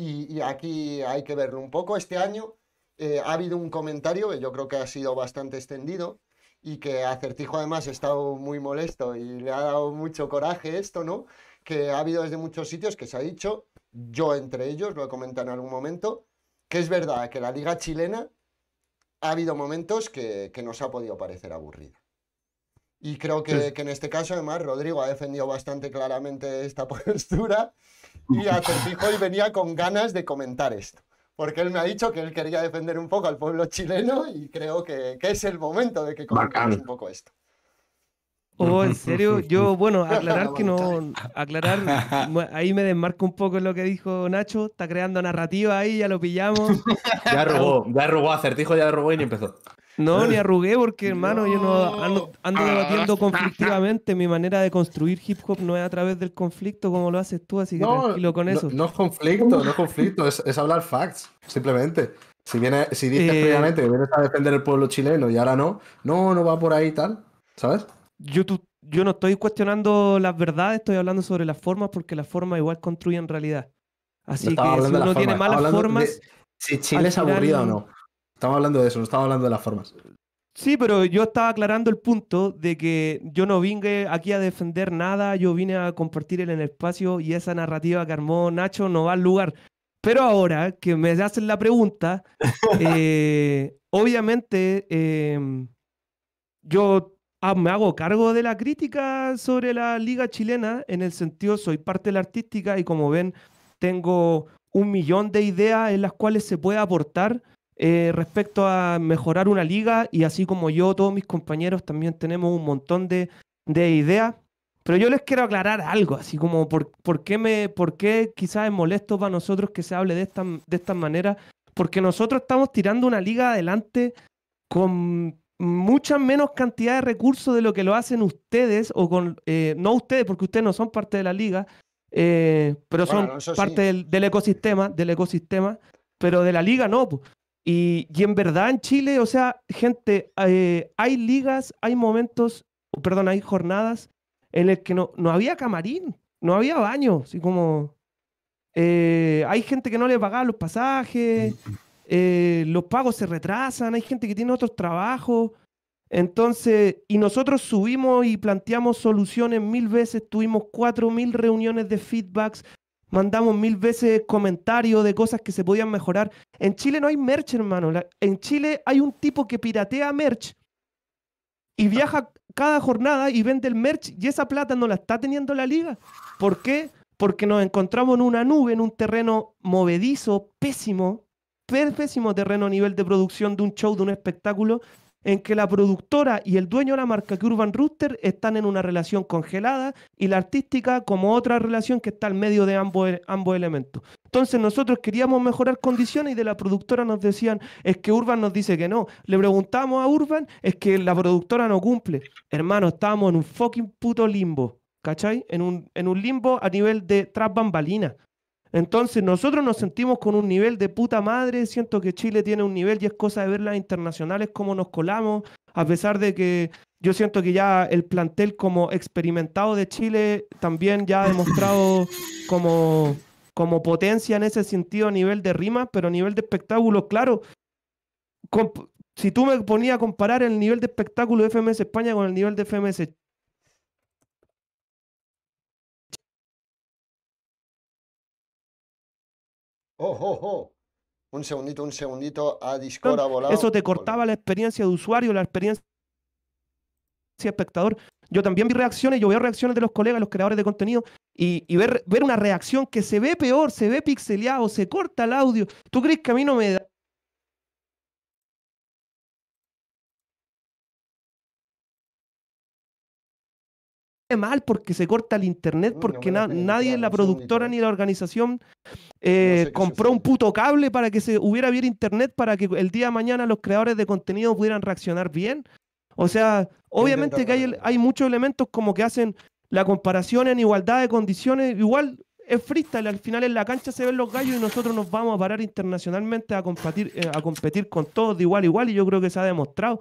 y, aquí hay que verlo un poco. Este año eh, ha habido un comentario que yo creo que ha sido bastante extendido y que Acertijo además ha estado muy molesto y le ha dado mucho coraje esto, ¿no? Que ha habido desde muchos sitios que se ha dicho, yo entre ellos, lo he comentado en algún momento, que es verdad que la liga chilena ha habido momentos que, que nos ha podido parecer aburrida. Y creo que, que en este caso, además, Rodrigo ha defendido bastante claramente esta postura y Acertijo y venía con ganas de comentar esto. Porque él me ha dicho que él quería defender un poco al pueblo chileno y creo que, es el momento de que comentemos un poco esto. Oh, en serio, yo, bueno, aclarar que no, aclarar, ahí me desmarco un poco en lo que dijo Nacho, está creando narrativa ahí, ya lo pillamos. Ya robó, ya robó acertijo, ya robó y ni empezó. No, ni arrugué porque, hermano, yo no ando, debatiendo ah. conflictivamente. Mi manera de construir hip hop no es a través del conflicto como lo haces tú, así que tranquilo con eso. No, es conflicto, no es conflicto, es, hablar facts, simplemente. Si, viene, si dices eh, previamente que vienes a defender el pueblo chileno y ahora no, no, no va por ahí tal, ¿sabes? Yo, yo no estoy cuestionando las verdades, estoy hablando sobre las formas porque las formas igual construyen realidad. Así que si uno tiene malas formas... si Chile es aburrido o no. Estaba hablando de eso, no estaba hablando de las formas. Sí, pero yo estaba aclarando el punto de que yo no vine aquí a defender nada, yo vine a compartir en el espacio y esa narrativa que armó Nacho no va al lugar. Pero ahora que me hacen la pregunta, eh, obviamente em, yo me hago cargo de la crítica sobre la liga chilena, en el sentido soy parte de la artística y como ven tengo un millón de ideas en las cuales se puede aportar eh, respecto a mejorar una liga y así como yo, todos mis compañeros también tenemos un montón de, ideas. Pero yo les quiero aclarar algo, así como por, por qué, me, por quizás es molesto para nosotros que se hable de esta, de esta manera, porque nosotros estamos tirando una liga adelante con mucha menos cantidad de recursos de lo que lo hacen ustedes, o con, eh, no ustedes, porque ustedes no son parte de la liga, eh, pero son parte del, ecosistema, del ecosistema, pero de la liga no. Y, en verdad en Chile, o sea, gente, eh, hay ligas, hay momentos, perdón, hay jornadas en las que no, no había camarín, no había baño, así como... Eh, hay gente que no le pagaba los pasajes, eh, los pagos se retrasan, hay gente que tiene otros trabajos. Entonces, y nosotros subimos y planteamos soluciones mil veces, tuvimos cuatro mil reuniones de feedbacks, mandamos mil veces comentarios de cosas que se podían mejorar. En Chile no hay merch, hermano. en Chile hay un tipo que piratea merch y viaja cada jornada y vende el merch y esa plata no la está teniendo la liga. ¿Por qué? Porque nos encontramos en una nube, en un terreno movedizo, pésimo, pésimo terreno a nivel de producción de un show, de un espectáculo, en que la productora y el dueño de la marca que Urban Rooster están en una relación congelada y la artística como otra relación que está al medio de ambos, ambos elementos. Entonces nosotros queríamos mejorar condiciones y de la productora nos decían, es que Urban nos dice que no. Le preguntamos a Urban, es que la productora no cumple. Hermano, estábamos en un fucking puto limbo. ¿Cachai? En un, en un limbo a nivel de tras Bambalina. Entonces nosotros nos sentimos con un nivel de puta madre, siento que Chile tiene un nivel y es cosa de ver las internacionales cómo nos colamos, a pesar de que yo siento que ya el plantel como experimentado de Chile también ya ha demostrado como, como potencia en ese sentido a nivel de rimas, pero a nivel de espectáculo, claro, si tú me ponías a comparar el nivel de espectáculo de FMS España con el nivel de FMS Oh, oh, oh. Un segundito, un segundito a Discord ha volado. Eso te cortaba la experiencia de usuario, la experiencia de espectador. Yo también vi reacciones, yo veo reacciones de los colegas, los creadores de contenido, y, ver, ver, una reacción que se ve peor, se ve pixeleado, se corta el audio. ¿Tú crees que a mí no me da mal porque se corta el internet, porque nadie en la productora ni la organización eh, compró un puto cable para que se hubiera bien internet, para que el día de mañana los creadores de contenido pudieran reaccionar bien. O sea, obviamente que hay, muchos elementos como que hacen la comparación en igualdad de condiciones. Igual es freestyle, al final en la cancha se ven los gallos y nosotros nos vamos a parar internacionalmente a competir, eh, a competir con todos de igual a igual y yo creo que se ha demostrado.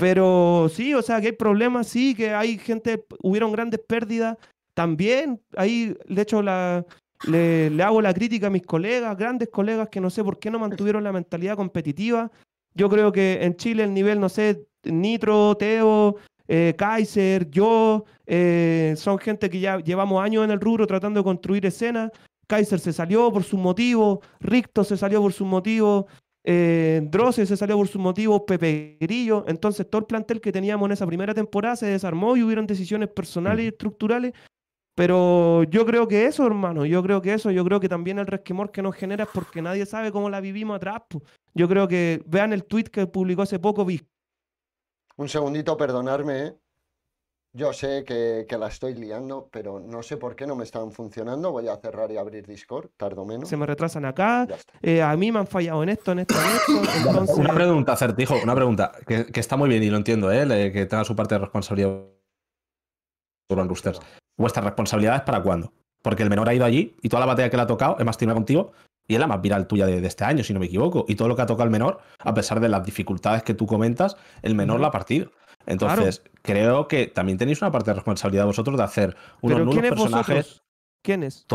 Pero sí, o sea, que hay problemas, sí, que hay gente, hubieron grandes pérdidas. También, ahí, de hecho, le, hago la crítica a mis colegas, grandes colegas que no sé por qué no mantuvieron la mentalidad competitiva. Yo creo que en Chile el nivel, no sé, Nitro, Teo, eh, Kaiser, yo, eh, son gente que ya llevamos años en el rubro tratando de construir escenas. Kaiser se salió por sus motivos, Ricto se salió por sus motivos, eh, se salió por sus motivos, Pepe Grillo. Entonces, todo el plantel que teníamos en esa primera temporada se desarmó y hubieron decisiones personales y estructurales. Pero yo creo que eso, hermano, yo creo que eso, yo creo que también el resquemor que nos genera es porque nadie sabe cómo la vivimos atrás. Yo creo que vean el tweet que publicó hace poco Un segundito, perdonarme, ¿eh? Yo sé que, la estoy liando, pero no sé por qué no me están funcionando. Voy a cerrar y abrir Discord, tardo menos. Se me retrasan acá. Eh, a mí me han fallado en esto, en esto, en esto. Una pregunta, Certijo, una pregunta. Que, está muy bien y lo entiendo, ¿eh? que tenga su parte de responsabilidad. ¿Vuestra responsabilidad es para cuándo? Porque el menor ha ido allí y toda la batalla que le ha tocado es más tiene contigo y es la más viral tuya de, de, este año, si no me equivoco. Y todo lo que ha tocado el menor, a pesar de las dificultades que tú comentas, el menor la ha partido. Entonces, creo que también tenéis una parte de responsabilidad vosotros de hacer unos ¿Pero personajes. ¿Quiénes?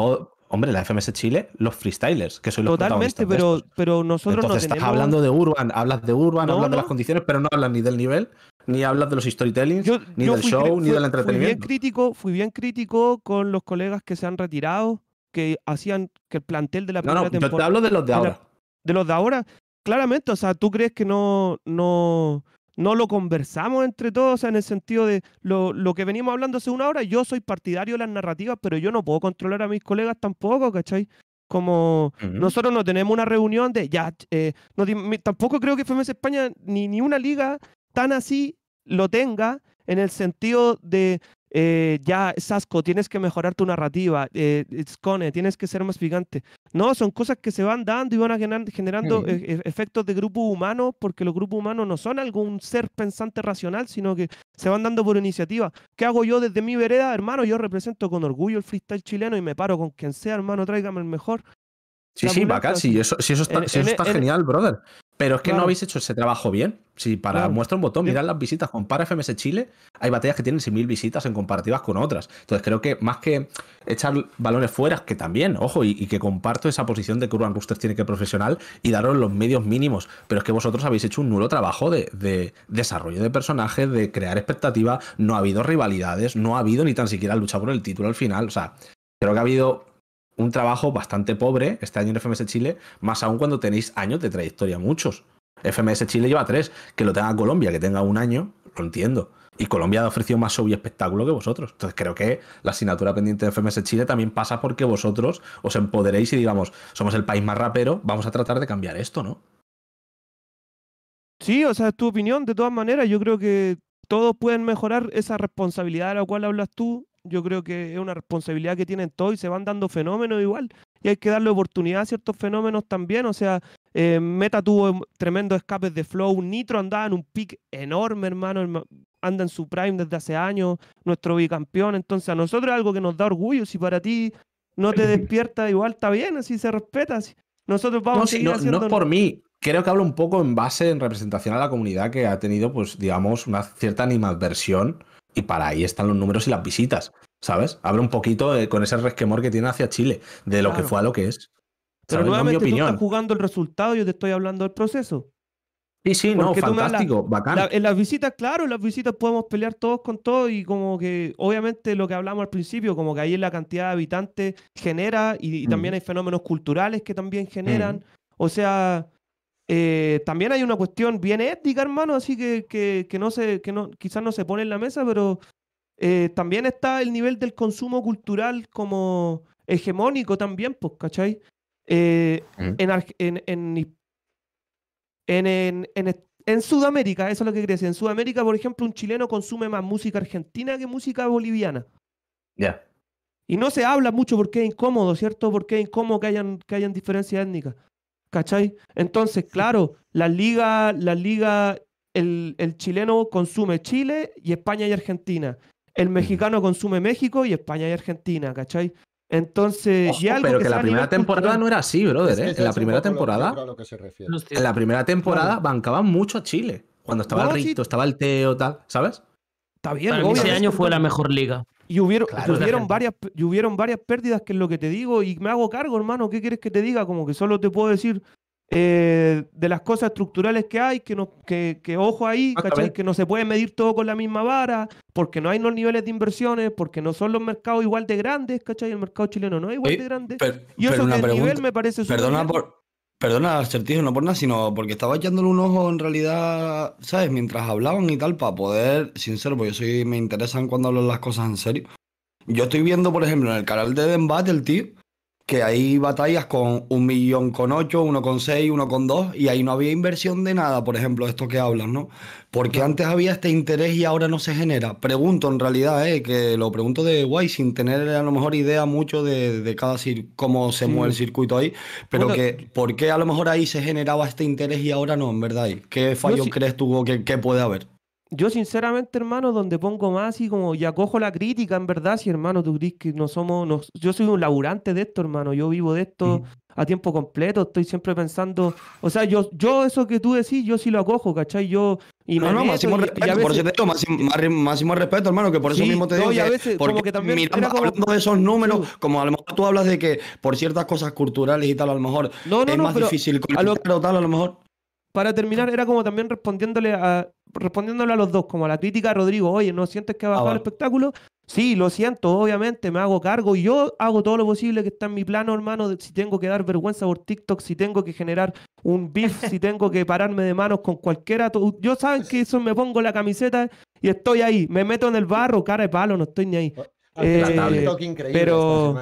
hombre, la FMS Chile, los freestylers, que soy los Totalmente, pero, pero nosotros no tenemos... estás hablando de Urban, hablas de Urban, hablas de las condiciones, pero no hablas ni del nivel, ni hablas de los storytellings, ni del show, ni del entretenimiento. Fui bien, crítico, fui bien crítico con los colegas que se han retirado, que hacían que el plantel de la primera no, no, No, te hablo de los de ahora. De, de los de ahora, claramente, o sea, ¿tú crees que no, no, no lo conversamos entre todos, o sea, en el sentido de lo, lo, que venimos hablando hace una hora, yo soy partidario de las narrativas, pero yo no puedo controlar a mis colegas tampoco, ¿cachai? Como nosotros no tenemos una reunión de, ya, eh, no, tampoco creo que FMS España ni, ni una liga tan así lo tenga en el sentido de eh, ya, Sasco, tienes que mejorar tu narrativa, eh, tienes que ser más gigante. No, son cosas que se van dando y van generando, e-, e-, efectos de grupo humano, porque los grupos humanos no son algún ser pensante racional, sino que se van dando por iniciativa. ¿Qué hago yo desde mi vereda, hermano? Yo represento con orgullo el freestyle chileno y me paro con quien sea, hermano, tráigame el mejor. Sí, sí, bacán, sí, eso, está, genial, brother. Pero es que no habéis hecho ese trabajo bien. Si para muestra un botón, mirad las visitas, compara FMS Chile, hay batallas que tienen 100.000 visitas en comparativas con otras. Entonces creo que más que echar balones fuera, que también, ojo, y, que comparto esa posición de que Urban Roosters tiene que profesional y daros los medios mínimos, pero es que vosotros habéis hecho un nulo trabajo de, desarrollo de personajes, de crear expectativas, no ha habido rivalidades, no ha habido ni tan siquiera lucha por el título al final. O sea, creo que ha habido un trabajo bastante pobre este año en FMS Chile, más aún cuando tenéis años de trayectoria muchos. FMS Chile lleva tres, que lo tenga Colombia, que tenga un año, lo entiendo. Y Colombia ha ofrecido más show y espectáculo que vosotros. Entonces creo que la asignatura pendiente de FMS Chile también pasa porque vosotros os empoderéis y digamos, somos el país más rapero, vamos a tratar de cambiar esto, ¿no? Sí, o sea, es tu opinión, de todas maneras, yo creo que todos pueden mejorar esa responsabilidad de la cual hablas tú, yo creo que es una responsabilidad que tienen todos y se van dando fenómenos igual. Y hay que darle oportunidad a ciertos fenómenos también. O sea, eh, Meta tuvo tremendo escapes de flow. Nitro andaba en un pick enorme, hermano. Anda en su prime desde hace años. Nuestro bicampeón. Entonces, a nosotros es algo que nos da orgullo. Si para ti no te despierta, igual está bien. Así se respeta. Nosotros vamos no, a no, no es por mí creo que hablo un poco en base, en representación a la comunidad que ha tenido, pues, digamos, una cierta animadversión y para ahí están los números y las visitas, ¿sabes? Habla un poquito eh, con ese resquemor que tiene hacia Chile, de lo que fue a lo que es. Pero nuevamente opinión. tú estás jugando el resultado, yo te estoy hablando del proceso. Sí, sí, no, fantástico, bacán. en las visitas, claro, en las visitas podemos pelear todos con todos y como que, obviamente, lo que hablamos al principio, como que ahí la cantidad de habitantes genera y, también hay fenómenos culturales que también generan. O sea, eh, también hay una cuestión bien ética, hermano, así que, no que no, quizás no se pone en la mesa, pero eh, también está el nivel del consumo cultural como hegemónico también, pues, ¿cachai? Eh, mm. en, en, en, Sudamérica, eso es lo que crece En Sudamérica, por ejemplo, un chileno consume más música argentina que música boliviana. Ya. Y no se habla mucho porque es incómodo, ¿cierto? Porque es incómodo que hayan, que hayan diferencias étnicas. ¿cachai? Entonces, claro, la liga, la liga, el, chileno consume Chile y España y Argentina. El mexicano consume México y España y Argentina, ¿cachai? Entonces, ya pero que, la primera temporada no era así, brother. en ¿eh? la primera temporada, en la primera temporada bancaban mucho a Chile. Cuando estaba el Rito, estaba el Teo, tal, ¿sabes? Está bien. ese año fue la mejor liga. Y hubieron, varias, varias pérdidas, que es lo que te digo, y me hago cargo, hermano. ¿Qué quieres que te diga? Como que solo te puedo decir eh, de las cosas estructurales que hay, que, no, que, que ojo ahí, que no se puede medir todo con la misma vara, porque no hay los niveles de inversiones, porque no son los mercados igual de grandes, ¿cachai? El mercado chileno no es igual de grande. y eso que el nivel me parece Perdona por, Perdona, certijo, no por nada, sino porque estaba echándole un ojo en realidad, ¿sabes? Mientras hablaban y tal, para poder, sincero, porque yo soy, me interesan cuando hablan las cosas en serio. Yo estoy viendo, por ejemplo, en el canal de Den Battle, tío, que hay batallas con un millón con ocho, uno con seis, uno con dos, y ahí no había inversión de nada, por ejemplo, esto que hablas, ¿no? Porque qué antes había este interés y ahora no se genera. Pregunto en realidad, eh, que lo pregunto de guay, sin tener a lo mejor idea mucho de, de cada cómo se mueve el circuito ahí, pero que por qué a lo mejor ahí se generaba este interés y ahora no, en verdad. ¿Qué fallo crees tú que puede haber? Yo sinceramente, hermano, donde pongo más y como ya acojo la crítica, en verdad, si hermano, tú crees que no somos, yo soy un laburante de esto, hermano, yo vivo de esto a tiempo completo, estoy siempre pensando, o sea, yo, yo eso que tú decís, yo sí lo acojo, ¿cachai? Yo... Y no, no, máximo respeto, máximo, respeto, hermano, que por eso mismo te digo a veces, porque hablando de esos números, como a lo mejor tú hablas de que por ciertas cosas culturales y tal, a lo mejor es más difícil a lo para terminar, era como también respondiéndole a, respondiéndole a los dos, como a la crítica a Rodrigo, oye, ¿no sientes que ha bajado el espectáculo? Sí, lo siento, obviamente, me hago cargo. y Yo hago todo lo posible que está en mi plano, hermano. si tengo que dar vergüenza por TikTok, si tengo que generar un beef, si tengo que pararme de manos con cualquiera. Yo saben que eso me pongo la camiseta y estoy ahí. Me meto en el barro, cara de palo, no estoy ni ahí pero,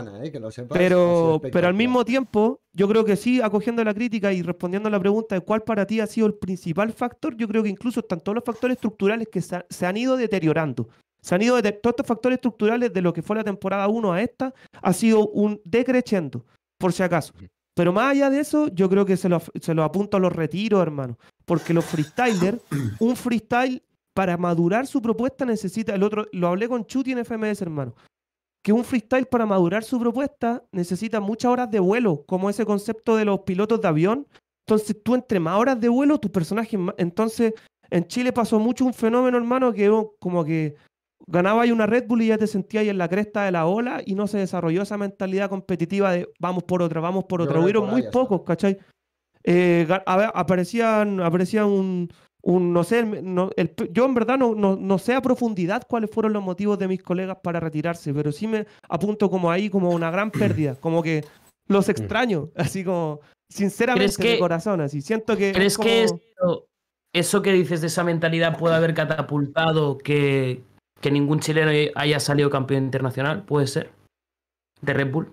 pero, pero al mismo tiempo, yo creo que sí, acogiendo la crítica y respondiendo a la pregunta de cuál para ti ha sido el principal factor, yo creo que incluso están todos los factores estructurales que se, han ido deteriorando. Se han ido todos estos factores estructurales de lo que fue la temporada 1 a esta, ha sido un decreciendo, por si acaso. Pero más allá de eso, yo creo que se lo, se apunto a los retiros, hermano. Porque los freestylers, un freestyle para madurar su propuesta necesita, el otro, lo hablé con Chuti en FMS, hermano, que un freestyle para madurar su propuesta necesita muchas horas de vuelo, como ese concepto de los pilotos de avión. Entonces tú entre más horas de vuelo, tus personajes, entonces en Chile pasó mucho un fenómeno, hermano, que como que ganaba una Red Bull y ya te sentías ahí en la cresta de la ola y no se desarrolló esa mentalidad competitiva de vamos por otra, vamos por otra. Hubieron muy pocos, ¿cachai? Eh, aparecían, aparecían un, no sé, yo en verdad no, sé a profundidad cuáles fueron los motivos de mis colegas para retirarse, pero sí me apunto como ahí, como una gran pérdida, como que los mm. extraño, así como sinceramente que, de corazón, así siento que... ¿Crees que eso, que dices de esa mentalidad puede haber catapultado que, que ningún chileno haya salido campeón internacional? ¿Puede ser? ¿De Red Bull?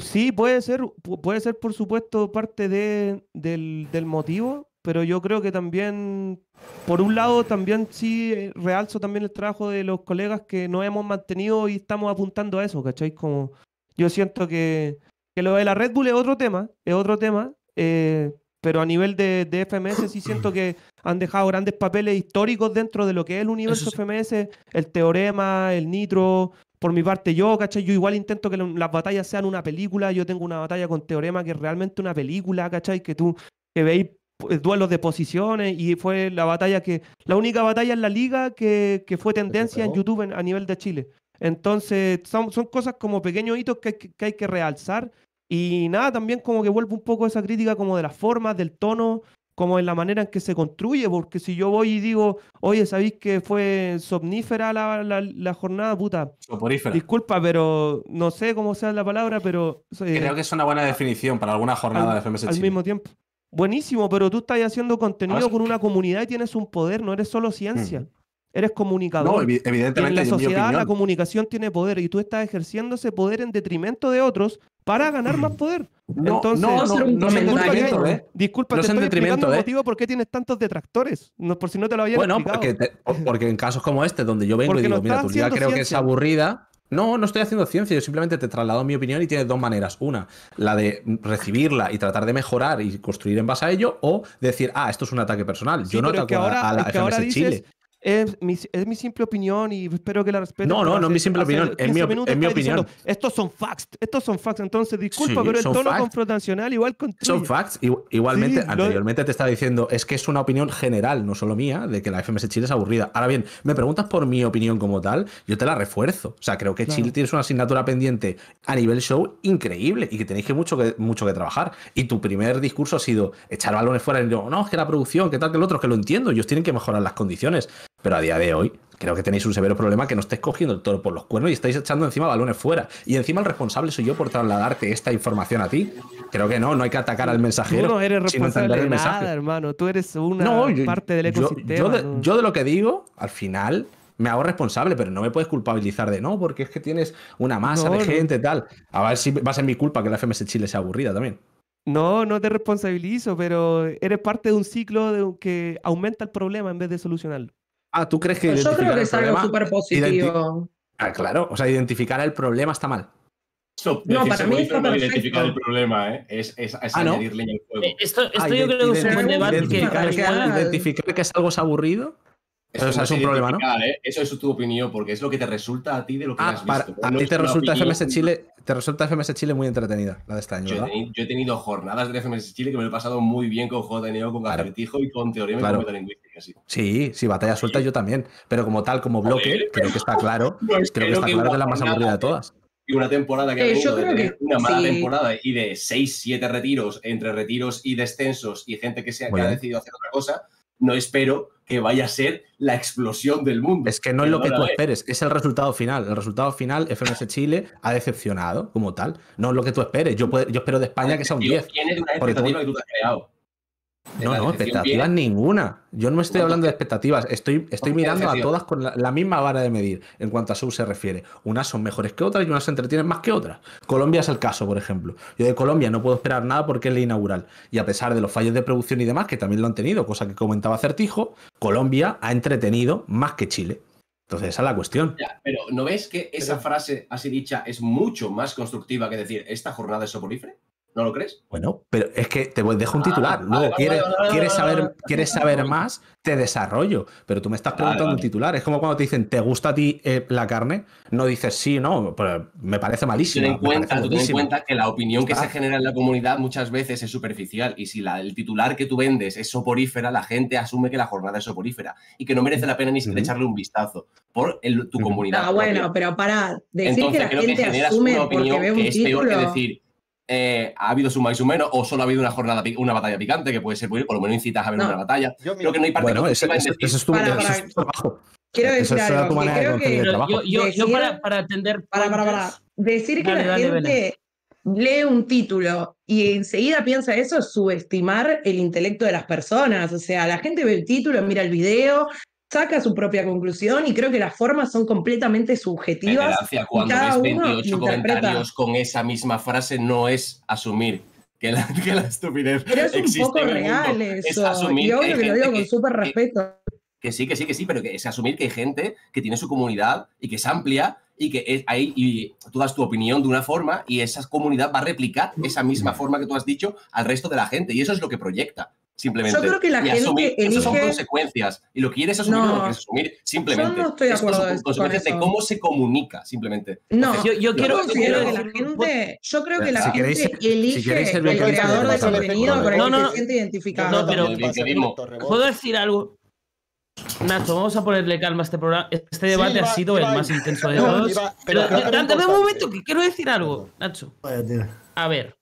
Sí, puede ser, puede ser por supuesto parte de, del, del motivo, pero yo creo que también, por un lado, también sí eh, realzo también el trabajo de los colegas que nos hemos mantenido y estamos apuntando a eso, ¿cachai? Como yo siento que, lo de la Red Bull es otro tema, es otro tema, eh, pero a nivel de, FMS sí siento que han dejado grandes papeles históricos dentro de lo que es el universo FMS, el teorema, el nitro. Por mi parte, yo, ¿cachai? Yo igual intento que las batallas sean una película. Yo tengo una batalla con Teorema que es realmente una película, ¿cachai? Que tú que veis eh, duelos de posiciones y fue la batalla que, la única batalla en la liga que, fue tendencia en YouTube a nivel de Chile. Entonces, son, cosas como pequeños hitos que, hay que realzar. Y nada, también como que vuelve un poco esa crítica como de las formas, del tono, como en la manera en que se construye, porque si yo voy y digo, oye, ¿sabéis que fue somnífera la, la, jornada, puta? Soporífera. Disculpa, pero no sé cómo sea la palabra, pero... Eh, Creo que es una buena definición para alguna jornada de FMS Al mismo tiempo. Buenísimo, pero tú estás haciendo contenido con una comunidad y tienes un poder, no eres solo ciencia. Mm. Eres comunicador. No, evidentemente. en la sociedad la comunicación tiene poder y tú estás ejerciendo ese poder en detrimento de otros para ganar más poder. No, Entonces, no, no, no, es detrimento, ¿eh? Disculpa, te estoy explicando el ¿eh? motivo por qué tienes tantos detractores. No, por si no te lo había explicado. Bueno, porque, porque, en casos como este, donde yo vengo y digo, mira, tu vida creo que es aburrida, no, no estoy haciendo ciencia, yo simplemente te traslado mi opinión y tienes dos maneras. Una, la de recibirla y tratar de mejorar y construir en base a ello, o decir, ah, esto es un ataque personal. Yo no ataco ahora, a, la FMS Chile es mi, simple opinión y espero que la respeten. No, no, no es mi simple opinión, es mi, opinión. estos son facts, estos son facts, entonces disculpa, pero el tono confrontacional igual contigo. Son facts, igualmente, anteriormente te estaba diciendo, es que es una opinión general, no solo mía, de que la FMS Chile es aburrida. Ahora bien, me preguntas por mi opinión como tal, yo te la refuerzo. O sea, creo que Chile tienes una asignatura pendiente a nivel show increíble y que tenéis que mucho, que mucho que trabajar. Y tu primer discurso ha sido echar balones fuera y digo, no, es que la producción, que tal, que el otro, que lo entiendo, ellos tienen que mejorar las condiciones. Pero a día de hoy, creo que tenéis un severo problema que no estáis cogiendo el toro por los cuernos y estáis echando encima balones fuera. Y encima el responsable soy yo por trasladarte esta información a ti. Creo que no, no hay que atacar al mensajero. Tú no eres responsable de nada, hermano. Tú eres una parte del ecosistema. Yo, de, lo que digo, al final, me hago responsable, pero no me puedes culpabilizar de no, porque es que tienes una masa de gente, y tal. A ver si va a ser mi culpa que la FMS Chile sea aburrida también. No, no te responsabilizo, pero eres parte de un ciclo que aumenta el problema en vez de solucionarlo. Ah, ¿tú crees que.? Pues yo creo que es algo súper positivo. Ah, claro, o sea, identificar el problema está mal. no, para mí está no identificar el problema, ¿eh? es, es, es ah, añadirle no? el juego. Esto, esto ah, yo creo que es un debate que. Identificar que es algo aburrido. Eso, es un problema, ¿no? ¿eh? Eso es tu opinión, porque es lo que te resulta a ti de lo que ah, has visto. a ti te resulta, FMS Chile, te resulta FMS Chile muy entretenida, la de este año, yo, he tenido, jornadas de FMS Chile que me lo he pasado muy bien con JNO, con claro. y con teoría Metalingüística. Sí. sí, batalla suelta yo también. Pero como tal, como bloque, creo que está claro. Pues creo que está claro que es la más aburrida de todas. Y una temporada que ha tenido eh, una mala temporada y de 6, 7 retiros, entre retiros y descensos y gente que, se, que ha decidido hacer otra cosa, no espero que vaya a ser la explosión del mundo. Es que no es lo que tú esperes, es el resultado final. El resultado final, FMS Chile ha decepcionado como tal. No es lo que tú esperes. Yo, yo espero de España que sea un 10. Tiene una que tú te has creado. No, no, expectativas ninguna. Yo no estoy hablando de expectativas, estoy, estoy mirando a todas con la, misma vara de medir en cuanto a sub se refiere. Unas son mejores que otras y unas se entretienen más que otras. Colombia es el caso, por ejemplo. Yo de Colombia no puedo esperar nada porque es la inaugural. Y a pesar de los fallos de producción y demás, que también lo han tenido, cosa que comentaba Certijo, Colombia ha entretenido más que Chile. Entonces, esa es la cuestión. pero ¿no ves que esa frase así dicha es mucho más constructiva que decir esta jornada es soporífera? ¿No lo crees? Bueno, pero es que te dejo un titular. Luego, quieres, saber, más, te desarrollo. Pero tú me estás preguntando un titular. Es como cuando te dicen, ¿te gusta a ti eh, la carne? No dices, sí, no, me parece malísimo. cuenta, tú en cuenta que la opinión que se genera en la comunidad muchas veces es superficial. Y si el titular que tú vendes es soporífera, la gente asume que la jornada es soporífera y que no merece la pena ni siquiera echarle un vistazo por tu comunidad. Ah, bueno, pero para decir que la gente que asume porque un que es peor que decir eh, ha habido suma y menos o solo ha habido una jornada, una batalla picante, que puede ser, pues, por lo menos incitas a ver una batalla. Yo creo que no hay parte bueno, ese, es tu, es trabajo. Quiero decir Que yo, para, atender. Para, Decir que la gente lee un título y enseguida piensa eso subestimar el intelecto de las personas. O sea, la gente ve el título, mira el video, saca su propia conclusión y creo que las formas son completamente subjetivas. Gracias cuando ves 28 comentarios con esa misma frase no es asumir que la, que estupidez Pero es un poco real eso. Es asumir Yo que, lo digo con súper respeto. Que, sí, que sí, que sí, pero que es asumir que hay gente que tiene su comunidad y que es amplia y que es ahí y tú das tu opinión de una forma y esa comunidad va a replicar esa misma forma que tú has dicho al resto de la gente y eso es lo que proyecta Simplemente. Yo creo que la gente elige... Esas son consecuencias. Y lo quieres asumir quieres asumir, simplemente. Yo no estoy de acuerdo con consecuencias de cómo se comunica, simplemente. No, yo, yo, quiero, yo, que la gente, pues, yo creo que la gente elige el, el creador de contenido con el no, que identificado. No, pero... ¿Puedo decir algo? Nacho, vamos a ponerle calma a este programa. Este debate ha sido el más intenso de todos. pero, un momento que quiero decir algo, Nacho. A ver.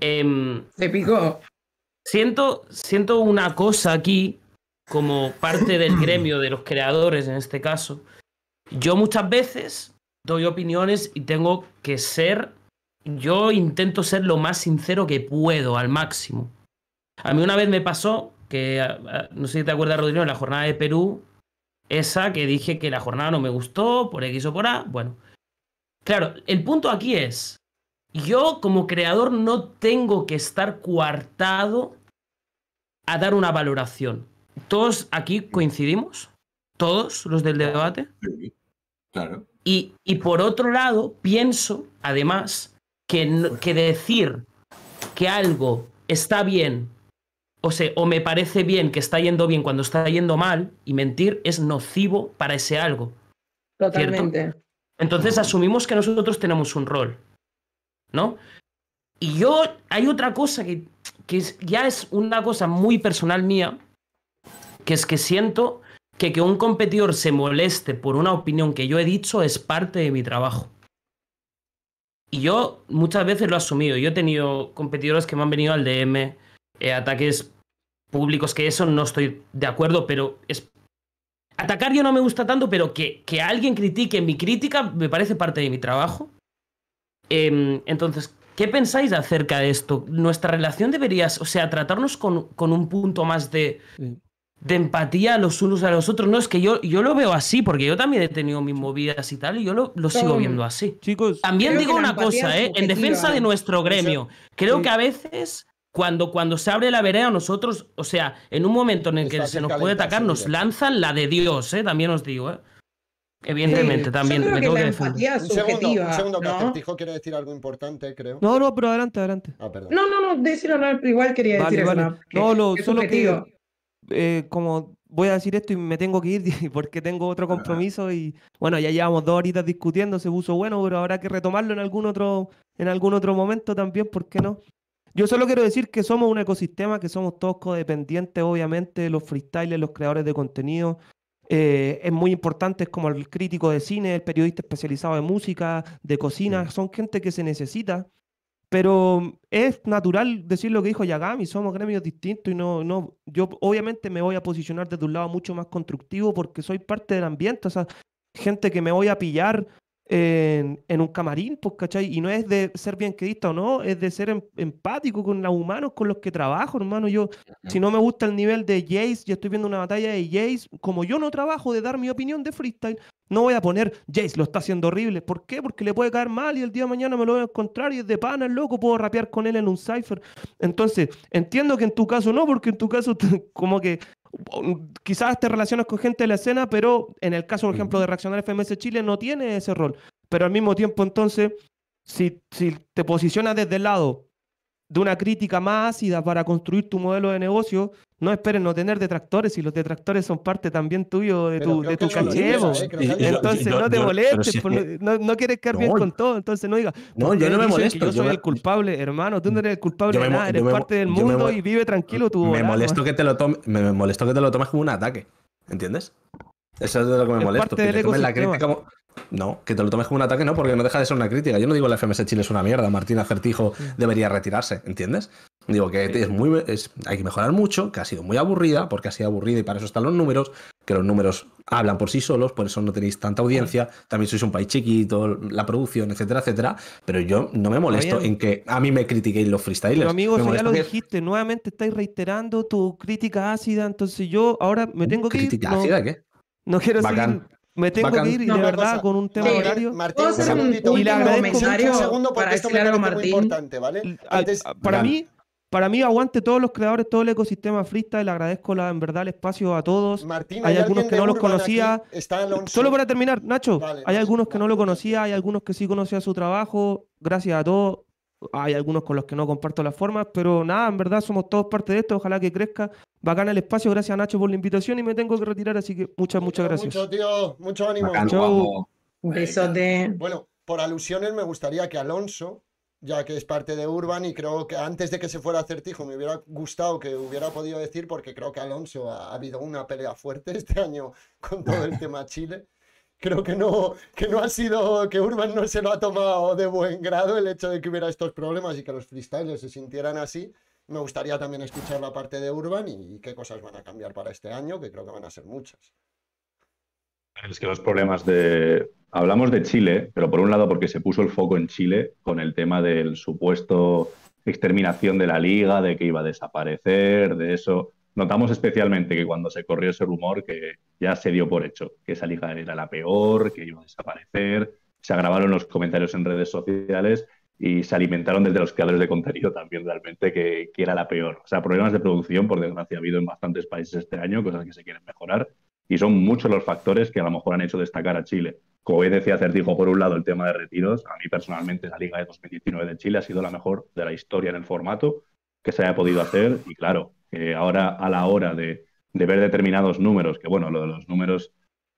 Eh, em, Te picó. Siento, siento una cosa aquí, como parte del gremio de los creadores en este caso. Yo muchas veces doy opiniones y tengo que ser, yo intento ser lo más sincero que puedo, al máximo. A mí una vez me pasó que, no sé si te acuerdas, Rodrigo, en la jornada de Perú, esa que dije que la jornada no me gustó, por X o por A, bueno. Claro, el punto aquí es, yo como creador no tengo que estar coartado a dar una valoración. ¿Todos aquí coincidimos? ¿Todos los del debate? claro. Y, por otro lado, pienso, además, que, que decir que algo está bien, o sea, o me parece bien que está yendo bien cuando está yendo mal, y mentir es nocivo para ese algo. Totalmente. Entonces asumimos que nosotros tenemos un rol. ¿no? Y yo, hay otra cosa que, ya es una cosa muy personal mía, que es que siento que que un competidor se moleste por una opinión que yo he dicho es parte de mi trabajo. Y yo muchas veces lo he asumido. Yo he tenido competidores que me han venido al DM, eh, ataques públicos, que eso no estoy de acuerdo, pero es... Atacar yo no me gusta tanto, pero que, que alguien critique mi crítica me parece parte de mi trabajo. Em, entonces, ¿qué pensáis acerca de esto? ¿Nuestra relación debería, o sea, tratarnos con, un punto más de, de empatía los unos a los otros? No, es que yo, yo lo veo así, porque yo también he tenido mis movidas y tal, y yo lo, sigo viendo así. Chicos, también digo una cosa, ¿eh? En defensa de nuestro gremio, creo que a veces cuando, cuando se abre la vereda, nosotros, o sea, en un momento en el que se nos puede atacar, nos lanzan la de Dios, ¿eh? también os digo. ¿eh? Evidentemente, también. me que un Segundo, un segundo quiere decir algo importante, creo. No, no, pero adelante, adelante. Ah, perdón. No, no, no, decirlo, no, igual quería decir eso. No, no, solo que. Eh, como voy a decir esto y me tengo que ir porque tengo otro ah. compromiso y bueno, ya llevamos dos horitas discutiendo, se puso bueno, pero habrá que retomarlo en algún otro, en algún otro momento también, ¿por qué no? Yo solo quiero decir que somos un ecosistema, que somos todos codependientes, obviamente, los freestylers, los creadores de contenido, eh, es muy importante, como el crítico de cine, el periodista especializado en música, de cocina, son gente que se necesita. Pero mm, es natural decir lo que dijo Yagami, somos gremios distintos y no, no, yo obviamente me voy a posicionar desde un lado mucho más constructivo porque soy parte del ambiente, o sea, gente que me voy a pillar en, un camarín, pues, ¿cachai? Y no es de ser bienquedista o no, es de ser em, empático con los humanos con los que trabajo, hermano. Yo, si no me gusta el nivel de Jace, yo estoy viendo una batalla de Jace, como yo no trabajo de dar mi opinión de freestyle, no voy a poner Jace lo está haciendo horrible. ¿Por qué? Porque le puede caer mal y el día de mañana me lo voy a encontrar y es de pana, el loco, puedo rapear con él en un cipher. Entonces, entiendo que en tu caso no, porque en tu caso como que quizás te relacionas con gente de la escena, pero en el caso, por ejemplo, de Reaccionar FMS Chile no tiene ese rol. Pero al mismo tiempo, entonces, si, si te posicionas desde el lado de una crítica más ácida para construir tu modelo de negocio, no esperes no tener detractores, y los detractores son parte también tuyo de tu, de eh, Entonces no te molestes, pues, no, quieres quedar bien con todo, entonces no digas, no, yo no me molesto. Yo soy el culpable, hermano, tú no eres el culpable de nada, eres parte del mundo y vive tranquilo tu Me pues". molesto que te lo me molesto que te lo tomes como un ataque, ¿entiendes? Eso es lo que me molesta. No, que te lo tomes como un ataque, no, porque no deja de ser una crítica. Yo no digo que la FMS Chile es una mierda, Martín Acertijo mm. debería retirarse, ¿entiendes? Digo que es muy, es, hay que mejorar mucho, que ha sido muy aburrida, porque ha sido aburrida y para eso están los números, que los números hablan por sí solos, por eso no tenéis tanta audiencia, también sois un país chiquito, la producción, etcétera, etcétera, pero yo no me molesto en que a mí me critiquéis los freestylers. Pero amigo, ya lo dijiste, nuevamente estáis reiterando tu crítica ácida, entonces yo ahora me tengo que ir. ¿Crítica ácida no, qué? No quiero Me tengo que ir, de verdad, con un tema horario. Martín, un, segundito. y un segundo para esto me muy importante, ¿vale? para mí, para mí, aguante todos los creadores, todo el ecosistema freestyle. Le agradezco en verdad el espacio a todos. Martín, hay, algunos que no los conocía. Solo para terminar, Nacho, hay algunos que no lo conocía, hay algunos que sí conocía su trabajo. Gracias a todos. Hay algunos con los que no comparto las formas, pero nada, en verdad somos todos parte de esto. Ojalá que crezca. Bacana el espacio. Gracias a Nacho por la invitación y me tengo que retirar, así que muchas, muchas gracias. Mucho, tío. Mucho ánimo. Bueno, por alusiones me gustaría que Alonso ya que es parte de Urban y creo que antes de que se fuera certijo me hubiera gustado que hubiera podido decir porque creo que Alonso ha, habido una pelea fuerte este año con todo el tema Chile. Creo que no, que no ha sido, que Urban no se lo ha tomado de buen grado el hecho de que hubiera estos problemas y que los freestylers se sintieran así. Me gustaría también escuchar la parte de Urban y qué cosas van a cambiar para este año, que creo que van a ser muchas. Es que los problemas de... Hablamos de Chile, pero por un lado porque se puso el foco en Chile con el tema del supuesto exterminación de la liga, de que iba a desaparecer, de eso. Notamos especialmente que cuando se corrió ese rumor que ya se dio por hecho, que esa liga era la peor, que iba a desaparecer, se agravaron los comentarios en redes sociales y se alimentaron desde los creadores de contenido también realmente que, que era la peor. O sea, problemas de producción, por desgracia, ha habido en bastantes países este año, cosas que se quieren mejorar y son muchos los factores que a lo mejor han hecho destacar a Chile. Como bien decía Certijo, por un lado el tema de retiros. A mí personalmente la Liga de 2019 de Chile ha sido la mejor de la historia en el formato que se haya podido hacer. Y claro, ahora a la hora de, ver determinados números, que bueno, lo de los números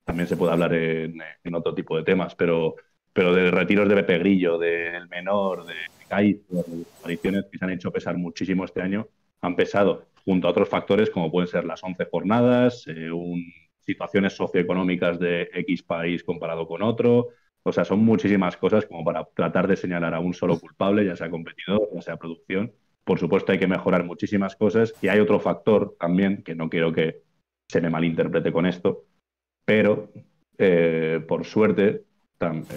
también se puede hablar en, otro tipo de temas, pero, pero de retiros de Pepe Grillo, del El menor, de Caiz, de apariciones que se han hecho pesar muchísimo este año, han pesado junto a otros factores como pueden ser las 11 jornadas, eh, un situaciones socioeconómicas de X país comparado con otro. O sea, son muchísimas cosas como para tratar de señalar a un solo culpable, ya sea competidor, ya sea producción. Por supuesto, hay que mejorar muchísimas cosas y hay otro factor también que no quiero que se me malinterprete con esto, pero eh, por suerte,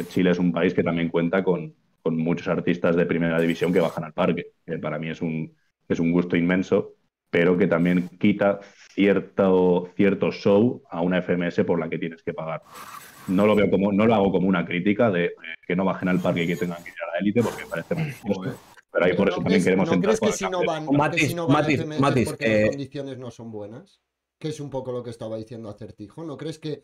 Chile es un país que también cuenta con, muchos artistas de primera división que bajan al parque. para mí es un, es un gusto inmenso pero que también quita cierto, cierto show a una FMS por la que tienes que pagar. No lo veo como, no lo hago como una crítica de eh, que no bajen al parque y que tengan que ir a la élite, porque me parece muy injusto. Pero ahí por eso también queremos ¿no entrar. ¿Crees que si no van, que si no porque las eh, condiciones no son buenas? Que es un poco lo que estaba diciendo Acertijo. ¿No crees que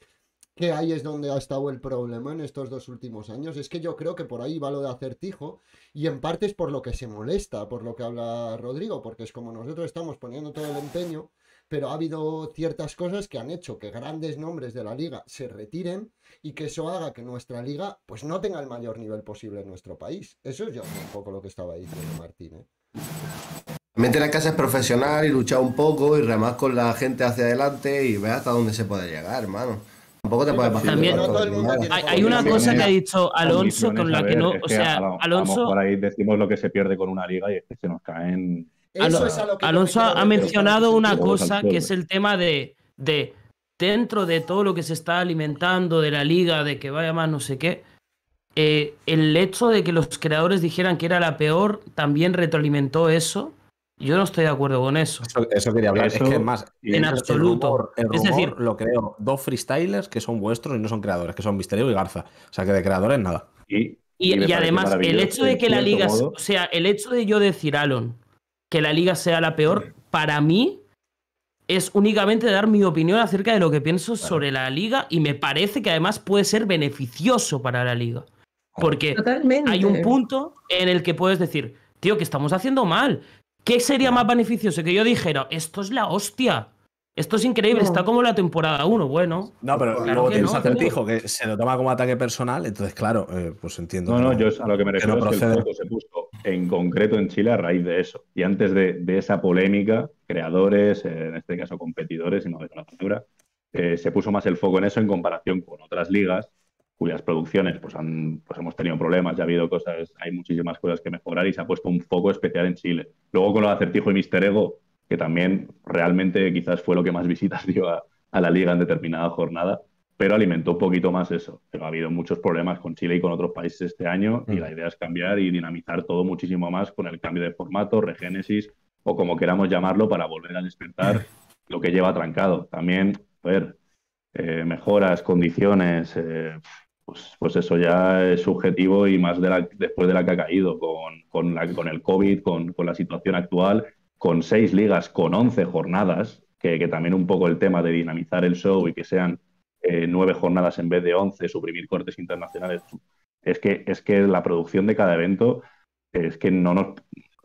que ahí es donde ha estado el problema en estos dos últimos años. Es que yo creo que por ahí va lo de acertijo y en parte es por lo que se molesta, por lo que habla Rodrigo, porque es como nosotros estamos poniendo todo el empeño, pero ha habido ciertas cosas que han hecho que grandes nombres de la liga se retiren y que eso haga que nuestra liga pues no tenga el mayor nivel posible en nuestro país. Eso es yo un poco lo que estaba diciendo Martínez ¿eh? la casa es profesional y luchar un poco y remar con la gente hacia adelante y ve hasta dónde se puede llegar, hermano Tampoco te puede pasar. También, hay, una cosa que ha dicho Alonso con la que no. O sea, Alonso. Por ahí decimos lo que se pierde con una liga y es que se nos caen. Alonso ha mencionado una cosa que es el tema de, dentro de todo lo que se está alimentando de la liga, de que vaya más no sé qué, eh, el hecho de que los creadores dijeran que era la peor también retroalimentó eso yo no estoy de acuerdo con eso. Eso, quería hablar. es que más, en absoluto. es decir, lo creo dos freestylers que son vuestros y no son creadores, que son Misterio y Garza. O sea que de creadores nada. Y, además, el hecho de que la liga, o sea, el hecho de yo decir, Alon, que la liga sea la peor, para mí es únicamente dar mi opinión acerca de lo que pienso sobre la liga y me parece que además puede ser beneficioso para la liga. Porque hay un punto en el que puedes decir, tío, que estamos haciendo mal, ¿Qué sería más beneficioso que yo dijera, esto es la hostia? Esto es increíble, está como la temporada 1, bueno. No, pero luego tienes acertijo que se lo toma como ataque personal, entonces, claro, eh, pues entiendo. No, no, yo a lo que me refiero es que el foco se puso en concreto en Chile a raíz de eso. Y antes de, esa polémica, creadores, eh, en este caso competidores y la eh, se puso más el foco en eso en comparación con otras ligas cuyas producciones pues, han, pues hemos tenido problemas, ya ha habido cosas, hay muchísimas cosas que mejorar y se ha puesto un foco especial en Chile. Luego con lo de Acertijo y Mister Ego, que también realmente quizás fue lo que más visitas dio a, la liga en determinada jornada, pero alimentó un poquito más eso. Pero ha habido muchos problemas con Chile y con otros países este año y mm. la idea es cambiar y dinamizar todo muchísimo más con el cambio de formato, regénesis o como queramos llamarlo para volver a despertar lo que lleva trancado. También, a ver, eh, mejoras, condiciones, eh, pues, pues eso ya es subjetivo y más de la, después de la que ha caído con, con, el COVID, con, con, la situación actual, con seis ligas, con once jornadas, que, que, también un poco el tema de dinamizar el show y que sean eh, nueve jornadas en vez de once, suprimir cortes internacionales, es que, es que la producción de cada evento es que no nos,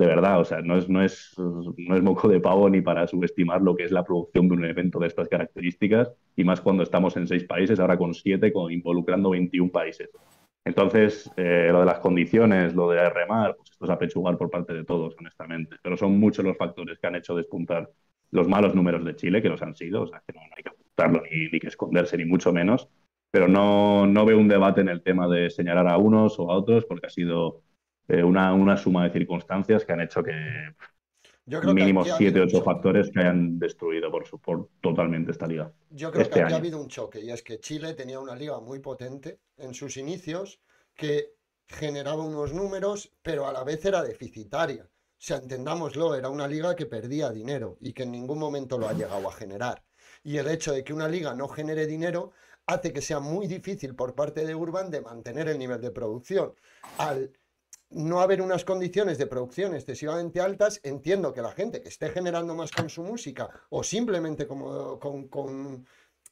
de verdad, o sea, no es, no, es, no es moco de pavo ni para subestimar lo que es la producción de un evento de estas características, y más cuando estamos en seis países, ahora con siete, involucrando 21 países. Entonces, eh, lo de las condiciones, lo de remar, pues esto es apechugar por parte de todos, honestamente. Pero son muchos los factores que han hecho despuntar los malos números de Chile, que los han sido, o sea, que no, hay que apuntarlo ni, que esconderse, ni mucho menos. Pero no, no veo un debate en el tema de señalar a unos o a otros, porque ha sido eh, una, suma de circunstancias que han hecho que Yo creo mínimo 7 factores que hayan destruido por, su, por totalmente esta liga. Yo creo este que aquí ha habido un choque y es que Chile tenía una liga muy potente en sus inicios que generaba unos números, pero a la vez era deficitaria. O sea, entendámoslo, era una liga que perdía dinero y que en ningún momento lo ha llegado a generar. Y el hecho de que una liga no genere dinero hace que sea muy difícil por parte de Urban de mantener el nivel de producción. Al no haber unas condiciones de producción excesivamente altas, entiendo que la gente que esté generando más con su música o simplemente como, con,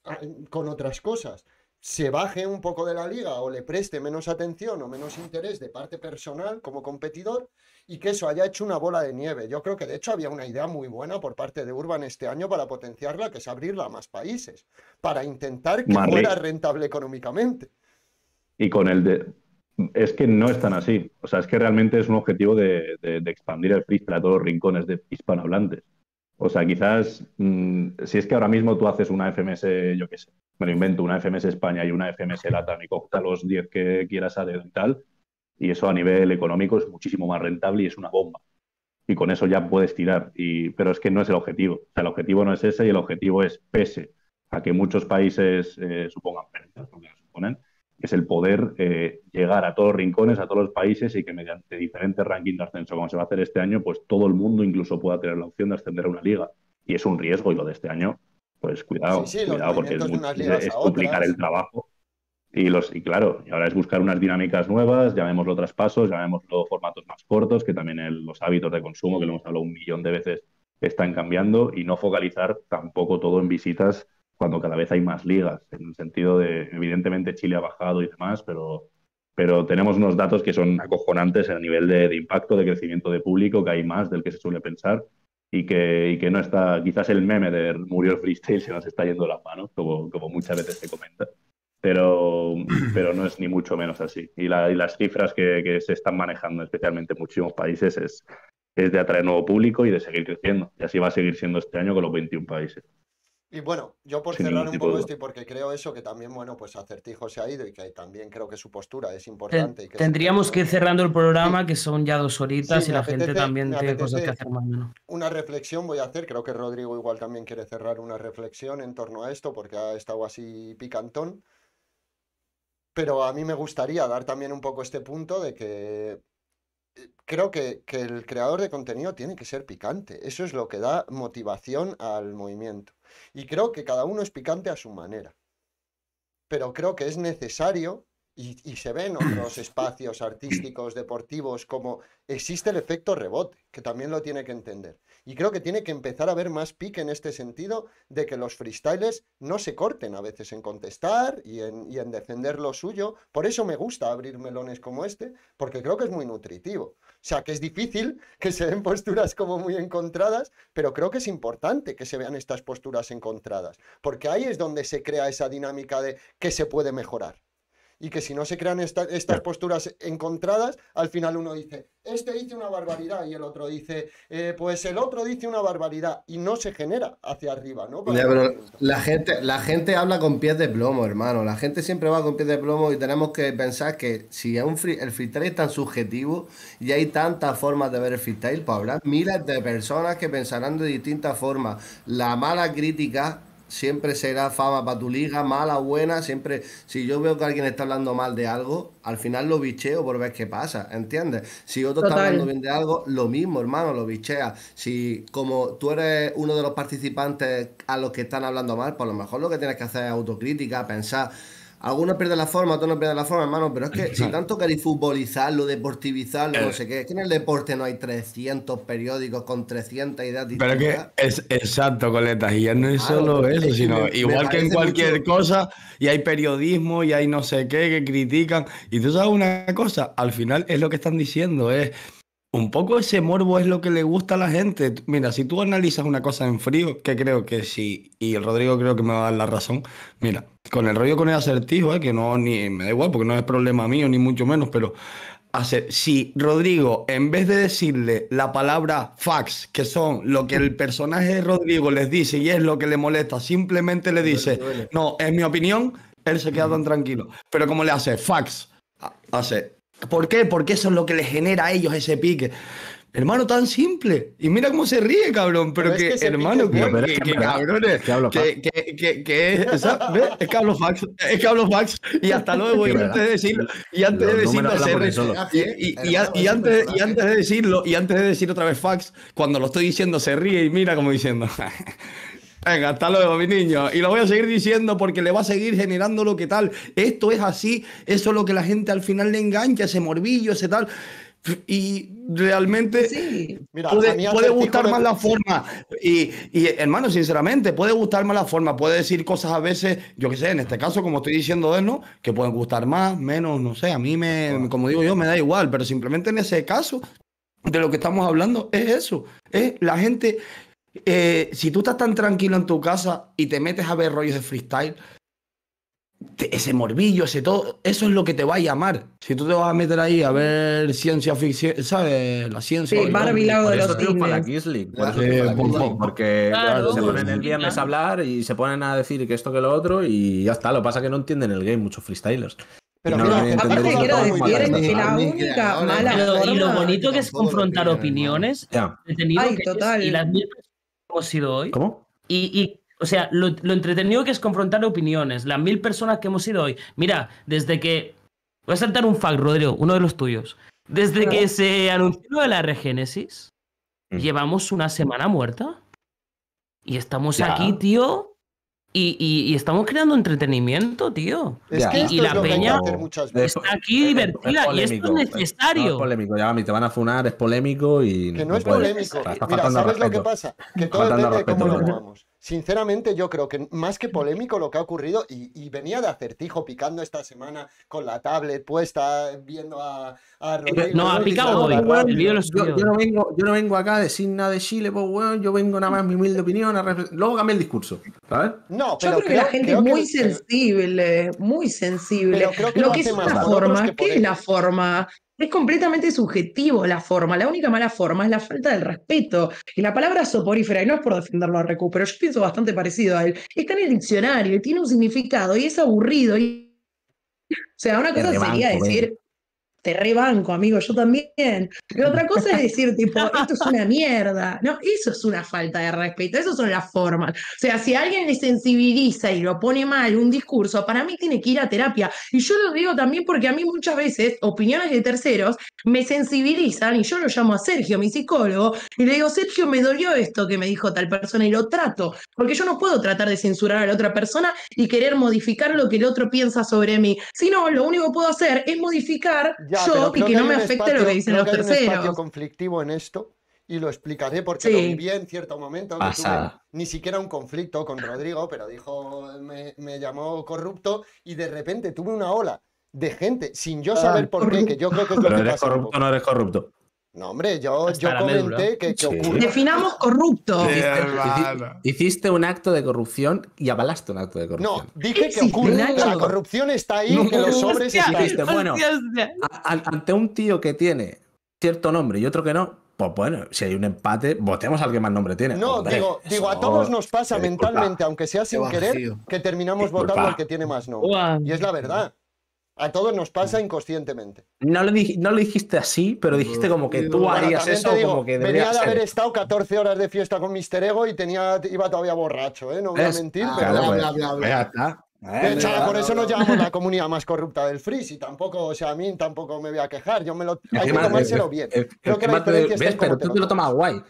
ah, con, otras cosas se baje un poco de la liga o le preste menos atención o menos interés de parte personal como competidor y que eso haya hecho una bola de nieve. Yo creo que de hecho había una idea muy buena por parte de Urban este año para potenciarla, que es abrirla a más países, para intentar que fuera rentable económicamente. Y con el de es que no es tan así. O sea, es que realmente es un objetivo de, expandir el freestyle a todos los rincones de hispanohablantes. O sea, quizás mm, si es que ahora mismo tú haces una FMS, yo qué sé, me lo invento, una FMS España y una FMS Latam y coja los 10 que quieras hacer y tal, y eso a nivel económico es muchísimo más rentable y es una bomba. Y con eso ya puedes tirar, pero es que no es el objetivo. O sea, el objetivo no es ese y el objetivo es pese a que muchos países eh, supongan pérdidas, porque suponen, es el poder eh, llegar a todos los rincones, a todos los países y que mediante diferentes rankings de ascenso, como se va a hacer este año, pues todo el mundo incluso pueda tener la opción de ascender a una liga. Y es un riesgo, y lo de este año, pues cuidado, cuidado, porque es, es complicar el trabajo. Y, los, y claro, y ahora es buscar unas dinámicas nuevas, llamémoslo traspasos, llamémoslo formatos más cortos, que también los hábitos de consumo, que lo hemos hablado un millón de veces, están cambiando, y no focalizar tampoco todo en visitas cuando cada vez hay más ligas, en el sentido de, evidentemente Chile ha bajado y demás, pero, pero tenemos unos datos que son acojonantes a nivel de, impacto, de crecimiento de público, que hay más del que se suele pensar y que, y que no está, quizás el meme de murió el freestyle se nos está yendo las manos como, como muchas veces se comenta. Pero, pero no es ni mucho menos así. Y, las cifras que, se están manejando, especialmente en muchísimos países, es, es de atraer nuevo público y de seguir creciendo. Y así va a seguir siendo este año con los 21 países. Y bueno, yo por cerrar un poco esto y porque creo eso, que también, bueno, pues Acertijo se ha ido y que también creo que su postura es importante. tendríamos que ir cerrando el programa, que son ya dos horitas y la gente también tiene cosas que hacer mañana. Una reflexión voy a hacer, creo que Rodrigo igual también quiere cerrar una reflexión en torno a esto porque ha estado así picantón. Pero a mí me gustaría dar también un poco este punto de que creo que, el creador de contenido tiene que ser picante. Eso es lo que da motivación al movimiento. Y creo que cada uno es picante a su manera. Pero creo que es necesario y, se ven otros espacios artísticos, deportivos, como existe el efecto rebote, que también lo tiene que entender. Y creo que tiene que empezar a haber más pique en este sentido de que los freestyles no se corten a veces en contestar y en, y en defender lo suyo. Por eso me gusta abrir melones como este, porque creo que es muy nutritivo. O sea, que es difícil que se den posturas como muy encontradas, pero creo que es importante que se vean estas posturas encontradas, porque ahí es donde se crea esa dinámica de que se puede mejorar y que si no se crean estas posturas encontradas, al final uno dice, este dice una barbaridad y el otro dice, eh, pues el otro dice una barbaridad y no se genera hacia arriba, ¿no? la, gente, la gente habla con pies de plomo, hermano, la gente siempre va con pies de plomo y tenemos que pensar que si un el freestyle es tan subjetivo y hay tantas formas de ver el freestyle, pues habrá miles de personas que pensarán de distintas formas. La mala crítica siempre será fama para tu liga, mala, buena, siempre, si yo veo que alguien está hablando mal de algo, al final lo bicheo por ver qué pasa, ¿entiendes? Si otro está hablando bien de algo, lo mismo, hermano, lo bichea. Si como tú eres uno de los participantes a los que están hablando mal, por pues lo mejor lo que tienes que hacer es autocrítica, pensar algunos pierden la forma, otros no pierden la forma, hermano, pero es que si tanto queréis futbolizarlo, deportivizarlo, no eh. sé qué, es que en el deporte no hay 300 periódicos con 300 ideas distintas. Pero que es exacto, coletas, y ya no es solo eso, sino igual que en cualquier cosa, y hay periodismo, y hay no sé qué que critican, y tú sabes una cosa, al final es lo que están diciendo, es... Un poco ese morbo es lo que le gusta a la gente. Mira, si tú analizas una cosa en frío, que creo que sí, y el Rodrigo creo que me va a dar la razón. Mira, con el rollo con el acertijo, eh, que no ni me da igual, porque no es problema mío, ni mucho menos, pero si Rodrigo, en vez de decirle la palabra fax, que son lo que el personaje de Rodrigo les dice y es lo que le molesta, simplemente le dice, no, es mi opinión, él se queda tan tranquilo. Pero como le hace fax, hace ¿Por qué? Porque eso es lo que les genera a ellos ese pique. Hermano, tan simple. Y mira cómo se ríe, cabrón. Pero, que, hermano, que, que, cabrones. es, es que hablo fax. Es que hablo Y hasta luego. Y antes de decirlo, y antes de decirlo, Y, antes, de decirlo, y antes de decir otra vez fax, cuando lo estoy diciendo, se ríe y mira como diciendo. Venga, hasta luego, mi niño. Y lo voy a seguir diciendo porque le va a seguir generando lo que tal. Esto es así, eso es lo que la gente al final le engancha, ese morbillo, ese tal. Y realmente puede, gustar más la forma. Y, hermano, sinceramente, puede gustar más la forma. Puede decir cosas a veces, yo qué sé, en este caso, como estoy diciendo de no, que pueden gustar más, menos, no sé. A mí, me, como digo yo, me da igual. Pero simplemente en ese caso, de lo que estamos hablando es eso. Es la gente eh, si tú estás tan tranquilo en tu casa y te metes a ver rollos de freestyle, ese morbillo, ese todo, eso es lo que te va a llamar. Si tú te vas a meter ahí a ver ciencia ficción, ¿sabes? La ciencia. Sí, de los eh, pues, porque claro, se ponen el viernes a hablar y se ponen a decir que esto que lo otro y ya está. Lo pasa que no entienden el game muchos freestylers. Pero aparte quiero decir que la única mala y lo bonito que es confrontar opiniones y las hemos sido hoy. ¿Cómo? Y, o sea, lo, entretenido que es confrontar opiniones. Las mil personas que hemos sido hoy. Mira, desde que. Voy a saltar un fact, Rodrigo, uno de los tuyos. Desde que se anunció la regénesis, mm. llevamos una semana muerta. Y estamos aquí, tío, y, estamos creando entretenimiento, tío. Es que y, la peña está aquí divertida y esto es pues. necesario. es polémico, ya, te van a funar, es polémico y. Que no, es polémico. Mira, ¿sabes lo que pasa? Que todo de cómo lo jugamos. Sinceramente, yo creo que más que polémico lo que ha ocurrido, y, venía de acertijo picando esta semana con la tablet puesta, viendo a, eh, No, ha picado hoy. Yo, no vengo, acá a decir nada de Chile, bueno, yo vengo nada más mi humilde opinión. Luego cambié el discurso. ¿sabes? No, pero yo creo, que la gente es muy sensible, muy sensible. lo, que es la forma, ¿qué la forma? Es completamente subjetivo la forma. La única mala forma es la falta del respeto. Y la palabra soporífera, y no es por defenderlo a Recu, pero yo pienso bastante parecido a él, está en el diccionario y tiene un significado y es aburrido. O sea, una cosa sería decir, te rebanco, amigo, yo también. y otra cosa es decir, tipo, esto es una mierda. No, eso es una falta de respeto, eso son las formas. O sea, si alguien le sensibiliza y lo pone mal un discurso, para mí tiene que ir a terapia. Y yo lo digo también porque a mí muchas veces opiniones de terceros me sensibilizan y yo lo llamo a Sergio, mi psicólogo, y le digo, Sergio, me dolió esto que me dijo tal persona y lo trato, porque yo no puedo tratar de censurar a la otra persona y querer modificar lo que el otro piensa sobre mí, Si no, lo único que puedo hacer es modificar yo y que, no me afecte lo que dicen Hay un espacio conflictivo en esto y lo explicaré porque lo en cierto momento. ni siquiera un conflicto con Rodrigo, pero dijo, me, llamó corrupto y de repente tuve una ola de gente sin yo saber ah. por qué, que yo creo que eres no eres corrupto. No, hombre, yo, comenté que, Definamos corrupto. Este, hiciste, un acto de corrupción y avalaste un acto de corrupción. No, dije que ocurre. La corrupción está ahí, que los sobres bueno, ante un tío que tiene cierto nombre y otro que no, pues bueno, si hay un empate, votemos al que más nombre tiene. No, digo, digo, a todos nos pasa mentalmente, aunque sea sin querer, que terminamos votando al que tiene más nombre. Y es la verdad. A todos nos pasa mm. inconscientemente. No lo, no lo dijiste así, pero dijiste como que tú harías eso. como que venía de haber estado 14 horas de fiesta con Mister Ego y tenía, iba todavía borracho, ¿eh? No voy a mentir, ah, pero. Pues, bla, bla, pues de por eso nos llamamos la comunidad más corrupta del Freeze y tampoco, o sea, a mí tampoco me voy a quejar. Yo me lo, hay que tomárselo bien. Creo que la es pero tú te lo tomas guay.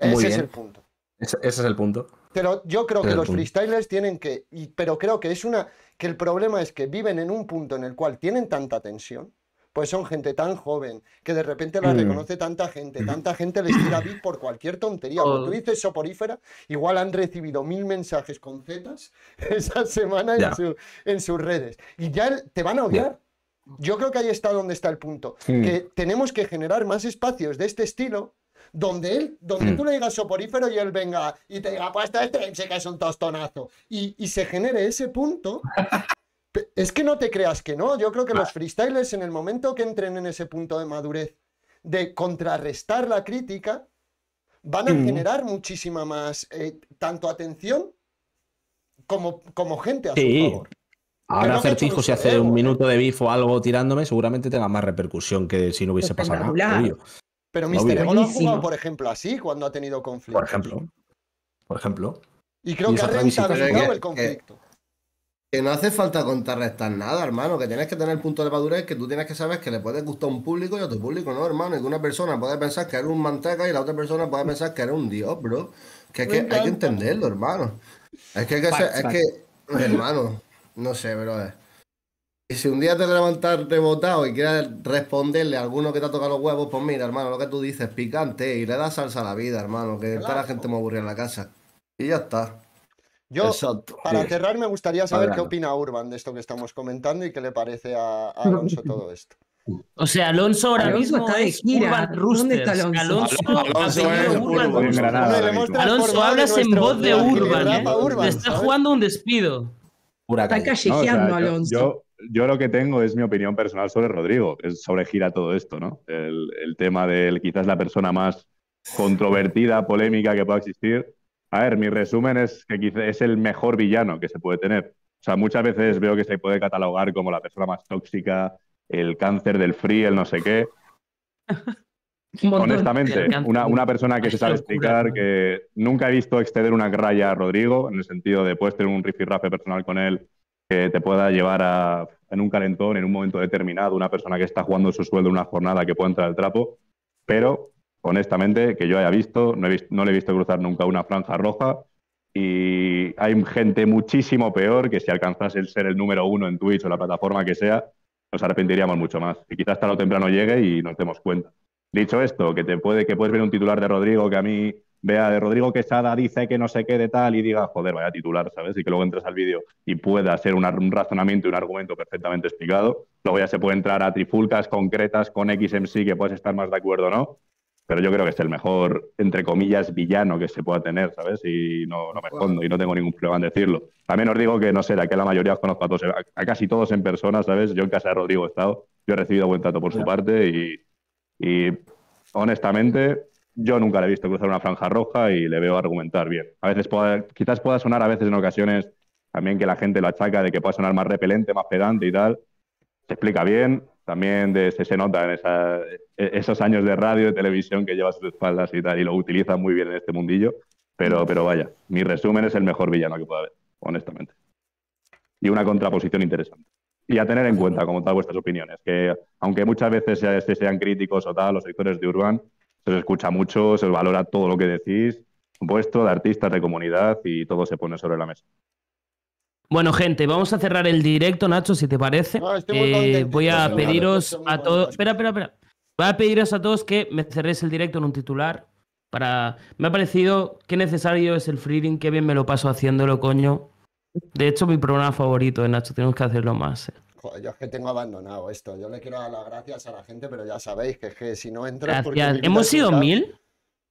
Ese es el punto. Ese, es el punto. Pero yo creo que los freestylers tienen que. pero creo que es una. que el problema es que viven en un punto en el cual tienen tanta tensión. Pues son gente tan joven que de repente la mm. reconoce tanta gente, tanta gente les tira beat por cualquier tontería. Cuando tú oh. dices soporífera, igual han recibido mil mensajes con Z esa semana en, sus redes. Y ya te van a odiar. Yo creo que ahí está donde está el punto. Mm. Que tenemos que generar más espacios de este estilo donde él, donde hmm. tú le digas soporífero y él venga y te diga, pues este, que es un tostonazo. Y, se genere ese punto. es que no te creas que no. Yo creo que los freestylers, en el momento que entren en ese punto de madurez de contrarrestar la crítica, van a hmm. generar muchísima más, eh, tanto atención como, como gente a sí. su favor. Ahora hacer si hace un minuto de bif o algo tirándome, seguramente tenga más repercusión que si no hubiese pasado nada. Pero Mister Ego ha jugado, por ejemplo, así cuando ha tenido conflicto. Por ejemplo. Por ejemplo. Y creo que ha rentabilizado el conflicto. Que, no hace falta contrarrestar nada, hermano. Que tienes que tener el punto de madurez que tú tienes que saber que le puede gustar a un público y a tu público no, hermano. Y que una persona puede pensar que eres un manteca y la otra persona puede pensar que eres un dios, bro. Que, que hay que entenderlo, hermano. Es que, es que hermano, no sé, bro. Eh. Y si un día te levantas rebotado y quieres responderle a alguno que te ha tocado los huevos, pues mira, hermano, lo que tú dices, picante y le das salsa a la vida, hermano, que toda la gente me aburre en la casa. Y ya está. Yo, para cerrar, me gustaría saber qué opina Urban de esto que estamos comentando y qué le parece a, Alonso todo esto. O sea, Alonso ahora mismo está de está Alonso? Alonso, hablas en voz de Urban. Te está jugando un despido. Está callejeando Alonso yo lo que tengo es mi opinión personal sobre Rodrigo, es sobre gira todo esto, ¿no? El, tema de quizás la persona más controvertida, polémica que pueda existir. A ver, mi resumen es que quizás es el mejor villano que se puede tener. O sea, muchas veces veo que se puede catalogar como la persona más tóxica, el cáncer del free, el no sé qué. Honestamente, una, persona que se sabe explicar, que nunca he visto exceder una raya a Rodrigo, en el sentido de puedes tener un rifirrafe personal con él que te pueda llevar a, en un calentón, en un momento determinado, una persona que está jugando su sueldo una jornada que pueda entrar al trapo, pero honestamente, que yo haya visto, no, le he visto cruzar nunca una franja roja y hay gente muchísimo peor que si alcanzase el ser el número uno en Twitch o la plataforma que sea, nos arrepentiríamos mucho más. Y quizás hasta lo temprano llegue y nos demos cuenta. Dicho esto, que te puede, que puedes ver un titular de Rodrigo que a mí vea de Rodrigo Quesada dice que no se quede tal y diga, joder, vaya titular, ¿sabes? Y que luego entres al vídeo y pueda ser un, razonamiento y un argumento perfectamente explicado. Luego ya se puede entrar a trifulcas concretas con XMC que puedes estar más de acuerdo o no. Pero yo creo que es el mejor, entre comillas, villano que se pueda tener, ¿sabes? Y no, me escondo y no tengo ningún problema en decirlo. También os digo que, no sé, que la mayoría os conozco a, todos, a, casi todos en persona, ¿sabes? Yo en casa de Rodrigo he estado, yo he recibido buen trato por su parte y, y honestamente yo nunca le he visto cruzar una franja roja y le veo argumentar bien. A veces quizás pueda sonar, a veces en ocasiones también que la gente lo achaca de que pueda sonar más repelente, más pedante y tal. Se explica bien, también de, se, nota en e, esos años de radio y televisión que lleva a sus espaldas y tal, y lo utiliza muy bien en este mundillo. Pero, pero vaya, mi resumen es el mejor villano que pueda haber, honestamente. Y una contraposición interesante y a tener en cuenta como tal vuestras opiniones, que aunque muchas veces sean críticos o tal, los sectores de Urban, se os escucha mucho, se os valora todo lo que decís, vuestro, de artistas, de comunidad y todo se pone sobre la mesa. Bueno, gente, vamos a cerrar el directo, Nacho, si te parece. Eh, voy a pediros a todos. Espera, espera, espera. Voy a pediros a todos que me cerréis el directo en un titular. Para... Me ha parecido que necesario es el freeing que bien me lo paso haciéndolo, coño. De hecho, mi programa favorito es eh, Nacho, tenemos que hacerlo más. Eh yo es que tengo abandonado esto. Yo le quiero dar las gracias a la gente, pero ya sabéis que, si no entra. Gracias. ¿Hemos sido mil?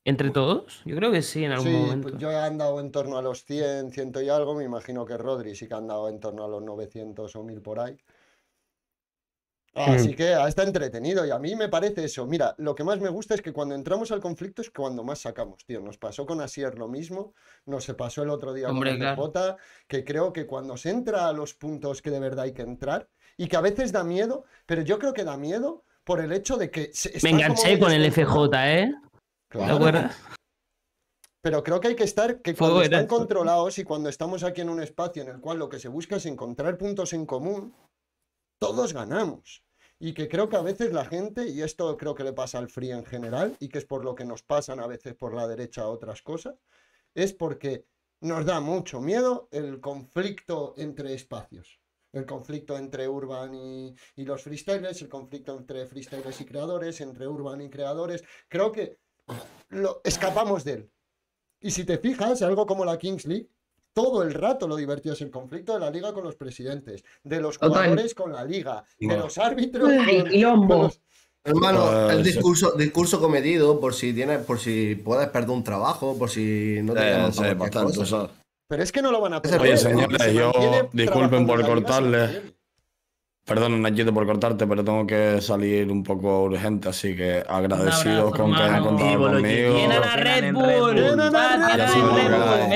¿Entre todos? Yo creo que sí, en algún momento. Pues yo he andado en torno a los 100, ciento y algo. Me imagino que Rodri sí que ha andado en torno a los 900 o 1000 por ahí. Así hmm. que ah, está entretenido y a mí me parece eso. Mira, lo que más me gusta es que cuando entramos al conflicto es cuando más sacamos, tío. Nos pasó con Asier lo mismo, nos se pasó el otro día con el que creo que cuando se entra a los puntos que de verdad hay que entrar, y que a veces da miedo, pero yo creo que da miedo por el hecho de que... Se Me enganché con el FJ, ¿eh? Claro. pero creo que hay que estar, que cuando controlados y cuando estamos aquí en un espacio en el cual lo que se busca es encontrar puntos en común, todos ganamos. Y que creo que a veces la gente, y esto creo que le pasa al frío en general, y que es por lo que nos pasan a veces por la derecha a otras cosas, es porque nos da mucho miedo el conflicto entre espacios el conflicto entre Urban y, los freestylers, el conflicto entre freestylers y creadores, entre Urban y creadores. Creo que lo, escapamos de él. Y si te fijas, algo como la Kings League, todo el rato lo divertido es el conflicto de la liga con los presidentes, de los jugadores con la liga, de los árbitros con, con los... Hermano, ah, el discurso, discurso comedido por si tienes, por si puedes perder un trabajo, por si no te en eh, pero es que no lo van a presentar. Oye, señores, yo disculpen por cortarle. Perdón, Nachito, por cortarte, pero tengo que salir un poco urgente, así que agradecido con que hayan contado conmigo. Viene a la Red Bull. a Red Bull.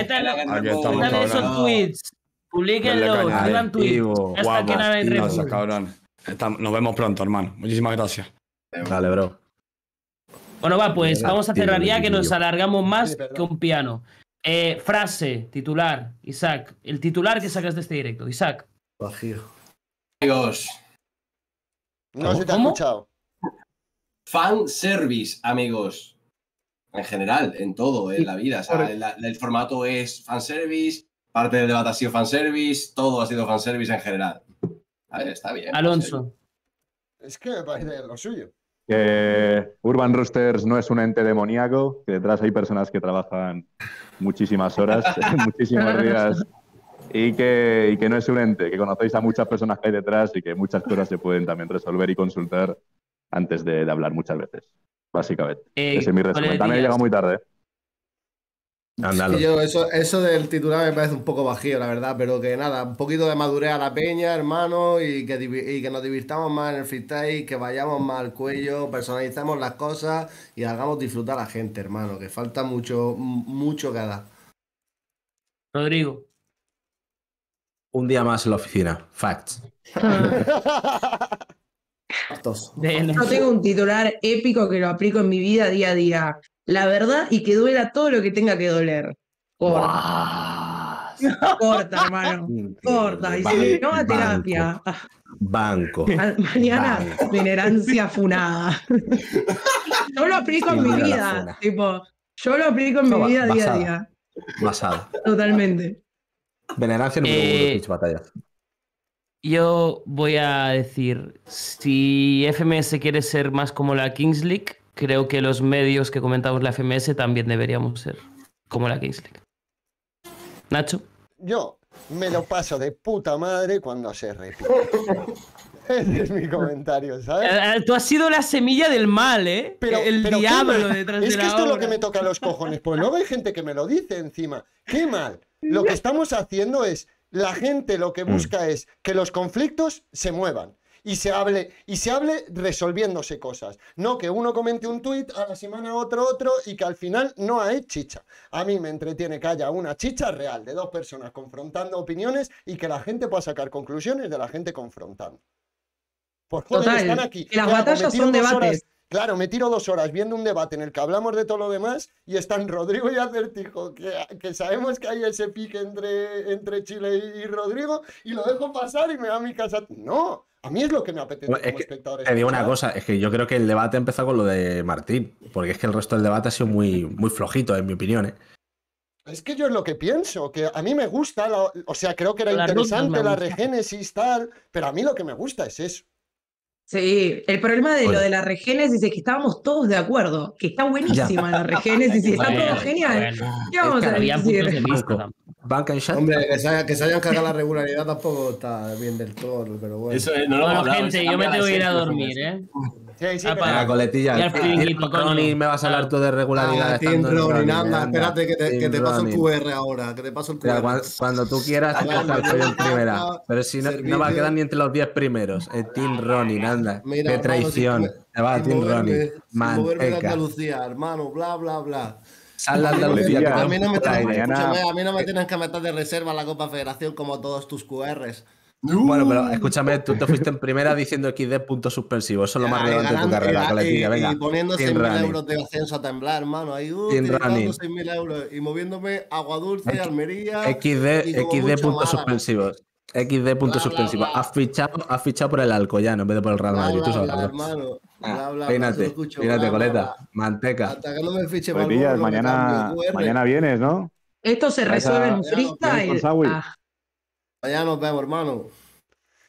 Métale esos tweets. Publíquenlo. Hagan tweets. Hasta que no Nos vemos pronto, hermano. Muchísimas gracias. Dale, bro. Bueno, va, pues vamos a cerrar ya que nos alargamos más que un piano. Eh, frase, titular, Isaac. El titular que sacas de este directo, Isaac. Vacío. Amigos. No se te ha escuchado. Fan service, amigos. En general, en todo, en la vida. el, formato es fanservice, parte del debate ha sido fanservice, todo ha sido fanservice en general. A ver, está bien. Alonso. Es que me parece lo suyo. Urban Roosters no es un ente demoníaco, que detrás hay personas que trabajan muchísimas horas, muchísimos días. Y que, que no es un ente, que conocéis a muchas personas que hay detrás y que muchas cosas se pueden también resolver y consultar antes de, hablar muchas veces, básicamente. Eh, Ese es mi resumen. También he llegado muy tarde. ¿eh? eso, eso del titular me parece un poco bajío, la verdad, pero que nada, un poquito de madurez a la peña, hermano, y que, y que nos divirtamos más en el freestyle, que vayamos más al cuello, personalizamos las cosas y hagamos disfrutar a la gente, hermano, que falta mucho, mucho que dar. Rodrigo. Un día más en la oficina. Facts. No Yo tengo un titular épico que lo aplico en mi vida día a día. La verdad y que duela todo lo que tenga que doler. Corta. hermano. Corta. Y si no a terapia. Banco. Mañana, venerancia funada. yo lo aplico en mi vida. Tipo, yo lo aplico en mi vida día a día. Basado. Totalmente. Venerancia número eh... uno, batalla. Yo voy a decir, si FMS quiere ser más como la Kings League, creo que los medios que comentamos la FMS también deberíamos ser como la Kings League. Nacho. Yo me lo paso de puta madre cuando se repite. Ese es mi comentario, ¿sabes? Eh, eh, tú has sido la semilla del mal, ¿eh? el diablo detrás de la Es que esto es lo que me toca los cojones. Pues luego hay gente que me lo dice encima. ¡Qué mal! Lo que estamos haciendo es la gente lo que mm. busca es que los conflictos se muevan y se hable y se hable resolviéndose cosas. No que uno comente un tuit, a la semana otro otro y que al final no hay chicha. A mí me entretiene que haya una chicha real de dos personas confrontando opiniones y que la gente pueda sacar conclusiones de la gente confrontando. Por están aquí. las batallas son debates. Claro, me tiro dos horas viendo un debate en el que hablamos de todo lo demás y están Rodrigo y Acertijo, que, sabemos que hay ese pique entre, entre Chile y, Rodrigo, y lo dejo pasar y me va a mi casa. No, a mí es lo que me apetece como espectador. Te digo una cosa, es que yo creo que el debate empezó con lo de Martín, porque es que el resto del debate ha sido muy, muy flojito, en mi opinión. ¿eh? Es que yo es lo que pienso, que a mí me gusta, o sea, creo que era interesante la regénesis, tal, pero a mí lo que me gusta es eso. Sí, el problema de lo de la regénesis es que estábamos todos de acuerdo, que está buenísima la regénesis y está todo genial. ¿Qué vamos a decir? Hombre, que se, hayan cargado la regularidad tampoco está bien del todo, pero bueno. Eso no lo gente, yo me tengo que ir a dormir, ¿eh? Sí, sí, para. la coletilla. Ronnie, me vas a hablar tú de regularidad. Ah, Tim Ronnie, anda, espérate que te, que te paso el QR ahora. Que te paso el QR. cuando, tú quieras, te paso el primero. primera. Pero si no, no va a quedar ni entre los 10 primeros. Eh, Tim Ronnie, anda. qué traición. te va, Tim Ronnie. Manteca. Moverme a Andalucía, hermano, bla, bla, bla a mí no me, tienes que meter de reserva la Copa Federación como todos tus QRs. bueno, pero escúchame, tú te fuiste en primera diciendo XD puntos suspensivos. Eso es lo más relevante de tu carrera, Venga. Y poniendo 6.000 euros de ascenso a temblar, hermano. Ahí, uh, Y moviéndome Agua Dulce, Almería. XD, XD puntos suspensivos. XD punto Has fichado, has fichado por el Alcoyano en vez de por el Real Madrid. hermano. Fíjate, ah, fíjate, coleta. Manteca. Hasta que lo mañana, mañana vienes, ¿no? Esto se resuelve en freestyle. Ah. Mañana nos vemos, hermano.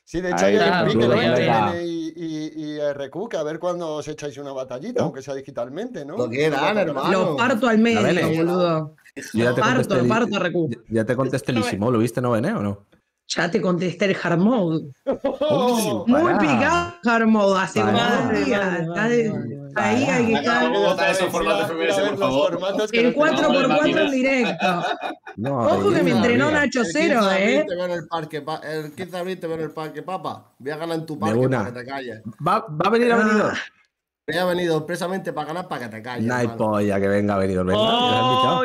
Sí, de hecho, hay el y, y, y eh, RQ, que a ver cuándo os echáis una batallita, aunque sea digitalmente, ¿no? Lo que dan, hermano. Lo parto al medio, boludo. ya te parto, contesté, RQ. Ya te contesté mismo. ¿lo viste no Bene o no? Ya te contesté el hard mode. Muy picado el mode hace varios días. Ahí hay que estar. En por favor. El 4x4 en directo. Ojo que me entrenó Nacho Cero, ¿eh? el parque, el 15 de abril te veo en el parque, papá. Voy a ganar en tu parque para que te calles. Va, va a venir a ah. venir. Que ha venido expresamente para ganar para que te calles. hay polla, que venga venido. ¿verdad?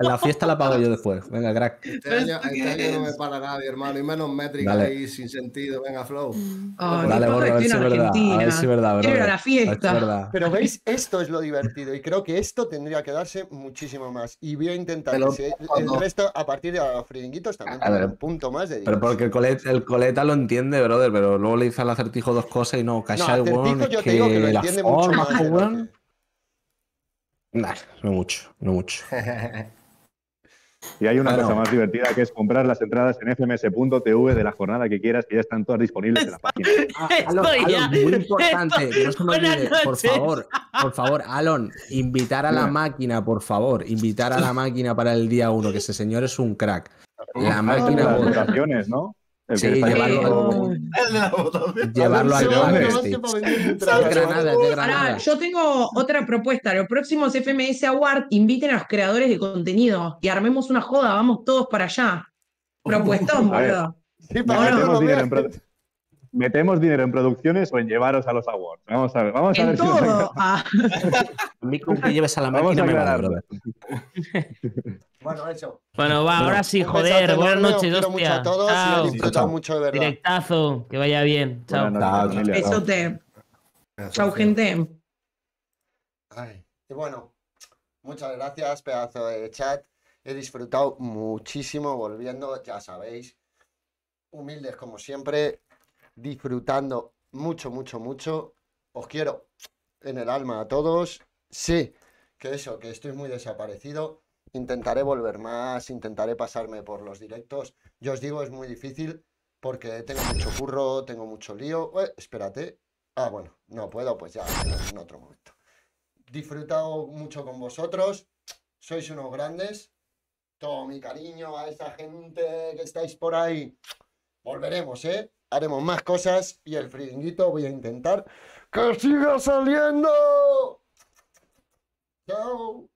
La, fiesta la pago yo después. Venga, crack. Este año, este no me para nadie, hermano. Y menos métrica Dale. ahí sin sentido. Venga, Flow. Dale, borro, a ver es verdad. es verdad, la fiesta. Pero veis, esto es lo divertido. Y creo que esto tendría que darse muchísimo más. Y voy a intentar el resto, a partir de los fringuitos, también a ver, un punto más de Pero porque el coleta, lo entiende, brother. Pero luego le hizo al acertijo dos cosas y no, cachai, no, entiende mucho más no mucho, no mucho. Y hay una ah, cosa más divertida que es comprar las entradas en fms.tv de la jornada que quieras, que ya están todas disponibles en la página. Alon, muy importante, por favor, por favor, Alon, invitar a la máquina, por favor, invitar a la máquina para el día uno, que ese señor es un crack. La máquina. Las ¿no? Sí, llevarlo, llevarlo al yo tengo otra propuesta. Los próximos FMS Award inviten a los creadores de contenido y armemos una joda, vamos todos para allá. Propuestón, boludo. metemos dinero en producciones o en llevaros a los awards. Vamos a ver, vamos a ver todo? si A mí con que lleves a la máquina me va a Bueno, eso. Bueno, va, ahora sí, joder. Buenas noches, hostia. mucho a todos y he disfrutado mucho de verdad. Directazo, que vaya bien. Chao. Chao, gente. Ay, y bueno, muchas gracias, pedazo de chat. He disfrutado muchísimo volviendo, ya sabéis. Humildes como siempre, disfrutando mucho, mucho, mucho. Os quiero en el alma a todos. Sí, que eso, que estoy muy desaparecido. Intentaré volver más, intentaré pasarme por los directos. Yo os digo, es muy difícil porque tengo mucho curro, tengo mucho lío. Eh, espérate. Ah, bueno, no puedo, pues ya en otro momento. Disfrutado mucho con vosotros. Sois unos grandes. Todo mi cariño a esa gente que estáis por ahí. Volveremos, ¿eh? haremos más cosas y el fringuito voy a intentar que siga saliendo. Chao.